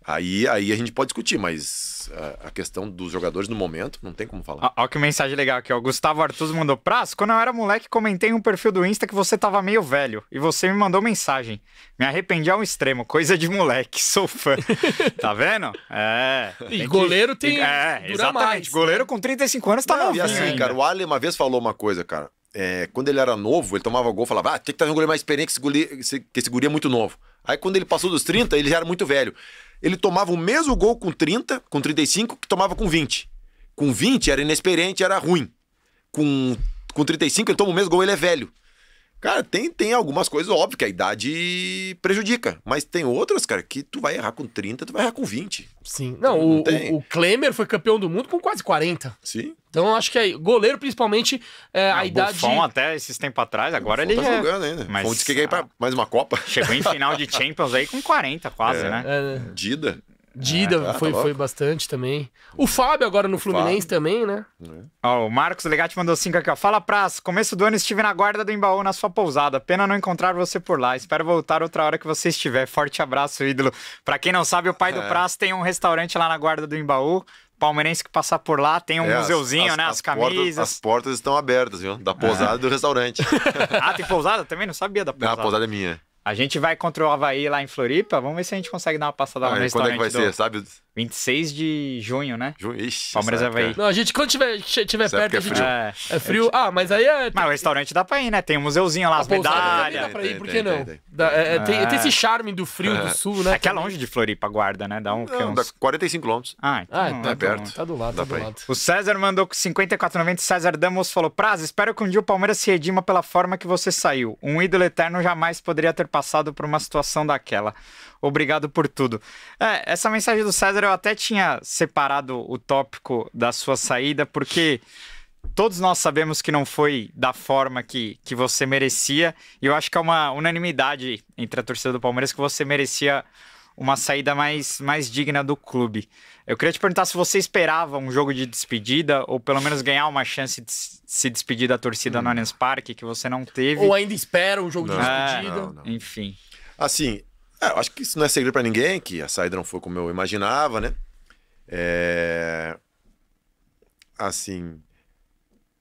Aí, aí a gente pode discutir, mas a, a, questão dos jogadores no momento não tem como falar. Olha que mensagem legal aqui, ó. Gustavo Artuso mandou prazo. Quando eu era moleque, comentei um perfil do Insta que você tava meio velho e você me mandou mensagem. Me arrependi ao extremo, coisa de moleque, sou fã. tá vendo? É. E tem goleiro que... tem. É, exatamente. Mais, né? goleiro com 35 anos tá não, novinho. E assim, ainda. cara, o Ale uma vez falou uma coisa, cara. É, quando ele era novo, ele tomava gol e falava: ah, tem que estar um goleiro mais experiente, que esse que esse guri é muito novo. Aí quando ele passou dos 30, ele já era muito velho. Ele tomava o mesmo gol com 30, com 35, que tomava com 20. Com 20 era inexperiente, era ruim. Com, com 35 ele toma o mesmo gol, ele é velho. Cara, tem, tem algumas coisas, óbvio, que a idade prejudica. Mas tem outras, cara, que tu vai errar com 30, tu vai errar com 20. Sim. Não, o, tem. o, Klemer foi campeão do mundo com quase 40. Sim. Então acho que aí, goleiro, principalmente, é, a ah, o idade. até esses tempos atrás, agora ele. Tá é... jogando ainda. Mas, Bom, que ir pra mais uma Copa. Chegou em final de Champions aí com 40, quase, é, né? É... Né? Dida. Dida ah, foi, tá foi bastante também. O Fábio agora no o Fluminense Fábio. também, né? É. Ó, oh, o Marcos Legate mandou cinco aqui, ó. Fala, Praz, começo do ano estive na guarda do Embaú na sua pousada. Pena não encontrar você por lá. Espero voltar outra hora que você estiver. Forte abraço, ídolo. Pra quem não sabe, o pai é. do Praz tem um restaurante lá na guarda do Embaú palmeirense que passar por lá, tem um é, museuzinho, as, né? As, as camisas. Portas, as portas estão abertas, viu? Da pousada é. do restaurante. ah, tem pousada também? Não sabia da pousada. Ah, a pousada é minha. A gente vai contra o Havaí lá em Floripa. Vamos ver se a gente consegue dar uma passada ah, lá no Quando é que vai do... ser, sabe? 26 de junho, né? Junho, ixi. Palmeiras é Havaí. Não, a gente, quando tiver, tiver perto, é frio. É, é frio. Ah, mas aí é. Mas o restaurante dá pra ir, né? Tem um museuzinho lá, as medalhas. Dá pra ir, por que não? Tem, tem, é, é, tem. tem, ah. esse charme do frio do sul, né? É que é longe de Floripa, guarda, né? Dá um. Não, uns... dá 45 quilômetros. Ah, ah então. Ah, perto. Tá do lado, dá tá do lado. O César mandou com 54,90. César Damos falou: Prazo, espero que um dia o Palmeiras se redima pela forma que você saiu. Um ídolo eterno jamais poderia ter passado por uma situação daquela. Obrigado por tudo. É, essa mensagem do César eu até tinha separado o tópico da sua saída, porque todos nós sabemos que não foi da forma que, que você merecia. E eu acho que é uma unanimidade entre a torcida do Palmeiras que você merecia uma saída mais, mais digna do clube. Eu queria te perguntar se você esperava um jogo de despedida, ou pelo menos ganhar uma chance de se despedir da torcida hum. no Allianz Parque, que você não teve. Ou ainda espera um jogo não, de despedida. Ah, não, não. Enfim. Assim, é, eu acho que isso não é segredo para ninguém, que a saída não foi como eu imaginava, né? É... Assim,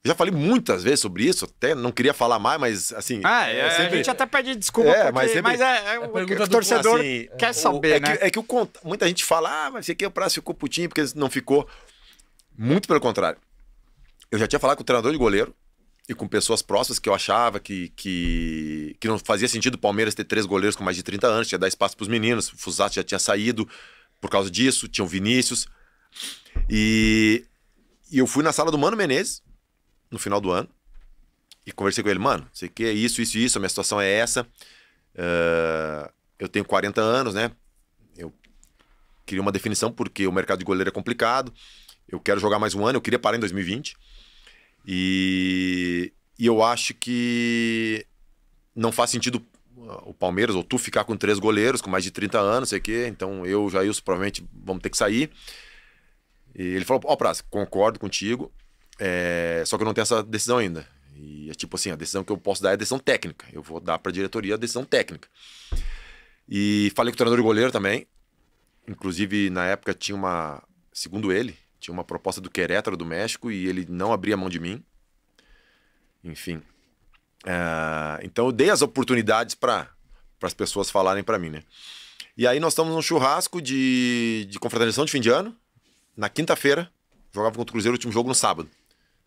já falei muitas vezes sobre isso, até não queria falar mais, mas assim. Ah, é, é sempre... a gente até pede desculpa, é, porque, mas, sempre... mas é, é, é o, o torcedor assim, quer saber. O, é né? que, é, que, o, muita gente fala, ah, mas você aqui é o prazo ficou putinho porque não ficou. Muito pelo contrário. Eu já tinha falado com o treinador de goleiro e com pessoas próximas que eu achava que, que, que não fazia sentido o Palmeiras ter três goleiros com mais de 30 anos, tinha dar espaço para os meninos, o Fusato já tinha saído por causa disso, tinha o Vinícius. E, e eu fui na sala do Mano Menezes no final do ano e conversei com ele, mano, sei que é isso, isso, isso, a minha situação é essa. Uh, eu tenho 40 anos, né? Eu queria uma definição porque o mercado de goleiro é complicado. Eu quero jogar mais um ano, eu queria parar em 2020. E, e eu acho que não faz sentido uh, o Palmeiras ou tu ficar com três goleiros com mais de 30 anos, sei o quê. Então eu, Jailson, provavelmente vamos ter que sair. E ele falou: Ó, oh, concordo contigo, é, só que eu não tenho essa decisão ainda. E é tipo assim, a decisão que eu posso dar é a decisão técnica. Eu vou dar para a diretoria a decisão técnica. E falei com o treinador de goleiro também. Inclusive, na época tinha uma, segundo ele, tinha uma proposta do Querétaro do México e ele não abria mão de mim. Enfim. É, então eu dei as oportunidades para as pessoas falarem para mim, né? E aí nós estamos num churrasco de, de confraternização de fim de ano, na quinta-feira, jogava contra o Cruzeiro último jogo no sábado.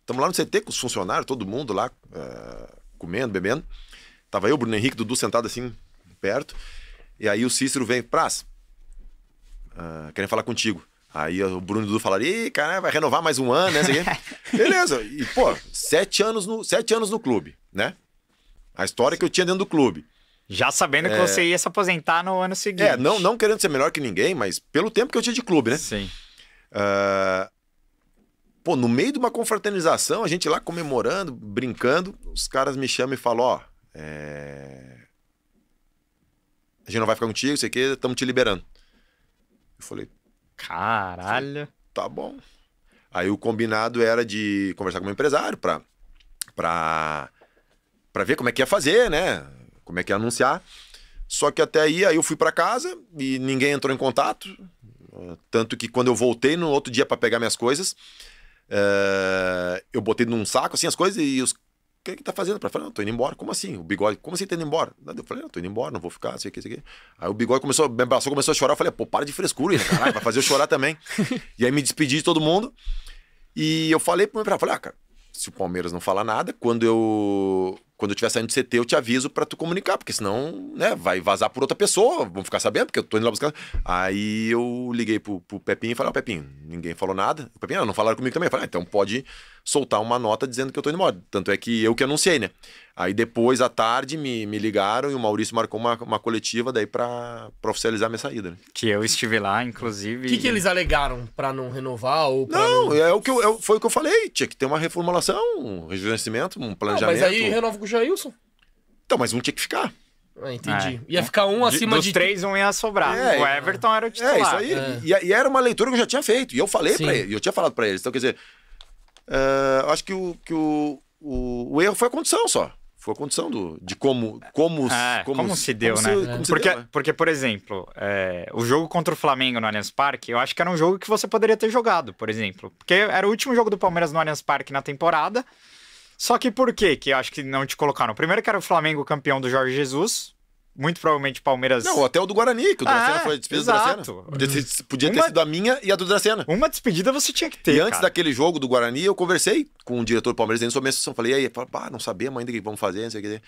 Estamos lá no CT com os funcionários, todo mundo lá, uh, comendo, bebendo. Tava eu, Bruno Henrique, Dudu sentado assim, perto. E aí o Cícero vem, Praz, uh, querem falar contigo. Aí o Bruno Dudu falaram, ih, cara, vai renovar mais um ano, né? Beleza. E, pô, sete anos, no, sete anos no clube, né? A história que eu tinha dentro do clube. Já sabendo é... que você ia se aposentar no ano seguinte. É, não, não querendo ser melhor que ninguém, mas pelo tempo que eu tinha de clube, né? Sim. Uh, Pô, no meio de uma confraternização, a gente lá comemorando, brincando, os caras me chamam e falam: ó, é... a gente não vai ficar contigo, sei que, estamos te liberando. Eu falei: caralho. Tá bom. Aí o combinado era de conversar com o meu empresário pra, pra, pra ver como é que ia fazer, né? Como é que ia anunciar. Só que até aí, aí eu fui para casa e ninguém entrou em contato. Tanto que quando eu voltei no outro dia para pegar minhas coisas, eh, eu botei num saco assim as coisas e os. O que, é que tá fazendo? Eu falei, não, tô indo embora. Como assim? O bigode, como assim tá indo embora? Eu falei, não, tô indo embora, não vou ficar, sei o que, sei o que. Aí o bigode começou, me abraçou, começou a chorar. Eu falei, pô, para de frescura, caralho, vai fazer eu chorar também. e aí me despedi de todo mundo. E eu falei pro meu pai, falei, ah, cara, se o Palmeiras não falar nada, quando eu quando eu estiver saindo do CT, eu te aviso para tu comunicar, porque senão, né, vai vazar por outra pessoa, vão ficar sabendo, porque eu tô indo lá buscar. Aí eu liguei pro, pro Pepinho e falei, ó, oh, Pepinho, ninguém falou nada. O Pepinho, não, ah, não falaram comigo também. Eu falei, ah, então pode soltar uma nota dizendo que eu tô indo embora. Tanto é que eu que anunciei, né? Aí depois, à tarde, me, me ligaram e o Maurício marcou uma, uma coletiva daí para oficializar minha saída. Né? Que eu estive lá, inclusive. O que, que eles alegaram para não renovar ou Não, não... É o que eu, é, foi o que eu falei. Tinha que ter uma reformulação, um rejuvenescimento, um planejamento. Ah, não, mas aí renova com o Jailson. Então, mas um tinha que ficar. Ah, entendi. É. Ia ficar um acima de. Dos de... três, um ia sobrar. É, o Everton era o titular. É, isso aí. É. E, e, era uma leitura que eu já tinha feito. E eu falei para ele, eu tinha falado para eles. Então, quer dizer, uh, acho que o, que o, o, o erro foi a condição só. Foi a condição do, de como como, é, como, como, se deu, como né? Se, é. porque, deu, né? porque, por exemplo, é, o jogo contra o Flamengo no Allianz Parque, eu acho que era um jogo que você poderia ter jogado, por exemplo. Porque era o último jogo do Palmeiras no Allianz Parque na temporada. Só que por quê? Que eu acho que não te colocaram. Primeiro que era o Flamengo campeão do Jorge Jesus, muito provavelmente Palmeiras. Não, até o do Guarani, que o Dracena ah, foi a despedida exato. do Dracena. Podia ter uma... sido a minha e a do Dracena. Uma despedida você tinha que ter. E antes cara. daquele jogo do Guarani, eu conversei com o diretor Palmeiras dentro da a sessão. Falei, e aí, ah, não sabemos ainda o que vamos fazer, não sei o que.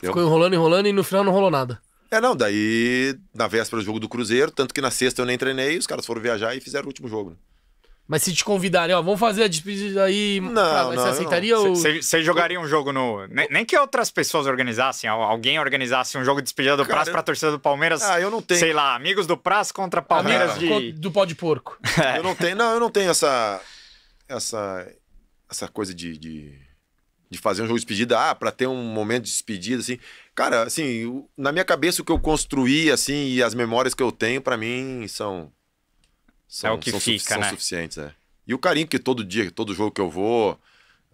Ficou eu... enrolando, enrolando e no final não rolou nada. É, não, daí na véspera do jogo do Cruzeiro, tanto que na sexta eu nem treinei, os caras foram viajar e fizeram o último jogo. Né? Mas se te convidarem, ó, vamos fazer a despedida aí. Não, pra, não você aceitaria não. ou. Você jogaria um jogo no. Nem, nem, que outras pessoas organizassem, alguém organizasse um jogo de despedida do Cara, Praz eu... pra torcida do Palmeiras. Ah, eu não tenho. Sei lá, amigos do Praz contra Palmeiras de. Do pó de porco. É. Eu não tenho, não, eu não tenho essa. Essa. Essa coisa de... de de fazer um jogo de despedida, ah, para ter um momento de despedida, assim. Cara, assim, na minha cabeça o que eu construí, assim, e as memórias que eu tenho, para mim, são são, é o que são, fica, né? suficientes. É. E o carinho que todo dia, todo jogo que eu vou.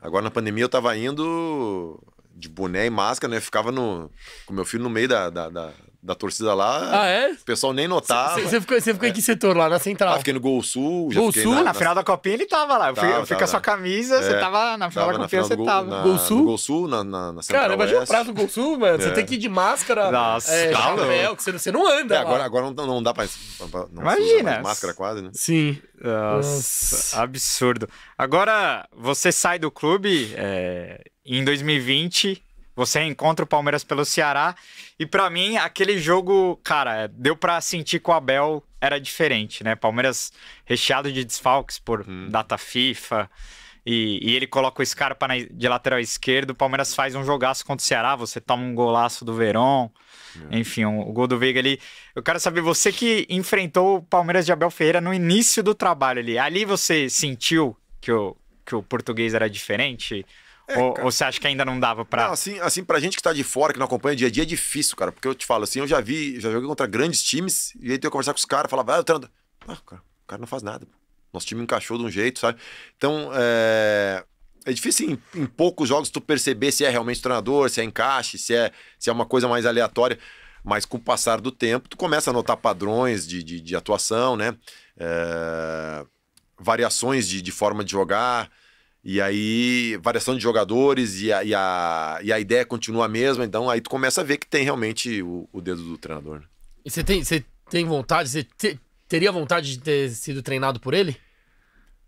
Agora na pandemia eu tava indo de boné e máscara, né? Ficava no, com meu filho no meio da, da, da, da torcida lá. Ah, é? O pessoal nem notava. Você ficou, ficou é. em que é. setor lá? Na central? Ah, fiquei no Gol Sul. Gol Sul? Na, na, na, final da Copinha ele tava lá. Eu tava, eu fui tava, com a sua camisa, você é, tava na final tava da Copinha, você tava. Na, gol Sul? Gol Sul, na, na, na Central Cara, imagina o prazo do Gol Sul, mano. Você é. tem que ir de máscara. Nossa, é, que você, você não anda. É, agora, agora não, não dá pra. pra não imagina. máscara quase, né? Sim. Nossa, absurdo. Agora, você sai do clube é, em 2020 você encontra o Palmeiras pelo Ceará. E para mim, aquele jogo, cara, deu para sentir que o Abel era diferente, né? Palmeiras recheado de desfalques por hum. data FIFA. E, e, ele coloca o Scarpa na, de lateral esquerdo. O Palmeiras faz um jogaço contra o Ceará. Você toma um golaço do Verón. É. Enfim, o gol do Veiga ali. Eu quero saber, você que enfrentou o Palmeiras de Abel Ferreira no início do trabalho ali. Ali você sentiu que o, que o português era diferente? É, ou, ou, você acha que ainda não dava pra. Não, assim, assim, pra gente que tá de fora, que não acompanha o dia a dia, é difícil, cara. Porque eu te falo assim, eu já vi, já joguei contra grandes times, e aí eu conversar com os caras, falava, ah, o treino. Ah, cara, o cara não faz nada. Pô. Nosso time encaixou de um jeito, sabe? Então, é. É difícil em, em poucos jogos tu perceber se é realmente treinador, se é encaixe, se é, se é uma coisa mais aleatória mas com o passar do tempo tu começa a notar padrões de, de, de atuação, né? É... variações de, de, forma de jogar. E aí, variação de jogadores e a, e a, e a ideia continua a mesma. Então, aí tu começa a ver que tem realmente o, o dedo do treinador. Né? E você tem, você tem vontade, você te, teria vontade de ter sido treinado por ele?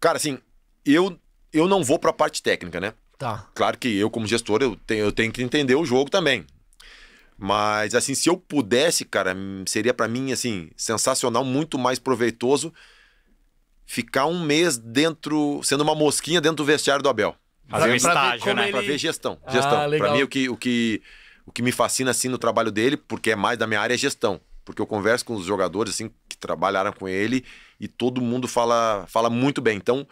Cara, assim, eu, eu não vou pra parte técnica, né? Tá. Claro que eu, como gestor, eu tenho, eu tenho que entender o jogo também. Mas, assim, se eu pudesse, cara, hum, seria para mim, assim, sensacional, muito mais proveitoso ficar um mês dentro, sendo uma mosquinha dentro do vestiário do Abel. Fazer um estágio, né? Ele... Pra ver gestão. Ah, gestão. Ah, pra mim, o que, o, que, o que me fascina, assim, no trabalho dele, porque é mais da minha área, é gestão. Porque eu converso com os jogadores, assim, que trabalharam com ele e todo mundo fala, fala muito bem. Então,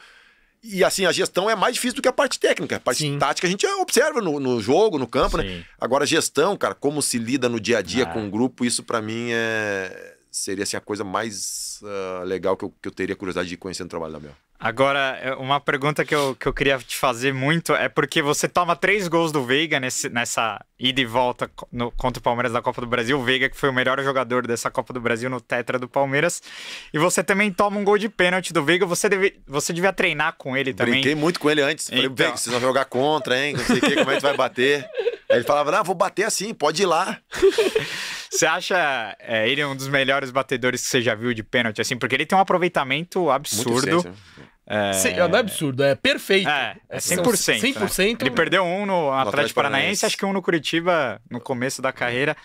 e assim, a gestão é mais difícil do que a parte técnica. A parte Sim. tática a gente observa no, no jogo, no campo, né? Sim. né? Agora, gestão, cara, como se lida no dia a dia ah. com o um grupo, isso para mim é seria assim, a coisa mais uh, legal que eu, que eu teria curiosidade de conhecer no trabalho da Mel. Agora, é, uma pergunta que eu, que eu queria te fazer muito é porque você toma três gols do Veiga nesse, nessa ida e volta no, contra o Palmeiras da Copa do Brasil. O Veiga, que foi o melhor jogador dessa Copa do Brasil no Tetra do Palmeiras. E você também toma um gol de pênalti do Veiga. Você, deve, você devia treinar com ele também. Brinquei muito com ele antes. Falei, então... Veiga, vocês vão jogar contra, hein? Não sei o que, como é que vai bater. Aí ele falava, não, vou bater assim, pode ir lá. Você acha é, ele um dos melhores batedores que você já viu de pênalti, assim? Porque ele tem um aproveitamento absurdo. Né? É... Sim, é, não é absurdo, é perfeito. É, é 100%. 100%, 100%. Né? Ele perdeu um no Atlético, Atlético Paranaense, Paranaense, acho que um no Curitiba no começo da carreira.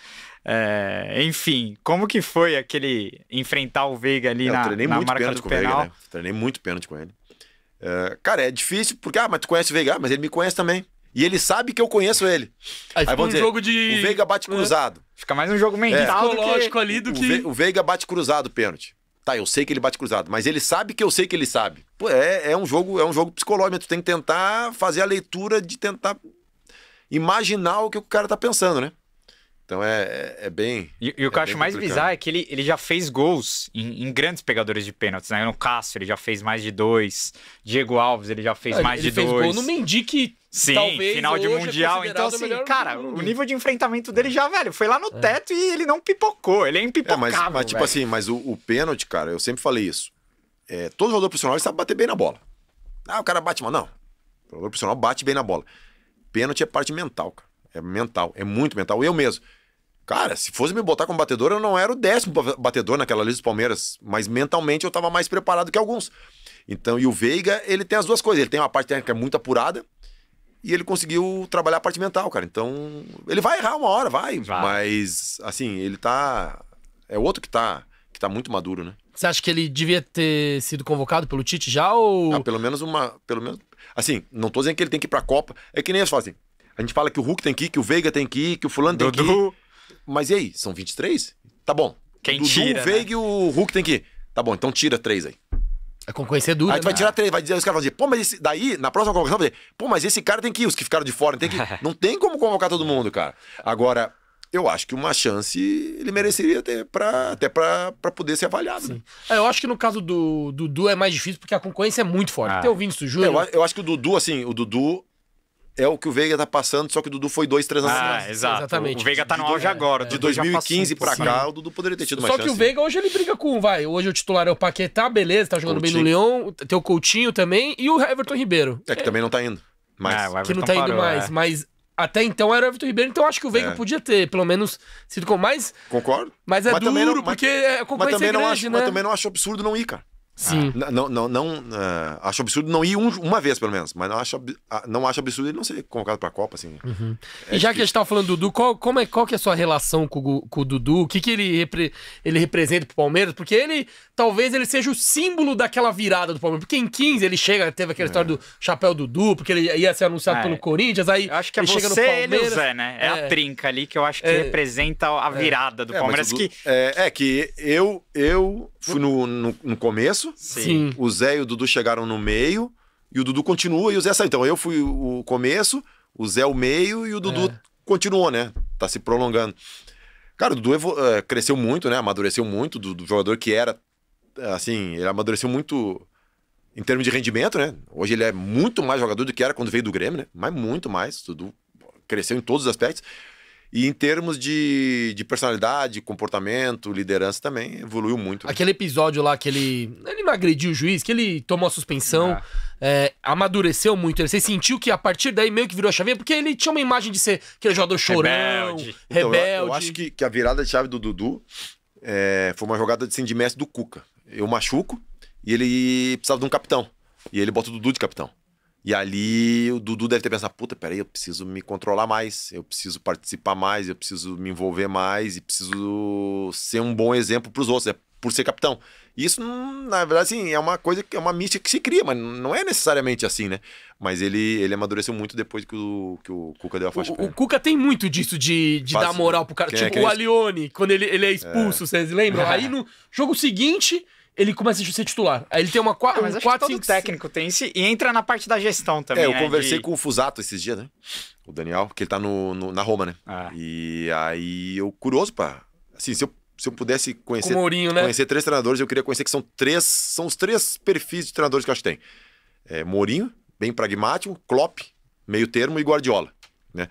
É, enfim, como que foi aquele enfrentar o Veiga ali é, na, marca na marca pênalti do com penal? Veiga, né? Treinei muito pênalti com ele. É, cara, é difícil, porque, ah, mas tu conhece o Veiga, ah, mas ele me conhece também. E ele sabe que eu conheço ele. Aí, Aí vão um dizer, jogo de... o Veiga bate cruzado. Fica mais um jogo mental. Psicológico é. Tá que... ali do o que. o Veiga bate cruzado o pênalti. Tá, eu sei que ele bate cruzado, mas ele sabe que eu sei que ele sabe. Pô, é, é um jogo, é um jogo psicológico. Tu tem que tentar fazer a leitura de tentar imaginar o que o cara tá pensando, né? Então é, é, é bem. E, e o é que eu acho mais complicado. bizarro é que ele, ele já fez gols em, em, grandes pegadores de pênaltis, né? No Cássio, ele já fez mais de dois. Diego Alves, ele já fez é, mais ele de fez dois. Gol no Mendy que Sim, Talvez final de é mundial. É então, assim, cara, mundo. o nível de enfrentamento dele já, velho, foi lá no é. teto e ele não pipocou. Ele é impipocável. É, mas, mas, tipo assim, mas o, o, pênalti, cara, eu sempre falei isso. É, todo jogador profissional sabe bater bem na bola. Ah, o cara bate, mas não. O jogador profissional bate bem na bola. Pênalti é parte mental, cara. É mental, é muito mental. Eu mesmo. Cara, se fosse me botar como batedor, eu não era o décimo batedor naquela lista do Palmeiras, mas mentalmente eu estava mais preparado que alguns. Então, e o Veiga, ele tem as duas coisas. Ele tem uma parte técnica muito apurada, e ele conseguiu trabalhar a parte mental, cara. Então, ele vai errar uma hora, vai. vai. Mas, assim, ele tá. É outro que tá, que tá muito maduro, né? Você acha que ele devia ter sido convocado pelo Tite já ou. Ah, pelo menos uma. Pelo menos. Assim, não tô dizendo que ele tem que ir pra Copa. É que nem as fazem. Assim, a gente fala que o Hulk tem que ir, que o Veiga tem que ir, que o Fulano tem que ir. Mas e aí? São 23? Tá bom. Quem Dudu, tira? O Veiga né? e o Hulk tem que ir. Tá bom, então tira três aí. A concorrência é dura. Aí tu vai né? tirar três, vai dizer, os caras vão dizer, pô, mas esse, daí, na próxima convocação, vai dizer, pô, mas esse cara tem que ir, os que ficaram de fora, tem que ir. Não tem como convocar todo mundo, cara. Agora, eu acho que uma chance ele mereceria ter pra, até para poder ser avaliado. Né? É, eu acho que no caso do Dudu é mais difícil porque a concorrência é muito forte. Ah. Tem isso Júlio? Eu, eu, acho que o Dudu, assim, o Dudu é o que o Veiga tá passando, só que o Dudu foi dois, três. anos Ah, exato. Exatamente. O Veiga tá no auge agora. É, De 2015 pra cá, o Dudu poderia ter tido mais Só que o Veiga hoje ele briga com, vai, hoje o titular é o Paquetá, beleza, tá jogando Coutinho. bem no Leão, tem o Coutinho também e o Everton Ribeiro. É que também não tá indo. Mas... Ah, é, o que não tá indo parou, mais, é. mas até então era o Everton Ribeiro, então acho que o Veiga É. podia ter, pelo menos, sido com mais. Concordo. Mas é Mas duro, não- mas- porque é a mas não acho, né? mas também não acho absurdo não ir, cara. Sim. Ah, não, não, não uh, acho absurdo não ir um, uma vez, pelo menos. Mas não acho, ah, não acho absurdo ele não ser convocado para a Copa, assim. Uhum. É e já que a gente tava falando do Dudu, qual, como é, qual que é a sua relação com, com o Dudu? O que, que ele, repre, ele representa pro Palmeiras? Porque ele, talvez ele seja o símbolo daquela virada do Palmeiras. Porque em 15 ele chega, teve aquela é. história do chapéu Dudu, porque ele ia ser anunciado ah, é. pelo Corinthians, aí eu acho que é ele você, chega no Palmeiras. Ele, Zé, né? É, a é. trinca ali que eu acho que é. representa a virada do Palmeiras. Dudu, que... É, é que eu, eu Fui no, no, no começo. Sim. O Zé e o Dudu chegaram no meio. E o Dudu continua e o Zé saiu. Então eu fui o começo, o Zé o meio e o Dudu é. continuou, né? Tá se prolongando. Cara, o Dudu eh, cresceu muito, né? Amadureceu muito do, do, jogador que era. Assim, ele amadureceu muito em termos de rendimento, né? Hoje ele é muito mais jogador do que era quando veio do Grêmio, né? Mas muito mais. O Dudu cresceu em todos os aspectos. E em termos de, de personalidade, comportamento, liderança também, evoluiu muito. Né? Aquele episódio lá que ele. Ele não agrediu o juiz, que ele tomou a suspensão, ah. é, amadureceu muito. Ele, você sentiu que a partir daí meio que virou a chave? porque ele tinha uma imagem de ser aquele jogador chorão, rebelde. Então, Eu, eu, acho que, que a virada de chave do Dudu é, foi uma jogada de mestre do Cuca. Eu machuco e ele precisava de um capitão. E ele bota o Dudu de capitão. E ali o Dudu deve ter pensado: puta, peraí, eu preciso me controlar mais, eu preciso participar mais, eu preciso me envolver mais e preciso ser um bom exemplo para os outros, é por ser capitão. Isso, na verdade, assim, é uma coisa, é uma mística que se cria, mas não é necessariamente assim, né? Mas ele, ele amadureceu muito depois que o, que o Cuca deu a faixa. O, o Cuca tem muito disso de, de Faz... dar moral pro cara. É tipo é, o Alione, quando ele, ele é expulso, é. vocês lembram? Aí no jogo seguinte ele começa a ser titular. Aí ele tem uma quatro ah, mas um técnico tem isso e entra na parte da gestão também. É, eu né, conversei de... com o Fusato esses dias, né? O Daniel, que ele tá no, no na Roma, né? Ah. E aí eu curioso para assim, se eu se eu pudesse conhecer, Mourinho, né? conhecer três treinadores, eu queria conhecer que são três, são os três perfis de treinadores que eu acho que tem. É, Mourinho, bem pragmático, Klopp, meio termo e Guardiola, né?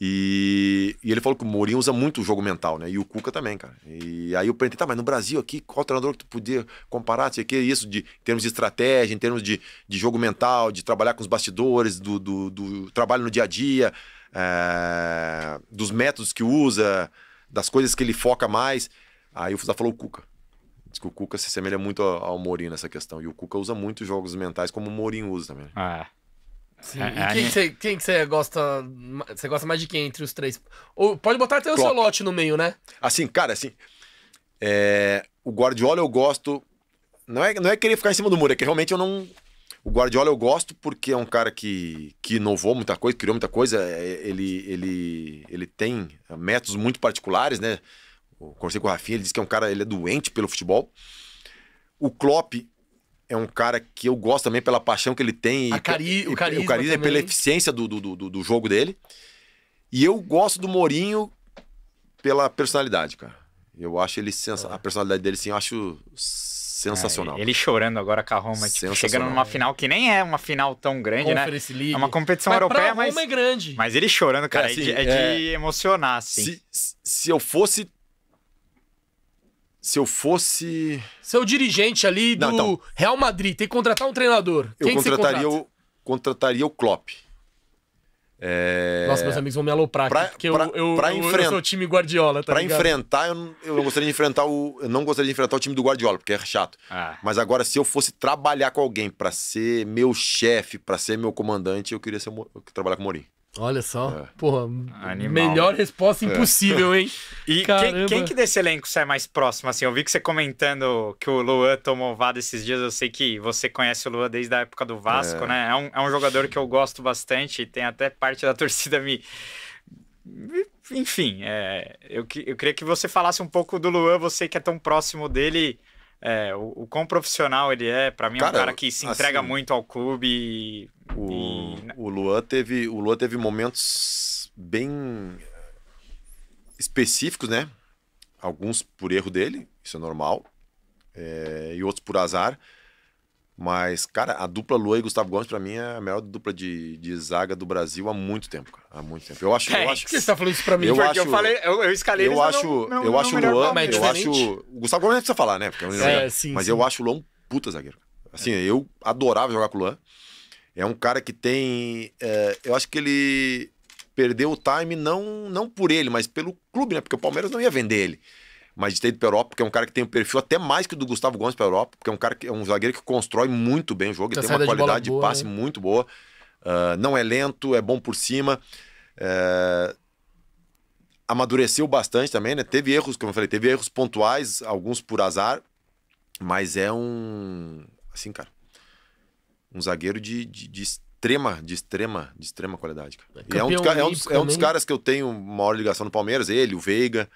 E, e ele falou que o Mourinho usa muito o jogo mental, né? E o Cuca também, cara. E aí eu perguntei, tá, mas no Brasil aqui, qual treinador que tu podia comparar? Não sei o que, isso de, em termos de estratégia, em termos de, de jogo mental, de trabalhar com os bastidores, do, do, do trabalho no dia a dia, é, dos métodos que usa, das coisas que ele foca mais. Aí o Fusá falou o Cuca. Diz que o Cuca se assemelha muito ao, ao Mourinho nessa questão. E o Cuca usa muito jogos mentais como o Mourinho usa também. Né? Ah, é. Sim. É, e é, quem, você, quem você gosta? Você gosta mais de quem entre os três? Ou pode botar até o Klopp. seu lote no meio, né? Assim, cara, assim. É, o Guardiola eu gosto. Não é, não é querer ficar em cima do muro, é que realmente eu não. O Guardiola eu gosto porque é um cara que, que inovou muita coisa, criou muita coisa. É, ele, ele, ele tem métodos muito particulares, né? Eu conversei com o Rafinha, ele disse que é um cara, ele é doente pelo futebol. O Klopp, é um cara que eu gosto também pela paixão que ele tem. cari e, o carisma. o carisma e pela eficiência do, do, do, do jogo dele. E eu gosto do Mourinho pela personalidade, cara. Eu acho ele sensa, É. A personalidade dele, sim, eu acho sensacional. É, ele chorando agora com a Roma, tipo, chegando numa final que nem é uma final tão grande, né? Conference né? League. É uma competição mas europeia, mas. Roma é grande. Mas ele chorando, cara, é, é assim, de, é, é de emocionar, assim. Se, se eu fosse se eu fosse. Seu dirigente ali do Não, então, Real Madrid, tem que contratar um treinador. Eu Quem contrataria, que o, contrataria o Klopp. É... Nossa, meus amigos vão me aloprar pra, aqui, porque pra, eu, eu, pra eu, eu sou o time Guardiola, tá Pra enfrentar, eu não, eu gostaria de enfrentar o. Eu não gostaria de enfrentar o time do Guardiola, porque é chato. Ah. Mas agora, se eu fosse trabalhar com alguém para ser meu chefe, para ser meu comandante, eu queria ser, trabalhar com o Mourinho. Olha só, é. porra, Animal. melhor né? resposta é. impossível, é. hein? E quem, quem, que desse elenco sai é mais próximo, assim? Eu vi que você comentando que o Luan tomou VAD esses dias, eu sei que você conhece o Luan desde a época do Vasco, é. né? É um, é um jogador que eu gosto bastante, tem até parte da torcida me... Enfim, é, eu, eu queria que você falasse um pouco do Luan, você que é tão próximo dele... É, o, o quão profissional ele é, para mim é um cara, cara que se entrega assim, muito ao clube e o, e... o, Luan teve, o Luan teve momentos bem específicos, né? Alguns por erro dele, isso é normal, é, e outros por azar. Mas, cara, a dupla Lua e Gustavo Gomes, pra mim, é a melhor dupla de, de zaga do Brasil há muito tempo, cara. Há muito tempo. Eu acho. É, eu acho que você tá falando isso pra mim, eu porque acho, eu falei, eu, eu escalei Eu acho, não, não, eu não acho o Luan, eu acho. O Gustavo Gomes não precisa falar, né? Porque é um é, sim, mas sim. eu acho o Luan um puta zagueiro. Assim, eu adorava jogar com o Luan. É um cara que tem. É, eu acho que ele perdeu o time não, não por ele, mas pelo clube, né? Porque o Palmeiras não ia vender ele. Mas de ter ido para Europa, porque é um cara que tem um perfil até mais que o do Gustavo Gomes para Europa, porque é um cara que é um zagueiro que constrói muito bem o jogo, tem uma qualidade de, de passe né? muito boa. Uh, não é lento, é bom por cima. Uh, amadureceu bastante também, né? Teve erros, como eu falei, teve erros pontuais, alguns por azar, mas é um. Assim, cara, um zagueiro de, de, de extrema, de extrema, de extrema qualidade. É, é, um dos, é, um dos, é, um dos, caras que eu tenho maior ligação no Palmeiras, ele, o Veiga,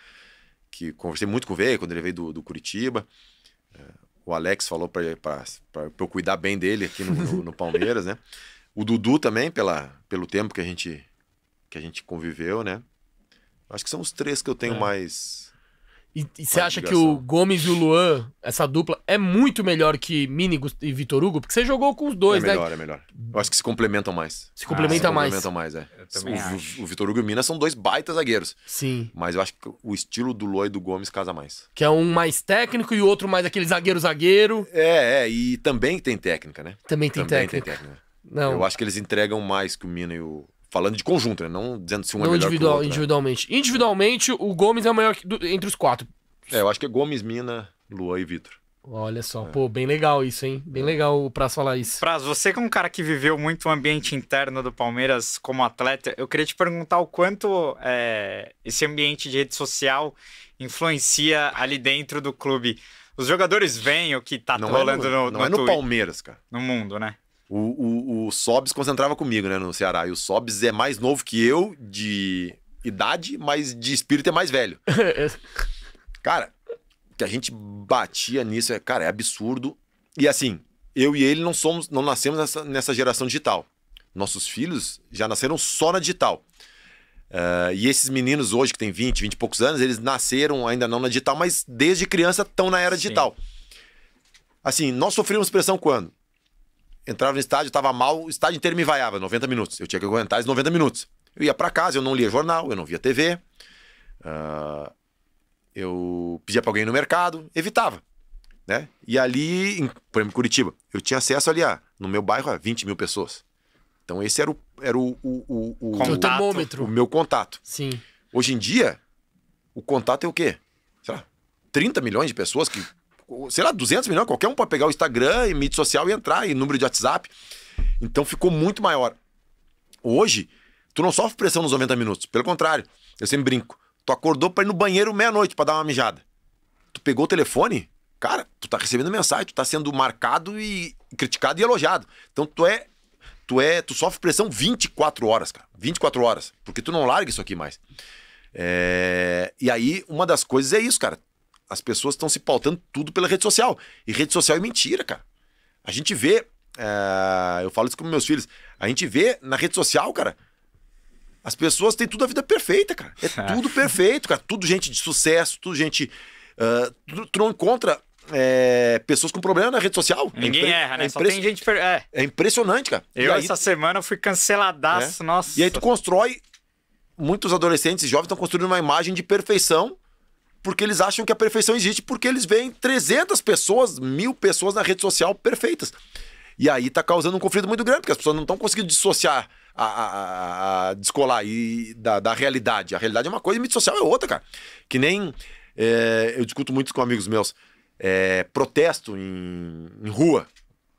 que conversei muito com o Veiga quando ele veio do, do Curitiba. É, o Alex falou para eu cuidar bem dele aqui no, no, no Palmeiras, né? O Dudu também, pela, pelo tempo que a gente que a gente conviveu, né? Acho que são os três que eu tenho é. mais e, e você acha que o Gomes e o Luan, essa dupla, é muito melhor que Mini e Vitor Hugo? Porque você jogou com os dois, é melhor, né? É melhor, é melhor. Eu acho que se complementam mais. Se complementam ah, mais. Se complementam mais, é. O, o Vitor Hugo e o Mina são dois baita zagueiros. Sim. Mas eu acho que o estilo do Luan e do Gomes casa mais. Que é um mais técnico e o outro mais aquele zagueiro-zagueiro. É, é. E também tem técnica, né? Também tem também técnica. Tem técnica. Não. Eu acho que eles entregam mais que o Mina e o, falando de conjunto, né? Não dizendo se um é não é melhor individual, que o outro, né? Individualmente. Né? Individualmente, o Gomes é o maior do, entre os quatro. É, eu acho que é Gomes, Mina, Luan e Vitor. Olha só, é. pô, bem legal isso, hein? Bem é. legal o Praz falar isso. Praz, você que é um cara que viveu muito o ambiente interno do Palmeiras como atleta, eu queria te perguntar o quanto é, esse ambiente de rede social influencia ali dentro do clube. Os jogadores veem o que tá é rolando é no, no, Não no é no Twitter, Palmeiras, cara. No mundo, né? O, o, o Sobs concentrava comigo, né, no Ceará. E o Sobs é mais novo que eu de idade, mas de espírito é mais velho. É cara, que a gente batia nisso, é, cara, é absurdo. E assim, eu e ele não somos, não nascemos nessa, nessa geração digital. Nossos filhos já nasceram só na digital. Uh, e esses meninos hoje, que têm 20, 20 e poucos anos, eles nasceram ainda não na digital, mas desde criança estão na era Sim. digital. Assim, nós sofríamos pressão quando? entrava no estádio, tava mal, o estádio inteiro me vaiava, 90 minutos. Eu tinha que aguentar esses 90 minutos. Eu ia para casa, eu não lia jornal, eu não via TV. Uh, ah, eu pedia para alguém no mercado, evitava. Né? E ali, em, por exemplo, Curitiba, eu tinha acesso ali a, no meu bairro a 20 mil pessoas. Então esse era o, era o, o, o, o, o meu contato. Sim. Hoje em dia, o contato é o quê? Sei lá, 30 milhões de pessoas que sei lá, 200 milhões, qualquer um pode pegar o Instagram e mídia social e entrar, e número de WhatsApp. Então ficou muito maior. Hoje, tu não sofre pressão nos 90 minutos, pelo contrário, eu sempre brinco. Tu acordou para ir no banheiro meia-noite para dar uma mijada. Tu pegou o telefone, cara, tu tá recebendo mensagem, tu tá sendo marcado e criticado e elogiado. Então tu é tu é, tu sofre pressão 24 horas, cara. 24 horas, porque tu não larga isso aqui mais. É... e aí uma das coisas é isso, cara as pessoas estão se pautando tudo pela rede social. E rede social é mentira, cara. A gente vê, é, eu falo isso com meus filhos, a gente vê na rede social, cara, as pessoas têm tudo a vida perfeita, cara. É tudo perfeito, cara. Tudo gente de sucesso, tudo gente. Uh, tu, tu, não encontra é, pessoas com problema na rede social. É Ninguém é erra, né? É Só tem gente. Per... É. é. impressionante, cara. Eu, aí, essa semana, fui canceladaço, é. nossa. E aí tu constrói. Muitos adolescentes e jovens estão construindo uma imagem de perfeição porque eles acham que a perfeição existe, porque eles veem 300 pessoas, mil pessoas na rede social perfeitas. E aí tá causando um conflito muito grande, porque as pessoas não estão conseguindo dissociar, a, a, a descolar aí da, da, realidade. A realidade é uma coisa e mídia social é outra, cara. Que nem é, eu discuto muito com amigos meus. É, protesto em, em rua.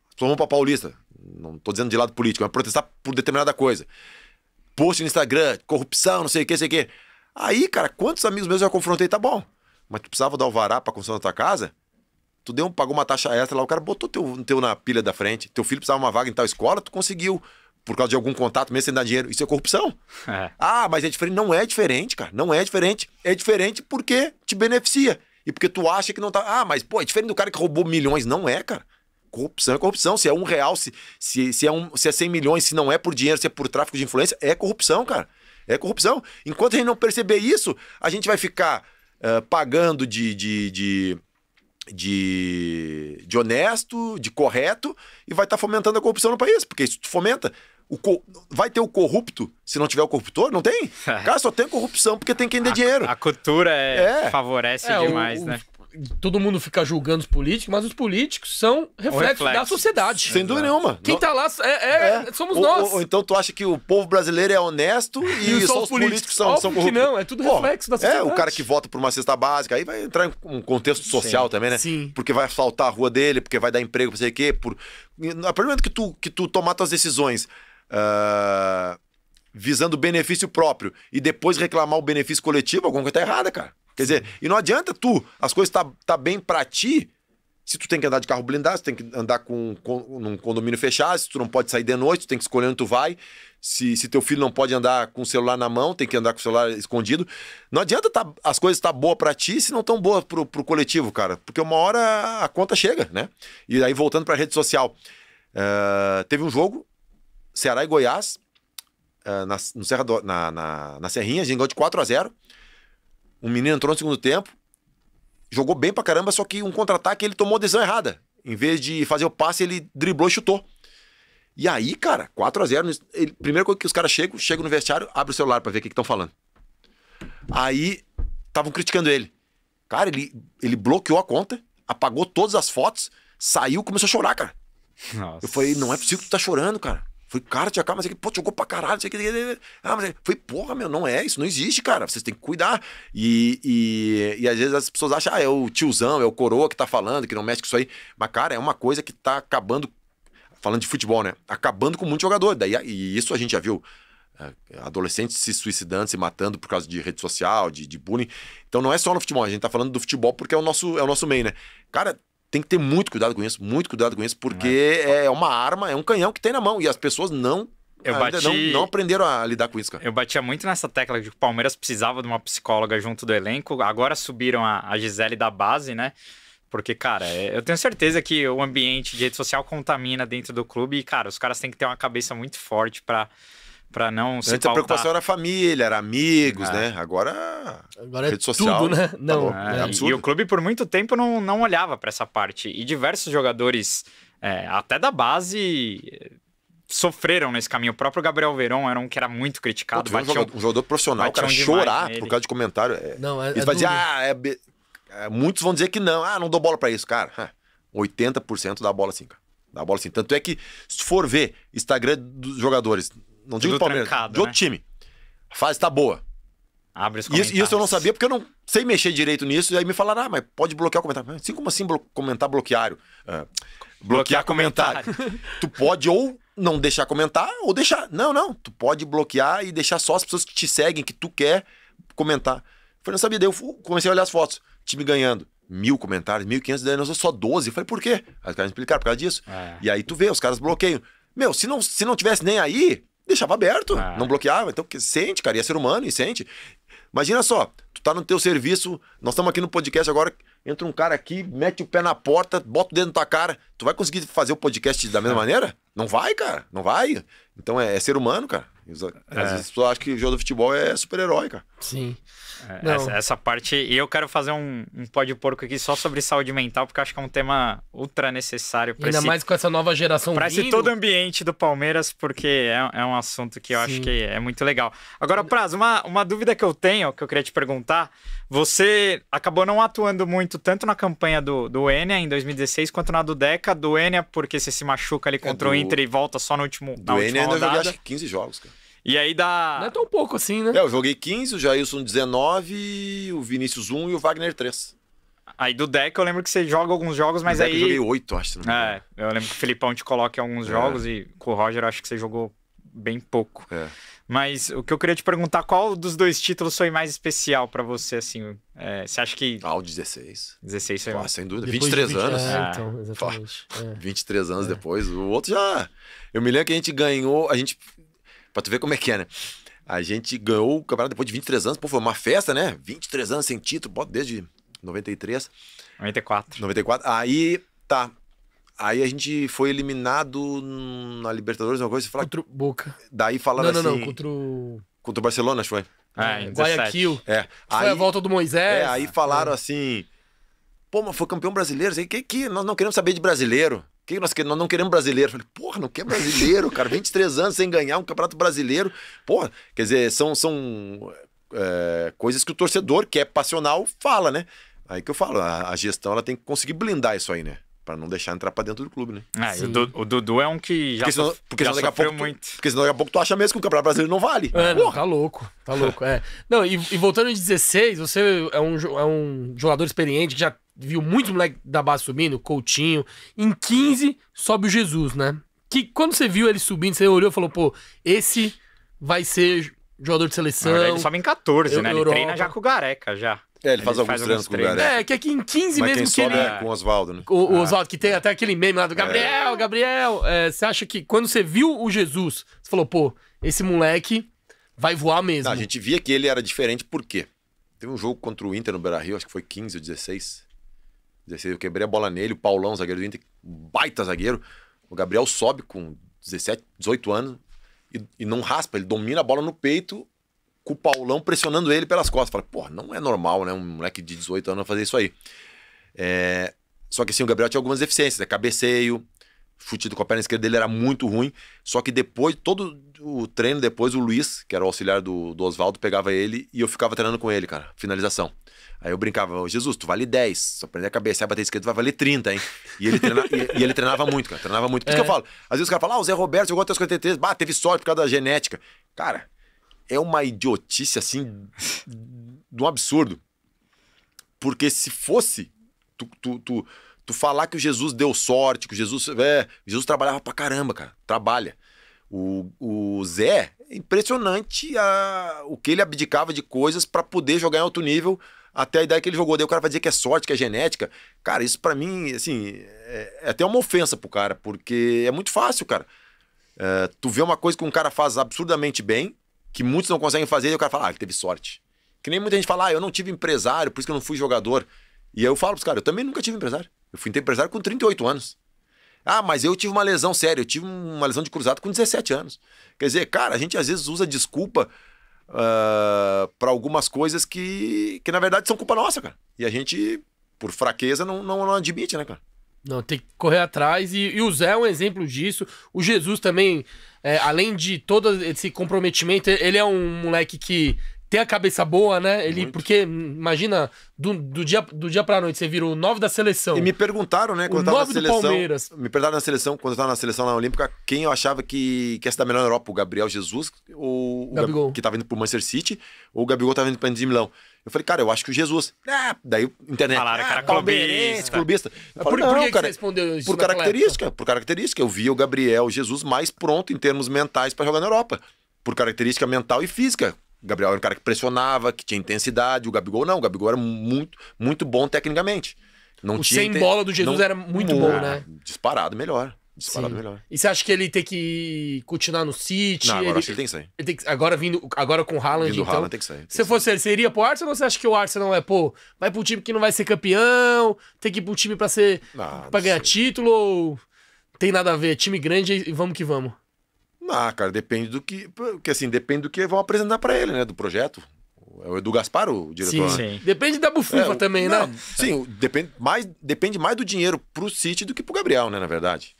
As pessoas vão pra Paulista. Não tô dizendo de lado político, mas protestar por determinada coisa. Post no Instagram, corrupção, não sei o que, sei o que. Aí, cara, quantos amigos meus eu já confrontei? Tá bom mas tu precisava dar alvará para construir na tua casa? Tu deu, pagou uma taxa extra lá, o cara botou teu, teu na pilha da frente, teu filho precisava de uma vaga em tal escola, tu conseguiu. Por causa de algum contato mesmo sem dar dinheiro. Isso é corrupção. É. Ah, mas é diferente. Não é diferente, cara. Não é diferente. É diferente porque te beneficia. E porque tu acha que não tá. Ah, mas pô, é diferente do cara que roubou milhões. Não é, cara. Corrupção é corrupção. Se é um real, se, se, se, é, um, se é 100 milhões, se não é por dinheiro, se é por tráfico de influência, é corrupção, cara. É corrupção. Enquanto a gente não perceber isso, a gente vai ficar uh, pagando de, de, de de, de honesto, de correto, e vai estar tá fomentando a corrupção no país, porque isso fomenta. O co... Vai ter o corrupto se não tiver o corruptor? Não tem? Cara, só tem corrupção porque tem quem dê dinheiro. A cultura é... É. favorece é, demais, o, né? todo mundo fica julgando os políticos, mas os políticos são reflexo, reflexo. da sociedade. Sem dúvida nenhuma. Quem tá lá é, é, é. somos ou, nós. Ou, então tu acha que o povo brasileiro é honesto e, e só, só, os políticos, políticos são, são corruptos. não, é tudo reflexo Pô, da sociedade. É, o cara que vota por uma cesta básica, aí vai entrar em um contexto social Sim. também, né? Sim. Porque vai faltar a rua dele, porque vai dar emprego não sei o quê. Por... A partir do momento que tu, que tu tomar tuas decisões... Uh, visando benefício próprio e depois reclamar o benefício coletivo, alguma coisa tá errada, cara. Quer dizer, e não adianta tu, as coisas tá, tá bem para ti, se tu tem que andar de carro blindado, se tem que andar com, com, num condomínio fechado, se tu não pode sair de noite, tu tem que escolher onde tu vai. Se, se teu filho não pode andar com o celular na mão, tem que andar com o celular escondido. Não adianta tá, as coisas tá boa para ti se não tão boas pro, pro coletivo, cara. Porque uma hora a conta chega, né? E aí, voltando pra rede social. Uh, teve um jogo, Ceará e Goiás, uh, na, no Serra do, na, na, na Serrinha, a gente ganhou de 4 a 0 um menino entrou no segundo tempo, jogou bem pra caramba, só que um contra-ataque ele tomou a decisão errada. Em vez de fazer o passe, ele driblou e chutou. E aí, cara, 4 a 0 ele, Primeira coisa que os caras chegam, chegam no vestiário, abre o celular para ver o que estão falando. Aí, estavam criticando ele. Cara, ele, ele bloqueou a conta, apagou todas as fotos, saiu começou a chorar, cara. Nossa. Eu falei, não é possível que tu tá chorando, cara foi cara, tia K, mas aqui, pô, jogou pra caralho, sei que. Ah, mas foi, porra, meu, não é, isso não existe, cara. Vocês têm que cuidar. E, e, e às vezes as pessoas acham, ah, é o tiozão, é o coroa que tá falando, que não mexe com isso aí. Mas, cara, é uma coisa que tá acabando, falando de futebol, né? Acabando com muito jogador. Daí, e isso a gente já viu. É, adolescentes se suicidando, se matando por causa de rede social, de, de bullying. Então não é só no futebol, a gente tá falando do futebol porque é o nosso, é o nosso meio, né? Cara, tem que ter muito cuidado com isso, muito cuidado com isso, porque é, é uma arma, é um canhão que tem na mão e as pessoas não eu ah, bati... não, não, aprenderam a lidar com isso, cara. Eu batia muito nessa tecla de que o Palmeiras precisava de uma psicóloga junto do elenco. Agora subiram a, a Gisele da base, né? Porque, cara, é, eu tenho certeza que o ambiente de rede social contamina dentro do clube e, cara, os caras têm que ter uma cabeça muito forte para para não se Antes pautar. a preocupação era a família, era amigos, é. né? Agora, Agora é rede social, tudo, né? Tá não, tá é, e o clube por muito tempo não, não olhava para essa parte. E diversos jogadores, é, até da base, sofreram nesse caminho. O próprio Gabriel Verão era um que era muito criticado. Pô, um, jogador, um, jogador, profissional, o cara chorar nele. por causa de comentário. É, não, é, eles vão é dizer, ah, muitos vão dizer que não. Ah, não dou bola para isso, cara. 80% da bola assim cara. Da bola assim Tanto é que, se for ver Instagram dos jogadores não digo do Palmeiras, trancado, de outro né? time. A fase tá boa. Abre os Isso, isso eu não sabia porque eu não sei mexer direito nisso. E aí me falaram, ah, mas pode bloquear o comentário. Assim como assim blo comentar bloqueário? Ah, bloquear, bloquear comentário. comentário. tu pode ou não deixar comentar ou deixar. Não, não. Tu pode bloquear e deixar só as pessoas que te seguem, que tu quer comentar. Foi, não sabia. Daí eu comecei a olhar as fotos. Time ganhando. Mil comentários, mil quinhentos, daí nós só 12. Eu falei, por quê? Aí os caras me explicaram por causa disso. É. E aí tu vê, os caras bloqueiam. Meu, se não, se não tivesse nem aí, Deixava aberto, ah. não bloqueava. Então, sente, cara, e é ser humano e sente. Imagina só, tu tá no teu serviço, nós estamos aqui no podcast agora, entra um cara aqui, mete o pé na porta, bota o dedo na tua cara. Tu vai conseguir fazer o podcast da mesma é. maneira? Não vai, cara, não vai. Então é, é ser humano, cara. Às é. vezes que o jogo do futebol é super-herói, cara. Sim. É, essa, essa, parte. E eu quero fazer um, um pó de porco aqui só sobre saúde mental, porque acho que é um tema ultra necessário. Pra ainda esse, mais com essa nova geração Para esse todo ambiente do Palmeiras, porque é, é um assunto que eu Sim. acho que é muito legal. Agora, Prazo, uma, uma dúvida que eu tenho, que eu queria te perguntar. Você acabou não atuando muito, tanto na campanha do, do Enia em 2016, quanto na do Deca. Do Enia, porque você se machuca ali é, contra é do... o Inter e volta só no último, na do última Enia, rodada. eu acho que 15 jogos, cara. E aí dá. Não é tão pouco assim, né? É, eu joguei 15, o Jailson 19, o Vinícius 1 e o Wagner 3. Aí do deck eu lembro que você joga alguns jogos, mas aí. Eu joguei 8, acho. é, eu lembro que o Felipão te coloca em alguns é. jogos e com o Roger acho que você jogou bem pouco. É. Mas o que eu queria te perguntar, qual dos dois títulos foi mais especial para você, assim? É, você acha que. Ah, o 16. 16 foi. Ah, sem dúvida. Depois 23 20... anos. É, ah. então, exatamente. Pô, é. 23 anos é. depois. O outro já. Eu me lembro que a gente ganhou. A gente Pra tu ver como é que é, né? A gente ganhou o campeonato depois de 23 anos. Pô, foi uma festa, né? 23 anos sem título, bota desde 93. 94. 94. Aí, tá. Aí a gente foi eliminado na Libertadores, uma coisa, você fala... Contra o Boca. Daí falaram não, não, assim... Não, não, contra o... Contra o Barcelona, acho que foi. Ah, é, é, em Guayaquil. É. Aí, foi a volta do Moisés. É, aí falaram é. assim... Pô, mas foi campeão brasileiro. Assim, que, que, nós não queremos saber de brasileiro que nós, queremos? nós não queremos brasileiro. falei, porra, não quer brasileiro, cara. 23 anos sem ganhar um campeonato brasileiro. Porra, quer dizer, são, são é, coisas que o torcedor, que é passional, fala, né? Aí que eu falo, a, a gestão ela tem que conseguir blindar isso aí, né? para não deixar entrar para dentro do clube, né? Ah, o, o, Dudu é um que já, porque senão, porque já senão daqui a pouco, muito. Tu, porque senão daqui a pouco tu acha mesmo que o Campeonato Brasileiro não vale. É, não, tá louco, tá louco, é. Não, e, e, voltando em 16, você é um, é um jogador experiente que já viu muito moleque da base subindo, Coutinho. Em 15, sobe o Jesus, né? Que quando você viu ele subindo, você olhou e falou, pô, esse vai ser jogador de seleção. Verdade, ele sobe em 14, eu, né? Ele Europa. treina já com o Gareca, já. É, ele, ele faz, alguns treinos com o Gabriel, É, que aqui é em 15 Mas mesmo que ele... É com o Oswaldo, né? O, o ah. Oswaldo, que tem até aquele meme lá do é. Gabriel, é. Gabriel. É, você acha que quando você viu o Jesus, você falou, pô, esse moleque vai voar mesmo. Não, a gente via que ele era diferente, por quê? Teve um jogo contra o Inter no Beira-Rio, acho que foi 15 ou 16. 16, eu quebrei a bola nele, o Paulão, zagueiro do Inter, baita zagueiro. O Gabriel sobe com 17, 18 anos e, e não raspa, ele domina a bola no peito com o Paulão pressionando ele pelas costas. Fala, porra, não é normal, né? Um moleque de 18 anos fazer isso aí. É... Só que assim, o Gabriel tinha algumas deficiências, né? Cabeceio, chute com a perna esquerda dele era muito ruim. Só que depois, todo o treino depois, o Luiz, que era o auxiliar do, do Oswaldo, pegava ele e eu ficava treinando com ele, cara. Finalização. Aí eu brincava, Jesus, tu vale 10. Se aprender a cabecear, bater esquerda, vai valer 30, hein? E ele, treina, e, e, ele treinava muito, cara. Treinava muito. Por isso é. que eu é. falo. Às vezes o cara fala, ah, o Zé Roberto jogou até os 43, bah, teve sorte por causa da genética. Cara, é uma idiotice assim de um absurdo. Porque se fosse tu, tu, tu, tu, falar que o Jesus deu sorte, que o Jesus. É, Jesus trabalhava pra caramba, cara. Trabalha. O, o Zé, impressionante a, o que ele abdicava de coisas para poder jogar em alto nível até a ideia que ele jogou. Daí o cara vai dizer que é sorte, que é genética. Cara, isso para mim, assim, é, é, até uma ofensa pro cara, porque é muito fácil, cara. É, tu vê uma coisa que um cara faz absurdamente bem, que muitos não conseguem fazer, e o cara fala, ah, ele teve sorte. Que nem muita gente fala, ah, eu não tive empresário, por isso que eu não fui jogador. E eu falo pros caras, eu também nunca tive empresário. Eu fui empresário com 38 anos. Ah, mas eu tive uma lesão séria, eu tive uma lesão de cruzado com 17 anos. Quer dizer, cara, a gente às vezes usa desculpa uh, ah, para algumas coisas que, que na verdade são culpa nossa, cara. E a gente, por fraqueza, não, não, não admite, né, cara? Não, tem que correr atrás. E, e o Zé é um exemplo disso. O Jesus também, é, além de todo esse comprometimento, ele é um moleque que tem a cabeça boa, né? Ele, Muito. porque, imagina, do, do, dia, do dia pra noite, você vira o 9 da seleção. E me perguntaram, né, quando o eu tava na seleção. Palmeiras. Me perguntaram na seleção, quando eu tava na seleção na Olímpica, quem eu achava que, que ia se dar melhor na Europa, o Gabriel Jesus, ou o Gabigol. Gab, que tava indo pro Manchester City, ou o Gabigol tava indo pra Inter de Milão. Eu falei, cara, eu acho que o Jesus. Ah, daí internet. Falaram ah, cara clube clubista. Falei, por, não, por que cara, respondeu isso? Por característica, por característica. Eu via o Gabriel, Jesus mais pronto em termos mentais para jogar na Europa. Por característica mental e física. O Gabriel era um cara que pressionava, que tinha intensidade. O Gabigol não. O Gabigol era muito, muito bom tecnicamente. Não o tinha sem bola do Jesus não, era muito bom, ah, né? Disparado melhor. Disparado Sim. melhor. E você acha que ele tem que continuar no City? Não, agora ele... acho que ele tem que sair. Ele tem que... Agora vindo, agora com o Haaland, vindo então... Haaland tem que sair. Tem se que fosse ele, você iria pro Arsenal ou você acha que o Arsenal é, pô, vai pro time que não vai ser campeão, tem que ir pro time pra ser... Não, pra ganhar sei. título ou... Tem nada a ver, time grande e vamos que vamos. Não cara, depende do que... Porque assim, depende do que vão apresentar pra ele, né? Do projeto, é o Edu Gaspar, o diretor. Sim, né? sim. Depende da bufufa é, também, né? não, né? Sim, depende mais, depende mais do dinheiro pro City do que pro Gabriel, né, na verdade.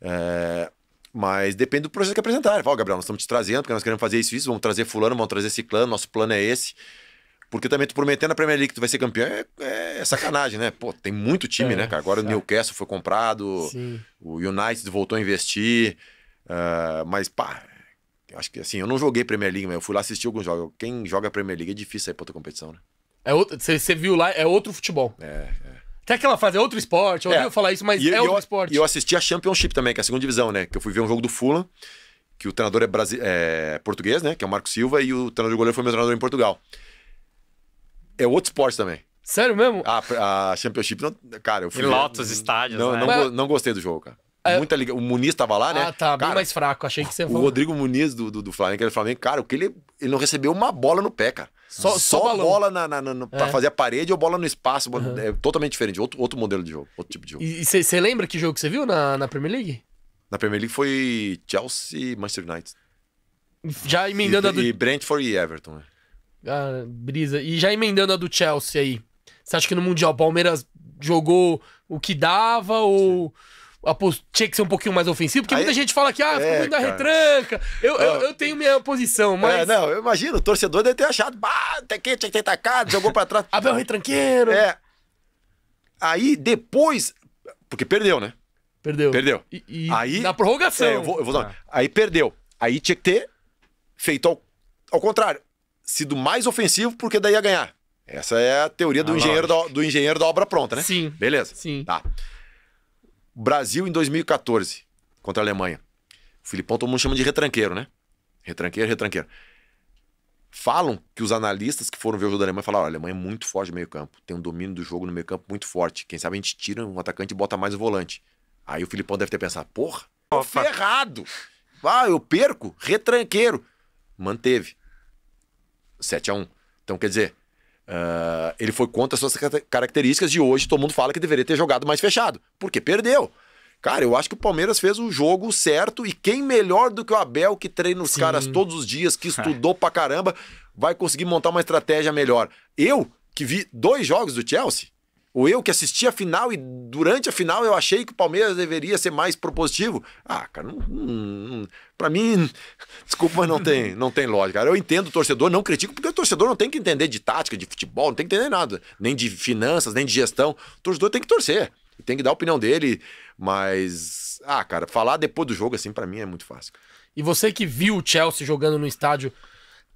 É, mas depende do projeto que apresentar. Fala, Gabriel, nós estamos te trazendo, porque nós queremos fazer isso, isso, vamos trazer fulano, vamos trazer ciclano, nosso plano é esse. Porque também tu prometendo a Premier League que tu vai ser campeão é, é sacanagem, né? Pô, tem muito time, é, né, cara? Agora sabe. o Newcastle foi comprado, Sim. o United voltou a investir. Uh, mas, pá, acho que assim, eu não joguei Premier League, mas eu fui lá assistir alguns jogos. Quem joga Premier League é difícil sair pra outra competição, né? É outro, você viu lá, é outro futebol. É, até aquela fase, é outro esporte, eu é. ouvi falar isso, mas e, é outro eu, esporte. E eu assisti a Championship também, que é a segunda divisão, né? Que eu fui ver um jogo do Fulham, que o treinador é, brasi é português, né? Que é o Marco Silva, e o treinador goleiro foi meu treinador em Portugal. É outro esporte também. Sério mesmo? A, a Championship, não, cara, eu fui. Em Lotus, estádios. Não, né? não, mas... não gostei do jogo, cara. É. Muita liga... O Muniz tava lá, né? Ah, tá, cara, bem mais fraco, achei que você O falou. Rodrigo Muniz do, do, do Flamengo, que era do Flamengo, cara, o que ele, ele não recebeu uma bola no pé, cara. Só, só, só bola na, na, na pra é. fazer a parede ou bola no espaço. Uhum. É totalmente diferente. Outro, outro modelo de jogo, outro tipo de jogo. E você lembra que jogo que você viu na, na Premier League? Na Premier League foi Chelsea e Manchester United. Já emendando e, a do... E Brentford e Everton, né? Ah, brisa. E já emendando a do Chelsea aí. Você acha que no Mundial o Palmeiras jogou o que dava ou... Sim a tinha que ser um pouquinho mais ofensivo, porque Aí, muita gente fala que, ah, ficou é, muito da retranca. Eu, eu, eu, tenho minha posição, é, mas. É, não, eu imagino, o torcedor deve ter achado, bah, até tinha que ter tacado, jogou pra trás. Abel é retranqueiro. É. Aí depois. Porque perdeu, né? Perdeu. Perdeu. E, e Aí, na prorrogação. É, eu vou, eu vou ah. Aí perdeu. Aí tinha que ter feito ao, ao contrário. Sido mais ofensivo, porque daí ia ganhar. Essa é a teoria do, ah, engenheiro, da, do engenheiro da obra pronta, né? Sim. Beleza. Sim. Tá. Brasil em 2014 contra a Alemanha. O Filipão todo mundo chama de retranqueiro, né? Retranqueiro, retranqueiro. Falam que os analistas que foram ver o jogo da Alemanha falaram: a Alemanha é muito forte no meio-campo, tem um domínio do jogo no meio-campo muito forte. Quem sabe a gente tira um atacante e bota mais o volante. Aí o Filipão deve ter pensado: porra, tô ferrado. Ah, eu perco, retranqueiro. Manteve. 7 a 1 Então quer dizer, Uh, ele foi contra as suas características de hoje todo mundo fala que deveria ter jogado mais fechado, porque perdeu. Cara, eu acho que o Palmeiras fez o jogo certo e quem melhor do que o Abel, que treina os Sim. caras todos os dias, que estudou pra caramba, vai conseguir montar uma estratégia melhor. Eu, que vi dois jogos do Chelsea, ou eu que assisti a final e durante a final eu achei que o Palmeiras deveria ser mais propositivo. Ah, cara, não, não, pra mim, desculpa, mas não tem, não tem lógica. Cara. Eu entendo o torcedor, não critico, porque o torcedor não tem que entender de tática, de futebol, não tem que entender nada, nem de finanças, nem de gestão. O torcedor tem que torcer, tem que dar a opinião dele, mas. Ah, cara, falar depois do jogo, assim, para mim é muito fácil. E você que viu o Chelsea jogando no estádio,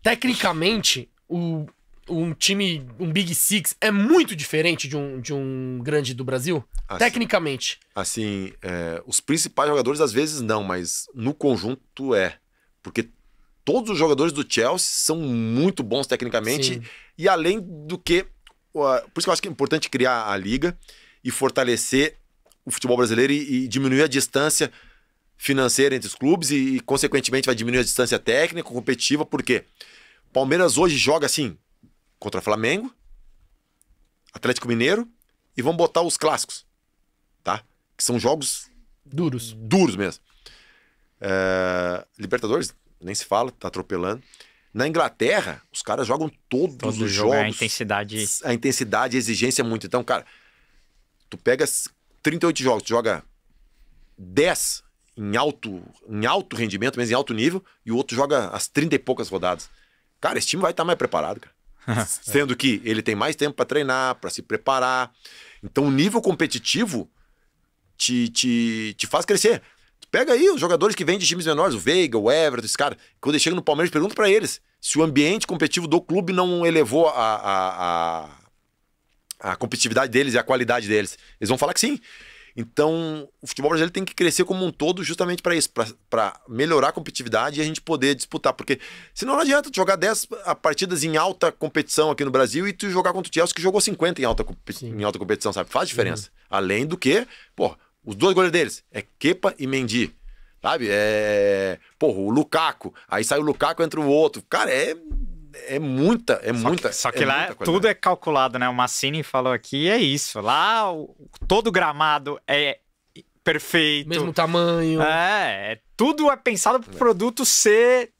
tecnicamente, o, um time, um Big Six, é muito diferente de um, de um grande do Brasil? Assim, tecnicamente. Assim, é, os principais jogadores às vezes não, mas no conjunto é. Porque todos os jogadores do Chelsea são muito bons tecnicamente. Sim. E além do que. Por isso que eu acho que é importante criar a liga e fortalecer o futebol brasileiro e, e diminuir a distância financeira entre os clubes e, e, consequentemente, vai diminuir a distância técnica, competitiva, porque Palmeiras hoje joga assim, contra Flamengo, Atlético Mineiro e vamos botar os clássicos, tá? Que são jogos duros, duros mesmo. É, Libertadores nem se fala, tá atropelando. Na Inglaterra, os caras jogam todos Todo os jogo, jogos. A intensidade, a intensidade, a exigência é muito. Então, cara, tu pega 38 jogos, tu joga 10 em alto, em alto rendimento, mas em alto nível, e o outro joga as 30 e poucas rodadas. Cara, esse time vai estar tá mais preparado, cara. Sendo que ele tem mais tempo para treinar, para se preparar. Então, o nível competitivo te, te, te faz crescer. Pega aí os jogadores que vêm de times menores, o Veiga, o Everton, esse cara. Quando eles chegam no Palmeiras, pergunto para eles se o ambiente competitivo do clube não elevou a, a, a, a competitividade deles e a qualidade deles. Eles vão falar que sim. Então, o futebol brasileiro tem que crescer como um todo justamente para isso, para melhorar a competitividade e a gente poder disputar. Porque senão não adianta jogar 10 partidas em alta competição aqui no Brasil e tu jogar contra o Chelsea que jogou 50 em alta, em alta competição, sabe? Faz diferença. Uhum. Além do que, pô, os dois goleiros deles é Kepa e Mendy. Sabe? É. Porra, o Lukaku. Aí sai o Lukaku, entra o outro. Cara, é é muita, é só muita. É que, só que é lá tudo é calculado, né? O Massini falou aqui, é isso. Lá o, todo gramado é perfeito. Mesmo tamanho. É, é tudo é pensado para o é. produto ser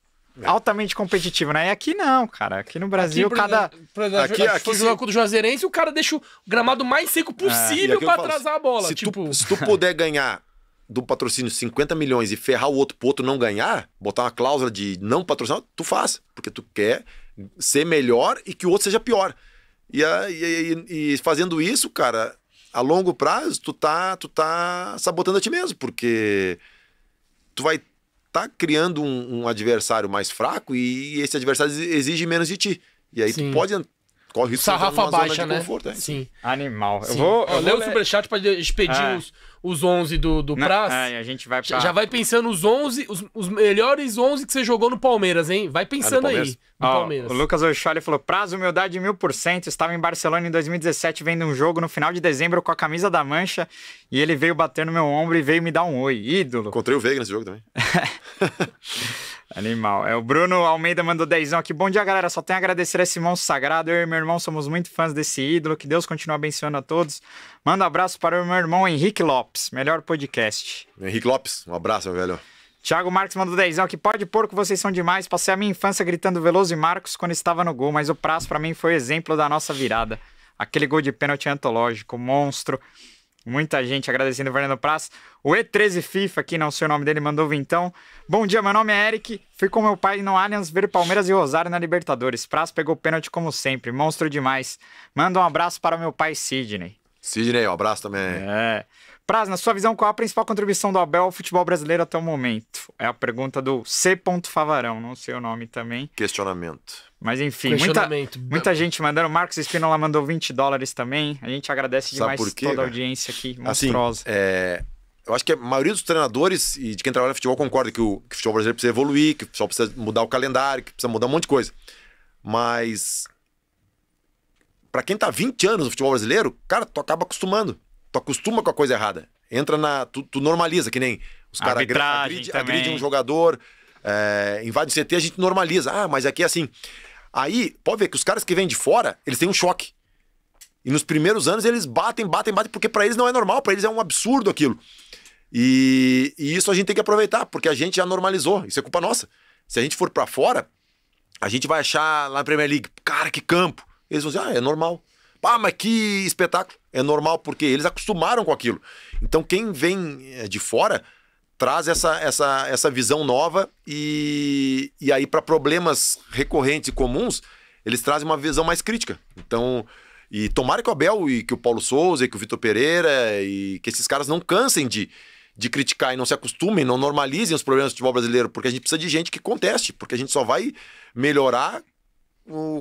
altamente competitivo, né? E aqui não, cara. Aqui no Brasil, aqui, cada. Pra, pra, aqui, aqui, se o jogo do Juazeirense, o cara deixa o gramado mais seco possível é, para atrasar a bola. Se, tipo... tu, se tu puder ganhar do patrocínio 50 milhões e ferrar o outro pro outro não ganhar, botar uma cláusula de não patrocinar, tu faz, porque tu quer ser melhor e que o outro seja pior. E, e, e, fazendo isso, cara, a longo prazo, tu tá, tu tá sabotando a ti mesmo, porque tu vai tá criando um, um adversário mais fraco e esse adversário exige menos de ti. E aí Sim. tu pode corre risco Sarrafa de baixa, zona de né? conforto. É Sim. Animal. Sim. Eu vou, eu, eu vou ler o superchat pra expedir ah. os os 11 do, do Na, Praz. É, a gente vai pra... Já vai pensando os 11, os, os, melhores 11 que você jogou no Palmeiras, hein? Vai ah, pensando é aí. Oh, Palmeiras. O Lucas Oxoli falou: prazo, humildade mil por cento. Estava em Barcelona em 2017 vendo um jogo no final de dezembro com a camisa da Mancha e ele veio bater no meu ombro e veio me dar um oi. Ídolo. Encontrei o Veiga nesse jogo também. Animal. É, o Bruno Almeida mandou dezão aqui. Bom dia, galera. Só tenho a agradecer a esse irmão sagrado. Eu e meu irmão somos muito fãs desse ídolo. Que Deus continue abençoando a todos. Manda um abraço para o meu irmão Henrique Lopes. Melhor podcast. Henrique Lopes, um abraço, meu velho. Thiago Marques mandou dezão aqui. Pode pôr que vocês são demais. Passei a minha infância gritando Veloso e Marcos quando estava no gol, mas o prazo para mim foi exemplo da nossa virada. Aquele gol de pênalti antológico, monstro. Muita gente agradecendo o Fernando Praz. O E13 FIFA, aqui não né, sei o nome dele, mandou vintão. Bom dia, meu nome é Eric. Fui com meu pai no Allianz ver Palmeiras e Rosário na Libertadores. Praz pegou pênalti como sempre, monstro demais. Manda um abraço para meu pai Sidney. Sidney, um abraço também. É. Praz, na sua visão, qual a principal contribuição do Abel ao futebol brasileiro até o momento? É a pergunta do C. Favarão, não sei o nome também. Questionamento. Mas enfim, muita, muita gente mandando. Marcos Espínola mandou 20 dólares também. A gente agradece demais quê, toda a audiência aqui, assim, monstruosa. Assim, é... Eu acho que a maioria dos treinadores e de quem trabalha no futebol concorda que o, que o futebol brasileiro precisa evoluir, que o futebol precisa mudar o calendário, que precisa mudar um monte de coisa. Mas para quem tá 20 anos no futebol brasileiro, cara, tu acaba acostumando. Tu acostuma com a coisa errada. Entra na. Tu, tu normaliza, que nem os caras agridem agride um jogador, é, invade o CT, a gente normaliza. Ah, mas aqui é assim. Aí, pode ver que os caras que vêm de fora, eles têm um choque. E nos primeiros anos eles batem, batem, batem, porque para eles não é normal, para eles é um absurdo aquilo. E, e, isso a gente tem que aproveitar, porque a gente já normalizou, isso é culpa nossa. Se a gente for para fora, a gente vai achar lá na Premier League, cara, que campo. Eles vão dizer, ah, é normal. Ah, mas que espetáculo. É normal porque eles acostumaram com aquilo. Então quem vem eh, de fora traz essa, essa, essa visão nova e, e aí para problemas recorrentes e comuns, eles trazem uma visão mais crítica. Então, e tomara que o Abel e que o Paulo Souza e que o Vitor Pereira e que esses caras não cansem de, de criticar e não se acostumem, não normalizem os problemas do futebol brasileiro, porque a gente precisa de gente que conteste, porque a gente só vai melhorar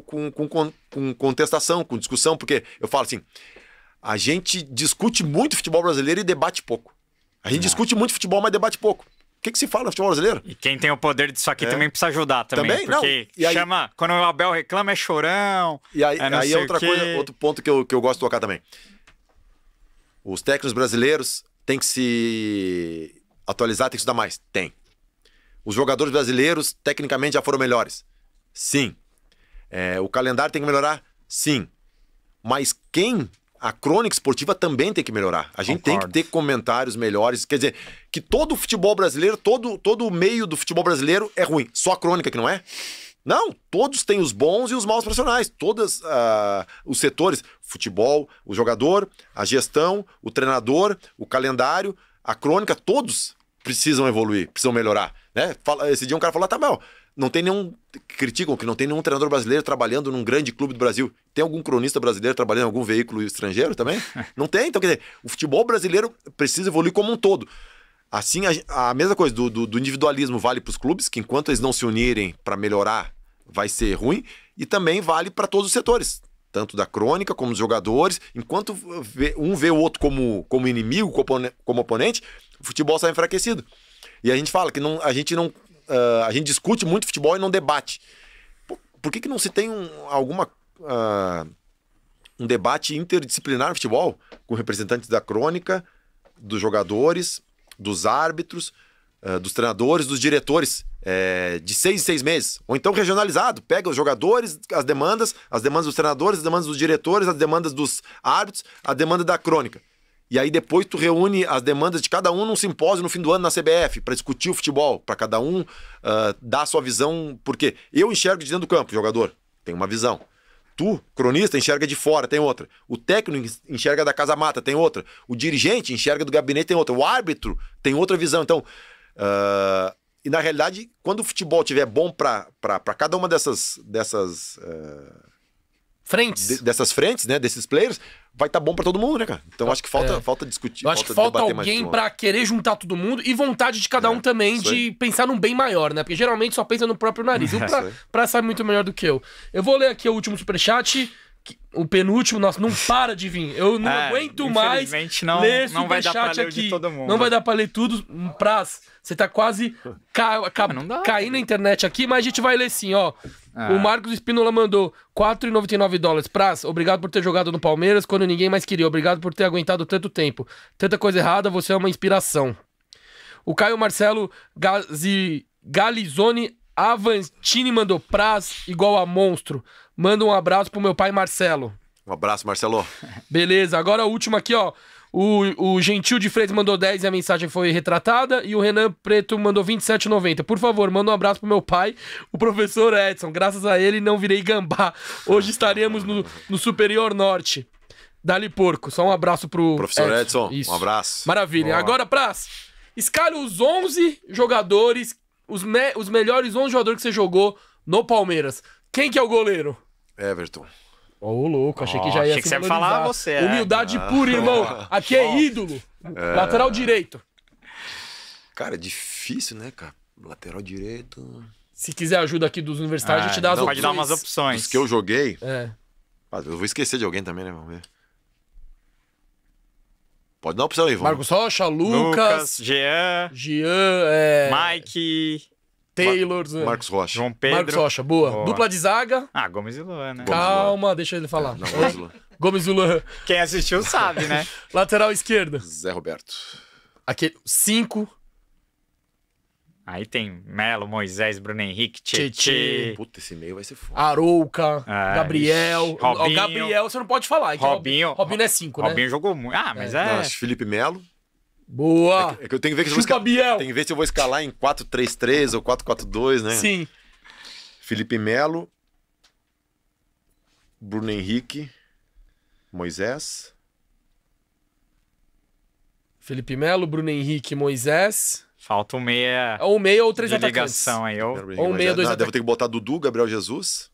com, com, com, com contestação, com discussão, porque eu falo assim, a gente discute muito futebol brasileiro e debate pouco. A gente discute muito futebol, mas debate pouco. O que, que, se fala no futebol brasileiro? E quem tem o poder disso aqui é. também precisa ajudar também. também? Porque aí... chama. Quando o Abel reclama, é chorão. E aí, é aí é outra coisa, outro ponto que eu, que eu gosto de tocar também. Os técnicos brasileiros têm que se atualizar, têm que estudar mais. Tem. Os jogadores brasileiros, tecnicamente, já foram melhores. Sim. É, o calendário tem que melhorar? Sim. Mas quem a crônica esportiva também tem que melhorar. A gente Concordo. tem que ter comentários melhores. Quer dizer, que todo o futebol brasileiro, todo, todo o meio do futebol brasileiro é ruim. Só a crônica que não é? Não, todos têm os bons e os maus profissionais. Todos uh, ah, os setores: futebol, o jogador, a gestão, o treinador, o calendário, a crônica, todos precisam evoluir, precisam melhorar. Né? Esse dia um cara falou: tá, mal não tem nenhum. Criticam que não tem nenhum treinador brasileiro trabalhando num grande clube do Brasil. Tem algum cronista brasileiro trabalhando em algum veículo estrangeiro também? Não tem. Então, quer dizer, o futebol brasileiro precisa evoluir como um todo. Assim, a, a mesma coisa do, do, do individualismo vale para os clubes, que enquanto eles não se unirem para melhorar, vai ser ruim. E também vale para todos os setores tanto da crônica como dos jogadores. Enquanto um vê o outro como, como inimigo, como oponente, o futebol sai enfraquecido. E a gente fala que não, a gente não uh, a gente discute muito futebol e não debate. Por, por que, que não se tem um, alguma. Uh, um debate interdisciplinar no futebol, com representantes da crônica, dos jogadores, dos árbitros, uh, dos treinadores, dos diretores, é, de seis em seis meses. Ou então regionalizado, pega os jogadores, as demandas, as demandas dos treinadores, as demandas dos diretores, as demandas dos árbitros, a demanda da crônica. E aí depois tu reúne as demandas de cada um num simpósio no fim do ano na CBF para discutir o futebol, para cada um uh, dar a sua visão, porque eu enxergo de dentro do campo, jogador, tem uma visão. Tu, cronista, enxerga de fora, tem outra. O técnico enxerga da casa mata, tem outra. O dirigente enxerga do gabinete, tem outra. O árbitro tem outra visão. Então, uh, e na realidade, quando o futebol tiver bom para cada uma dessas, dessas uh, frentes. De, dessas frentes, né? Desses players, vai estar tá bom para todo mundo, né, cara? Então acho que falta, é. falta discutir. Eu acho falta que falta alguém para querer juntar todo mundo e vontade de cada é, um também de pensar num bem maior, né? Porque geralmente só pensa no próprio nariz. O é, pra, pra muito melhor do que eu. Eu vou ler aqui o último superchat. O penúltimo, nossa, não para de vir. Eu não é, aguento mais. Infelizmente, não, ler não vai dar pra ler aqui. todo mundo. Não vai dar pra ler tudo. prazo. Você tá quase ca... Ca... Ah, dá, caindo na internet aqui, mas a gente vai ler sim, ó. Ah. O Marcos Espínola mandou 4,99 dólares. Praz, obrigado por ter jogado no Palmeiras quando ninguém mais queria. Obrigado por ter aguentado tanto tempo. Tanta coisa errada, você é uma inspiração. O Caio Marcelo Gazi... Galizone Avantini mandou Praz igual a monstro. Manda um abraço pro meu pai Marcelo. Um abraço, Marcelo. Beleza, agora o último aqui, ó. O, o Gentil de Freitas mandou 10 e a mensagem foi retratada. E o Renan Preto mandou 27,90. Por favor, manda um abraço pro meu pai, o professor Edson. Graças a ele não virei gambá. Hoje estaremos no, no Superior Norte. Dali porco. Só um abraço pro. Professor Edson, Edson. Isso. um abraço. Maravilha. Boa. Agora, Praz, escala os 11 jogadores, os, me os melhores 11 jogadores que você jogou no Palmeiras. Quem que é o goleiro? Everton. Ô, oh, louco, achei que já ia oh, achei que você ia falar você. É. Humildade ah. pura, irmão. Aqui é ídolo. É. Lateral direito. Cara, é difícil, né, cara? Lateral direito. Se quiser ajuda aqui dos universitários, é, eu te dá as opções. Pode dar umas opções. Os que eu joguei. É. Mas eu vou esquecer de alguém também, né? Vamos ver. Pode dar opção aí, vamos. Marcos Rocha, Lucas. Lucas, Jean. Jean, é. Mike. Taylor. Ma né? Marcos Rocha. João Pedro. Marcos Rocha, boa. boa. Dupla de zaga. Ah, Gomes e Luan, né? Calma, deixa ele falar. Não, Gomes e Luan. Gomes e Luan. Quem assistiu sabe, né? Lateral esquerda. Zé Roberto. Aquele, cinco. Aí tem Melo, Moisés, Bruno Henrique, Tietê. Puta, esse meio vai ser foda. Arouca, ah, Gabriel. Robinho, o Gabriel você não pode falar. Então. Robinho, Robinho. Robinho é cinco, né? Robinho jogou muito. Ah, mas é. é... Felipe Melo. Boa! É, é que eu tenho que ver, que Chupa, vou, Biel. Tem que ver se eu vou escalar em 4-3-3 ou 4-4-2, né? Sim. Felipe Melo, Bruno Henrique, Moisés. Felipe Melo, Bruno Henrique, Moisés. Falta um meia. Ou um meia ou três de atacantes. ligação aí. Ou, ou um meia, dois Não, Devo ter que botar Dudu, Gabriel Jesus.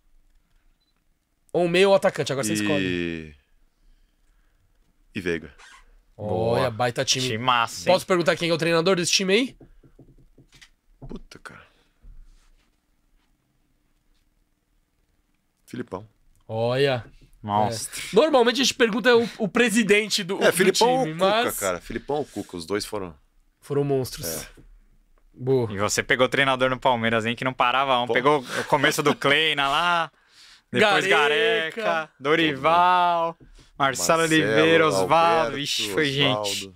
Ou um meia ou atacante, agora e... você escolhe. E Veiga. Boa. Olha, baita time. time massa, Posso perguntar quem é o treinador desse time aí? Puta, cara. Filipão. Olha. Monstro. É. Normalmente a gente pergunta o, o presidente do, é, do Filipão time, ou mas... Cuca, cara. Filipão ou Cuca, os dois foram... Foram monstros. É. Boa. E você pegou o treinador no Palmeiras, hein, que não parava um. Pegou o começo do Kleina lá, depois Gareca, Gareca Dorival... Pô, Marcelo, Oliveira, Osvaldo, vixe, foi gente.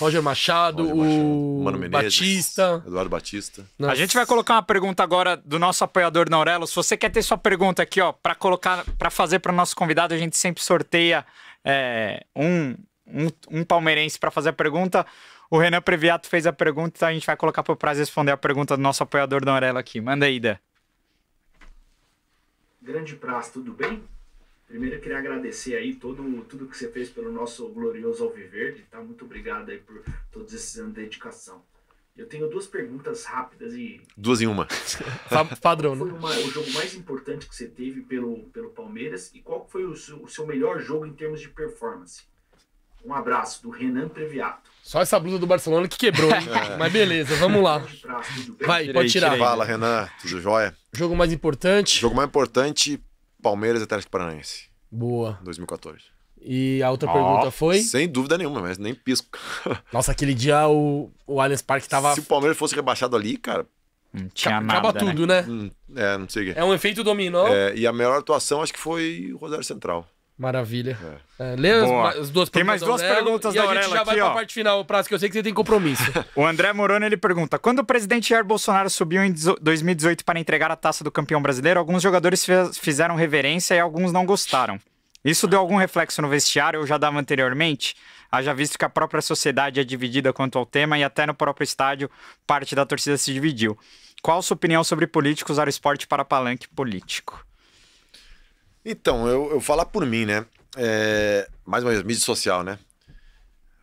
Roger Machado, Roger o Machado. Menezes, Batista. Eduardo Batista. Nossa. A gente vai colocar uma pergunta agora do nosso apoiador Naurelo. Se você quer ter sua pergunta aqui, ó, para colocar, para fazer para o nosso convidado, a gente sempre sorteia é, um, um, um palmeirense para fazer a pergunta. O Renan Previato fez a pergunta, então a gente vai colocar para o prazer responder a pergunta do nosso apoiador Naurelo aqui. Manda aí, Ida. Grande Praz, tudo bem? Primeiro eu queria agradecer aí todo, tudo que você fez pelo nosso glorioso Alviverde, tá? Muito obrigado aí por todos esses anos de dedicação. Eu tenho duas perguntas rápidas e. Duas em uma. Padrão, né? Foi uma, o jogo mais importante que você teve pelo, pelo Palmeiras e qual foi o seu, o seu melhor jogo em termos de performance? Um abraço do Renan Previato. Só essa blusa do Barcelona que quebrou, hein? É. Mas beleza, vamos lá. Vai, pode tirar. Fala, Renan. Tudo jóia? Jogo mais importante. Jogo mais importante, Palmeiras e Atlético Paranaense. Boa. 2014. E a outra oh, pergunta foi? Sem dúvida nenhuma, mas nem pisco. Nossa, aquele dia o, o Allianz Parque tava. Se o Palmeiras fosse rebaixado ali, cara. Não tinha acaba nada, tudo, né? né? Hum, é, não sei o quê. É um efeito dominó. É, e a melhor atuação acho que foi o Rosário Central. Maravilha. É. é. lê as, as, duas Tem mais duas perguntas da Aurela aqui, ó. a gente já vai para a parte final, Prazo, que eu sei que você tem compromisso. o André Moroni, ele pergunta, quando o presidente Jair Bolsonaro subiu em 2018 para entregar a taça do campeão brasileiro, alguns jogadores fizeram reverência e alguns não gostaram. Isso deu algum reflexo no vestiário ou já dava anteriormente? Haja visto que a própria sociedade é dividida quanto ao tema e até no próprio estádio parte da torcida se dividiu. Qual a sua opinião sobre políticos usar o esporte para palanque político? Então, eu, eu falar por mim, né? É, mais uma vez, mídia social, né?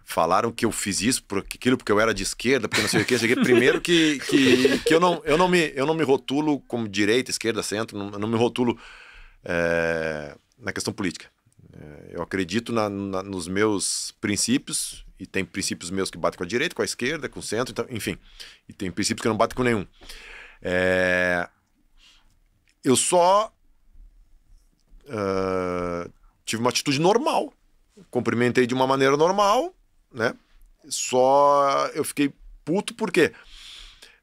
Falaram que eu fiz isso, por aquilo, porque eu era de esquerda, porque não sei o que, cheguei Primeiro que, que, que eu, não, eu, não me, eu não me rotulo como direita, esquerda, centro, não, não me rotulo é, na questão política. É, eu acredito na, na, nos meus princípios, e tem princípios meus que batem com a direita, com a esquerda, com o centro, então, enfim. E tem princípios que eu não bato com nenhum. É, eu só uh, tive uma atitude normal. Cumprimentei de uma maneira normal, né? Só eu fiquei puto porque uh,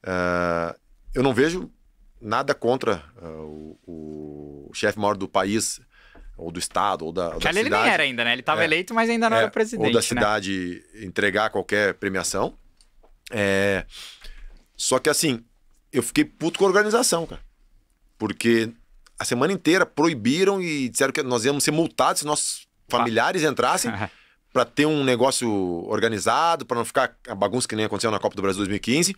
ah, eu não vejo nada contra uh, o, o chefe maior do país ou do estado ou da, ou da cidade. ele nem era ainda, né? Ele estava é, eleito, mas ainda não é, era presidente. Ou da né? cidade né? entregar qualquer premiação. É, só que assim, eu fiquei puto com a organização, cara. Porque a semana inteira proibiram e disseram que nós íamos ser multados se nossos familiares entrassem ah. para ter um negócio organizado, para não ficar a bagunça que nem aconteceu na Copa do Brasil 2015.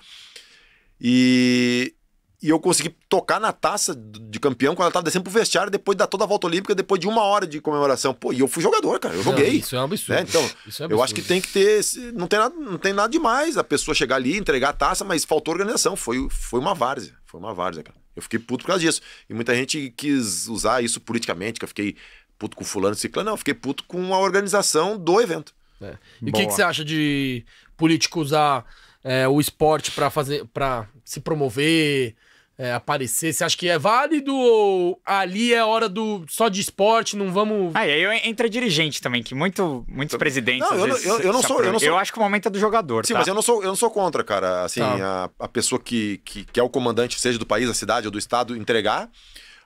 E, e eu consegui tocar na taça de campeão quando ela tava descendo pro vestiário depois da toda a volta olímpica, depois de uma hora de comemoração. Pô, e eu fui jogador, cara. Eu joguei. Não, isso é um absurdo. Né? Então, é absurdo. eu acho que tem que ter. Não tem, nada, não tem nada demais a pessoa chegar ali, entregar a taça, mas faltou organização. Foi, foi uma várzea. Foi uma várzea, cara. Eu fiquei puto por causa disso. E muita gente quis usar isso politicamente, que eu fiquei puto com fulano, ciclano. Não, eu fiquei puto com a organização do evento. É. E o que, que, você acha de político usar é, o esporte para fazer, para se promover, é, aparecer? Você acha que é válido ou ali é hora do só de esporte, não vamos... Ah, e aí entra dirigente também, que muito, muitos presidentes... Não, eu, vezes, eu, eu, não sou, eu não sou... Eu acho que o momento é do jogador, Sim, tá? mas eu não, sou, eu não sou contra, cara, assim, tá. a, a pessoa que, que, que é o comandante, seja do país, da cidade ou do estado, entregar,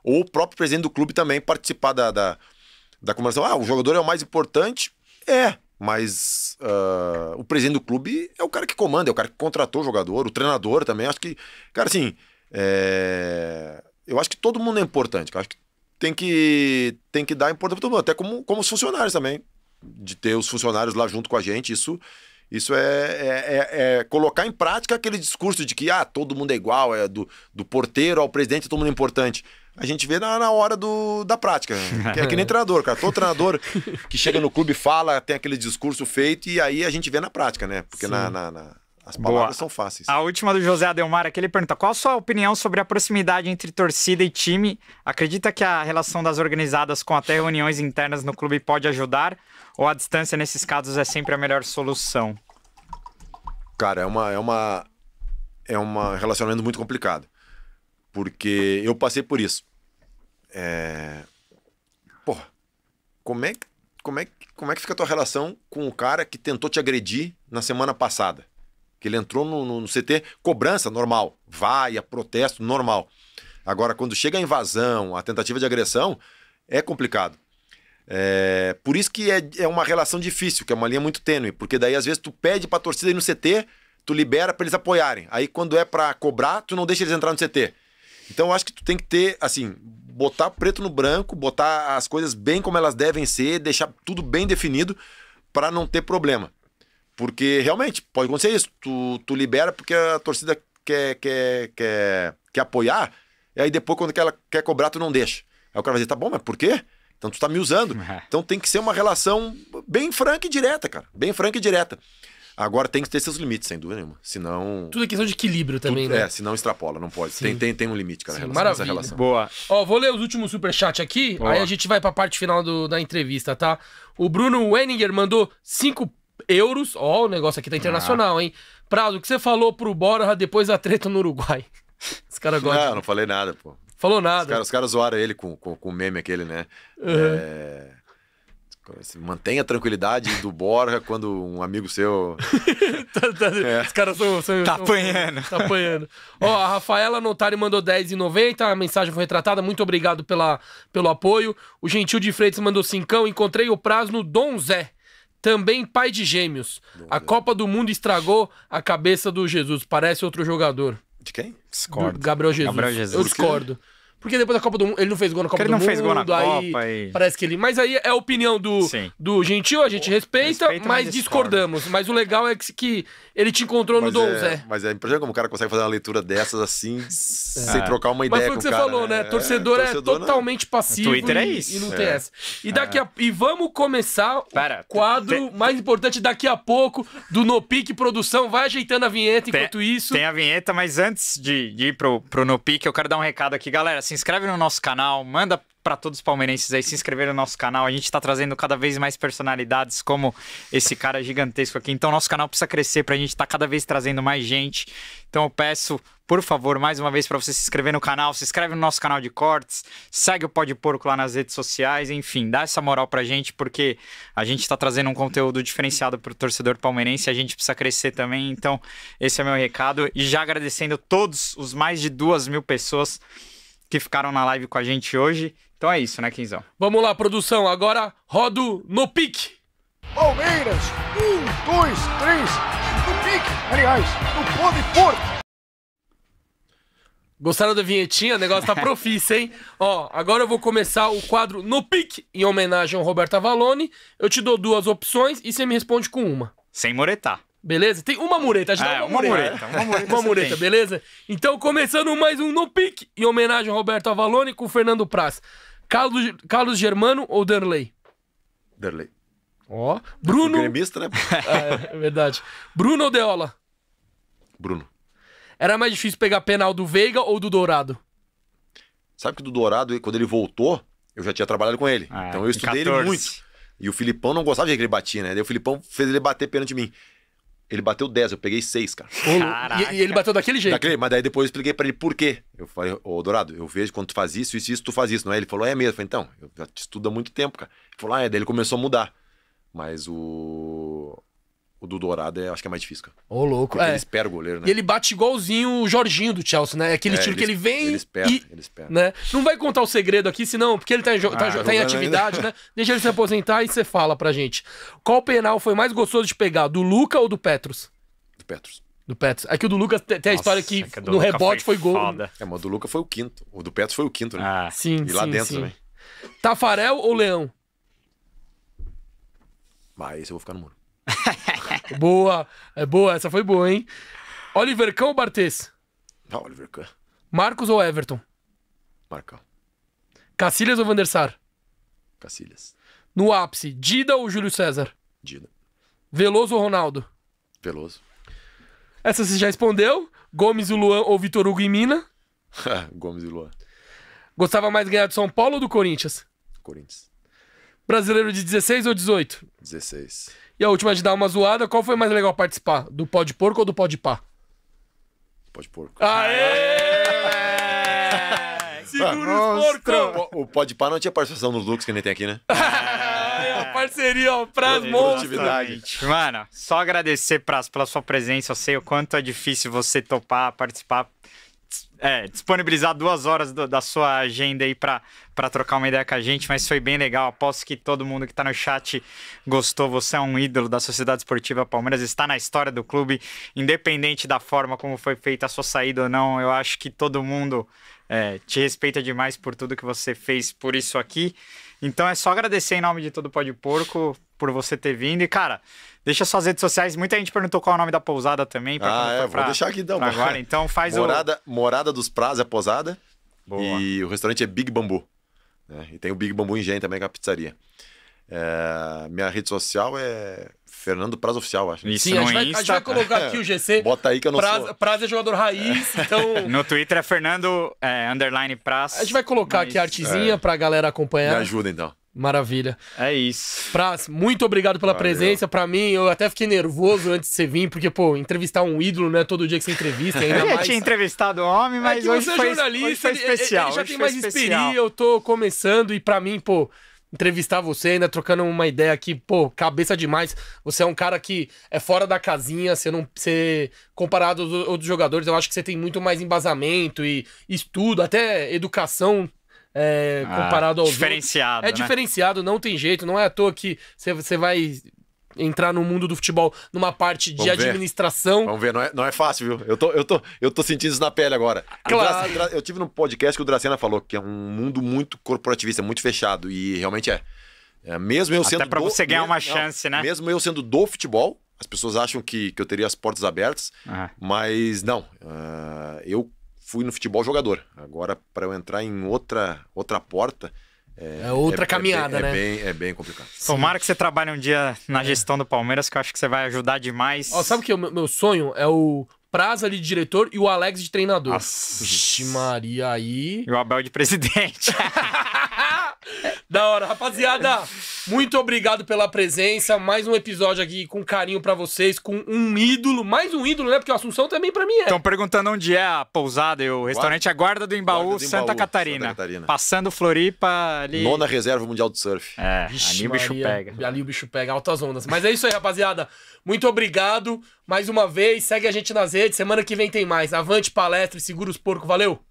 ou o próprio presidente do clube também participar da, da, da comemoração. Ah, o jogador é o mais importante? É, mas uh, o presidente do clube é o cara que comanda, é o cara que contratou o jogador, o treinador também. Acho que, cara, assim, é... Eu acho que todo mundo é importante. Eu acho que tem que, tem que dar importância para todo mundo, até como, como os funcionários também. De ter os funcionários lá junto com a gente, isso, isso é, é, é, é colocar em prática aquele discurso de que ah, todo mundo é igual, é do, do porteiro ao presidente, é todo mundo é importante. A gente vê na, na hora do, da prática. Né? Que é que nem treinador, cara. Todo treinador que chega no clube fala, tem aquele discurso feito, e aí a gente vê na prática, né? Porque na, na, na as palavras Boa. são fáceis. A última do José Adelmar aqui, ele pergunta: qual a sua opinião sobre a proximidade entre torcida e time? Acredita que a relação das organizadas com até reuniões internas no clube pode ajudar? Ou a distância, nesses casos, é sempre a melhor solução? Cara, é uma. É uma é um relacionamento muito complicado. Porque eu passei por isso. É... Porra, como é, que, como, é, que, como é que fica a tua relação com o cara que tentou te agredir na semana passada? Que ele entrou no, no, no CT, cobrança normal, vaia, protesto normal. Agora, quando chega a invasão, a tentativa de agressão, é complicado. É, por isso que é, é uma relação difícil, que é uma linha muito tênue, porque daí às vezes tu pede pra torcida ir no CT, tu libera para eles apoiarem. Aí quando é para cobrar, tu não deixa eles entrar no CT. Então eu acho que tu tem que ter, assim, botar preto no branco, botar as coisas bem como elas devem ser, deixar tudo bem definido para não ter problema. Porque realmente pode acontecer isso. Tu, tu libera porque a torcida quer, quer, quer, quer apoiar, e aí depois, quando ela quer cobrar, tu não deixa. Aí o cara vai dizer, tá bom, mas por quê? Então tu tá me usando. É. Então tem que ser uma relação bem franca e direta, cara. Bem franca e direta. Agora tem que ter seus limites, sem dúvida nenhuma. Senão. Tudo é questão de equilíbrio também, Tudo, é, né? É, senão extrapola, não pode. Tem, tem, tem um limite, cara. Sim, relação, maravilha. Relação. Boa. Ó, vou ler os últimos superchats aqui, Boa. aí a gente vai pra parte final do, da entrevista, tá? O Bruno Wenninger mandou cinco euros. Ó, oh, o negócio aqui tá ah. internacional, ah. hein? Prado, o que você falou pro Borja depois da treta no Uruguai? Os caras gostam. Não, não falei nada, pô. Falou nada. Os caras, zoaram ele com, com, com o meme aquele, né? Uhum. É... Mantenha a tranquilidade do Borja quando um amigo seu. tá, tá, é. Os caras são, são, Tá apanhando. Tá apanhando. Ó, a Rafaela Notari mandou 10,90. A mensagem foi retratada. Muito obrigado pela, pelo apoio. O Gentil de Freitas mandou 5. Encontrei o prazo no Dom Zé. Também pai de gêmeos. A Copa do Mundo estragou a cabeça do Jesus. Parece outro jogador. De quem? Discordo. Gabriel Jesus. Gabriel Jesus. Eu discordo. Porque depois da Copa do Mundo, ele não fez gol na Copa ele do não Mundo. Fez gol na aí e... Parece que ele. Mas aí é a opinião do, do Gentil, a gente respeita, respeita mas, mas discordamos. Mas o legal é que, que ele te encontrou mas no é, Dom Zé. Mas é impressionante como o cara consegue fazer uma leitura dessas assim, é. sem trocar uma ideia. Mas foi o que você cara, falou, né? né? Torcedor, é, é torcedor é totalmente não... passivo. Twitter é e, é isso. E não tem é. essa. E, daqui a, e vamos começar Pera, o quadro tem... mais importante daqui a pouco do No Pique Produção. Vai ajeitando a vinheta enquanto tem, isso. Tem a vinheta, mas antes de, de ir pro, pro No Pique, eu quero dar um recado aqui, galera se inscreve no nosso canal, manda para todos os palmeirenses aí se inscrever no nosso canal. A gente está trazendo cada vez mais personalidades como esse cara gigantesco aqui. Então, nosso canal precisa crescer para a gente estar tá cada vez trazendo mais gente. Então, eu peço, por favor, mais uma vez para você se inscrever no canal, se inscreve no nosso canal de cortes, segue o Pode Porco lá nas redes sociais, enfim, dá essa moral para a gente porque a gente está trazendo um conteúdo diferenciado para o torcedor palmeirense. A gente precisa crescer também. Então, esse é meu recado e já agradecendo todos os mais de duas mil pessoas que ficaram na live com a gente hoje. Então é isso, né, Quinzão? Vamos lá, produção. Agora rodo no pique. Palmeiras, um, dois, três, no pique. Aliás, no pode for. Gostaram da vinhetinha? O negócio tá profício, hein? Ó, agora eu vou começar o quadro no pique, em homenagem ao Roberto Avalone. Eu te dou duas opções e você me responde com uma. Sem moretar. Beleza? Tem uma mureta, ajuda é, ah, uma, uma mureta. mureta. Uma mureta, uma mureta beleza? Então, começando mais um No Pique, em homenagem ao Roberto Avalone com o Fernando Praz. Carlos, Carlos Germano ou Derley Derley Ó. Bruno. Gremista, né? é, é verdade. Bruno ou Deola? Bruno. Era mais difícil pegar penal do Veiga ou do Dourado? Sabe que do Dourado, quando ele voltou, eu já tinha trabalhado com ele. Ah, então eu estudei 14. ele muito. E o Filipão não gostava de que ele batia, né? Daí o Filipão fez ele bater de mim. Ele bateu 10, eu peguei 6, cara. Caraca. E, ele bateu daquele jeito. Daquele, mas daí depois eu expliquei para ele por quê. Eu falei, ô oh, Dourado, eu vejo quando tu faz isso, isso, isso, tu faz isso, não é? Ele falou, é mesmo. Eu falei, então, eu já te estudo há muito tempo, cara. Ele falou, ah, é. Daí ele começou a mudar. Mas o. O do Dourado, é, acho que é mais difícil, cara. Ô, louco. é. ele espera o goleiro, né? E ele bate igualzinho o Jorginho do Chelsea, né? É aquele é, tiro ele, que ele vem. Ele espera, e, ele espera. Né? Não vai contar o segredo aqui, senão, porque ele tá em, tá ah, tá, tá em né? atividade, ainda. né? Deixa ele se aposentar e você fala pra gente. Qual penal foi mais gostoso de pegar, do Luca ou do Petros? Do Petros. Do Petros. Aqui é o do Lucas tem a história que, é que no rebote foi, foi gol. É, mas o do Luca foi o quinto. O do Petros foi o quinto, né? Ah, sim, E lá sim, dentro sim. também. Tafarel ou Leão? Mas eu vou ficar no muro. Boa, é boa, essa foi boa, hein? Oliver Cão ou Bartes? Não, Oliver Cão. Marcos ou Everton? Marcão. Cacilhas ou Vandersar? Cacilhas. No ápice, Dida ou Júlio César? Dida. Veloso ou Ronaldo? Veloso. Essa você já respondeu. Gomes e Luan ou Vitor Hugo e Mina? Gomes e Luan. Gostava mais de ganhar do São Paulo ou do Corinthians? Corinthians. Brasileiro de 16 ou 18? 16. E a última é de dar uma zoada, qual foi mais legal participar? Do pó de porco ou do pó de pá? Pó de porco. Aê! É. Segura ah, os porco! O, pó de pá não tinha participação nos looks que nem tem aqui, né? É, parceria, ó, Pras Monstros. Mano, só agradecer, Pras, pela sua presença. Eu sei o quanto é difícil você topar, participar é, disponibilizar duas horas do, da sua agenda aí para trocar uma ideia com a gente, mas foi bem legal. Aposto que todo mundo que está no chat gostou. Você é um ídolo da Sociedade Esportiva Palmeiras, está na história do clube, independente da forma como foi feita a sua saída ou não. Eu acho que todo mundo é, te respeita demais por tudo que você fez por isso aqui. Então é só agradecer em nome de todo o Pó de Porco por você ter vindo. E, cara, Deixa suas redes sociais. Muita gente perguntou qual é o nome da pousada também. Pra ah, é, vou pra, deixar aqui então. Agora. Então faz morada, o... Morada dos Prazos é a pousada. Boa. E o restaurante é Big Bambu. Né? E tem o Big Bambu Engenho também, que é a pizzaria. É, minha rede social é Fernando Prazo Oficial, acho. Isso, Sim, a gente, vai, a gente, vai, colocar aqui o GC. Bota aí que eu não Prazo, sou. Prazo é jogador raiz, é. então... No Twitter é Fernando é, underline Prazo. A gente vai colocar mas... aqui a artezinha é. pra galera acompanhar. Me ajuda, então. Maravilha. É isso. Pras, muito obrigado pela Valeu. presença. Para mim, eu até fiquei nervoso antes de você vir, porque, pô, entrevistar um ídolo, né? Todo dia que você entrevista, ainda eu mais... tinha entrevistado homem, é mas é hoje você é foi, jornalista, hoje foi especial. Ele, ele já hoje tem mais experiência, eu tô começando e para mim, pô, entrevistar você, ainda trocando uma ideia aqui, pô, cabeça demais. Você é um cara que é fora da casinha, você não. Você, comparado aos outros jogadores, eu acho que você tem muito mais embasamento e estudo, até educação é, ah, comparado ao diferenciado, outros. É né? diferenciado, não tem jeito. Não é à toa que você vai entrar no mundo do futebol numa parte Vamos de administração. Ver. Vamos ver, não é, não é fácil, viu? Eu tô, eu, tô, eu tô sentindo isso na pele agora. Claro. eu tive num podcast que o Dracena falou que é um mundo muito corporativista, muito fechado, e realmente é. é mesmo eu Até sendo. Até pra você ganhar mesmo, uma chance, não, né? Mesmo eu sendo do futebol, as pessoas acham que, que eu teria as portas abertas, uhum. mas não. Uh, eu fui no futebol jogador. Agora, para eu entrar em outra, outra porta. É, é outra é, é caminhada, é né? É bem, é bem complicado. Sim. Tomara que você trabalhe um dia na gestão do Palmeiras, que eu acho que você vai ajudar demais. Ó, sabe o que? O meu sonho é o Praza ali de diretor e o Alex de treinador. Vixe Maria aí. E o Abel de presidente. Da hora, rapaziada. Muito obrigado pela presença. Mais um episódio aqui com carinho para vocês, com um ídolo, mais um ídolo, né? Porque o Assunção também para mim é. Estão perguntando onde é a pousada e o restaurante Aguarda Guarda do Embaú, Guarda do Embaú Santa, Catarina. Santa, Catarina. Passando Floripa ali. Nona reserva mundial de surf. É, Vixe, ali o bicho pega. Ali o bicho pega, altas ondas. Mas é isso aí, rapaziada. Muito obrigado mais uma vez. Segue a gente nas redes. Semana que vem tem mais. Avante palestra, segura os porcos. Valeu.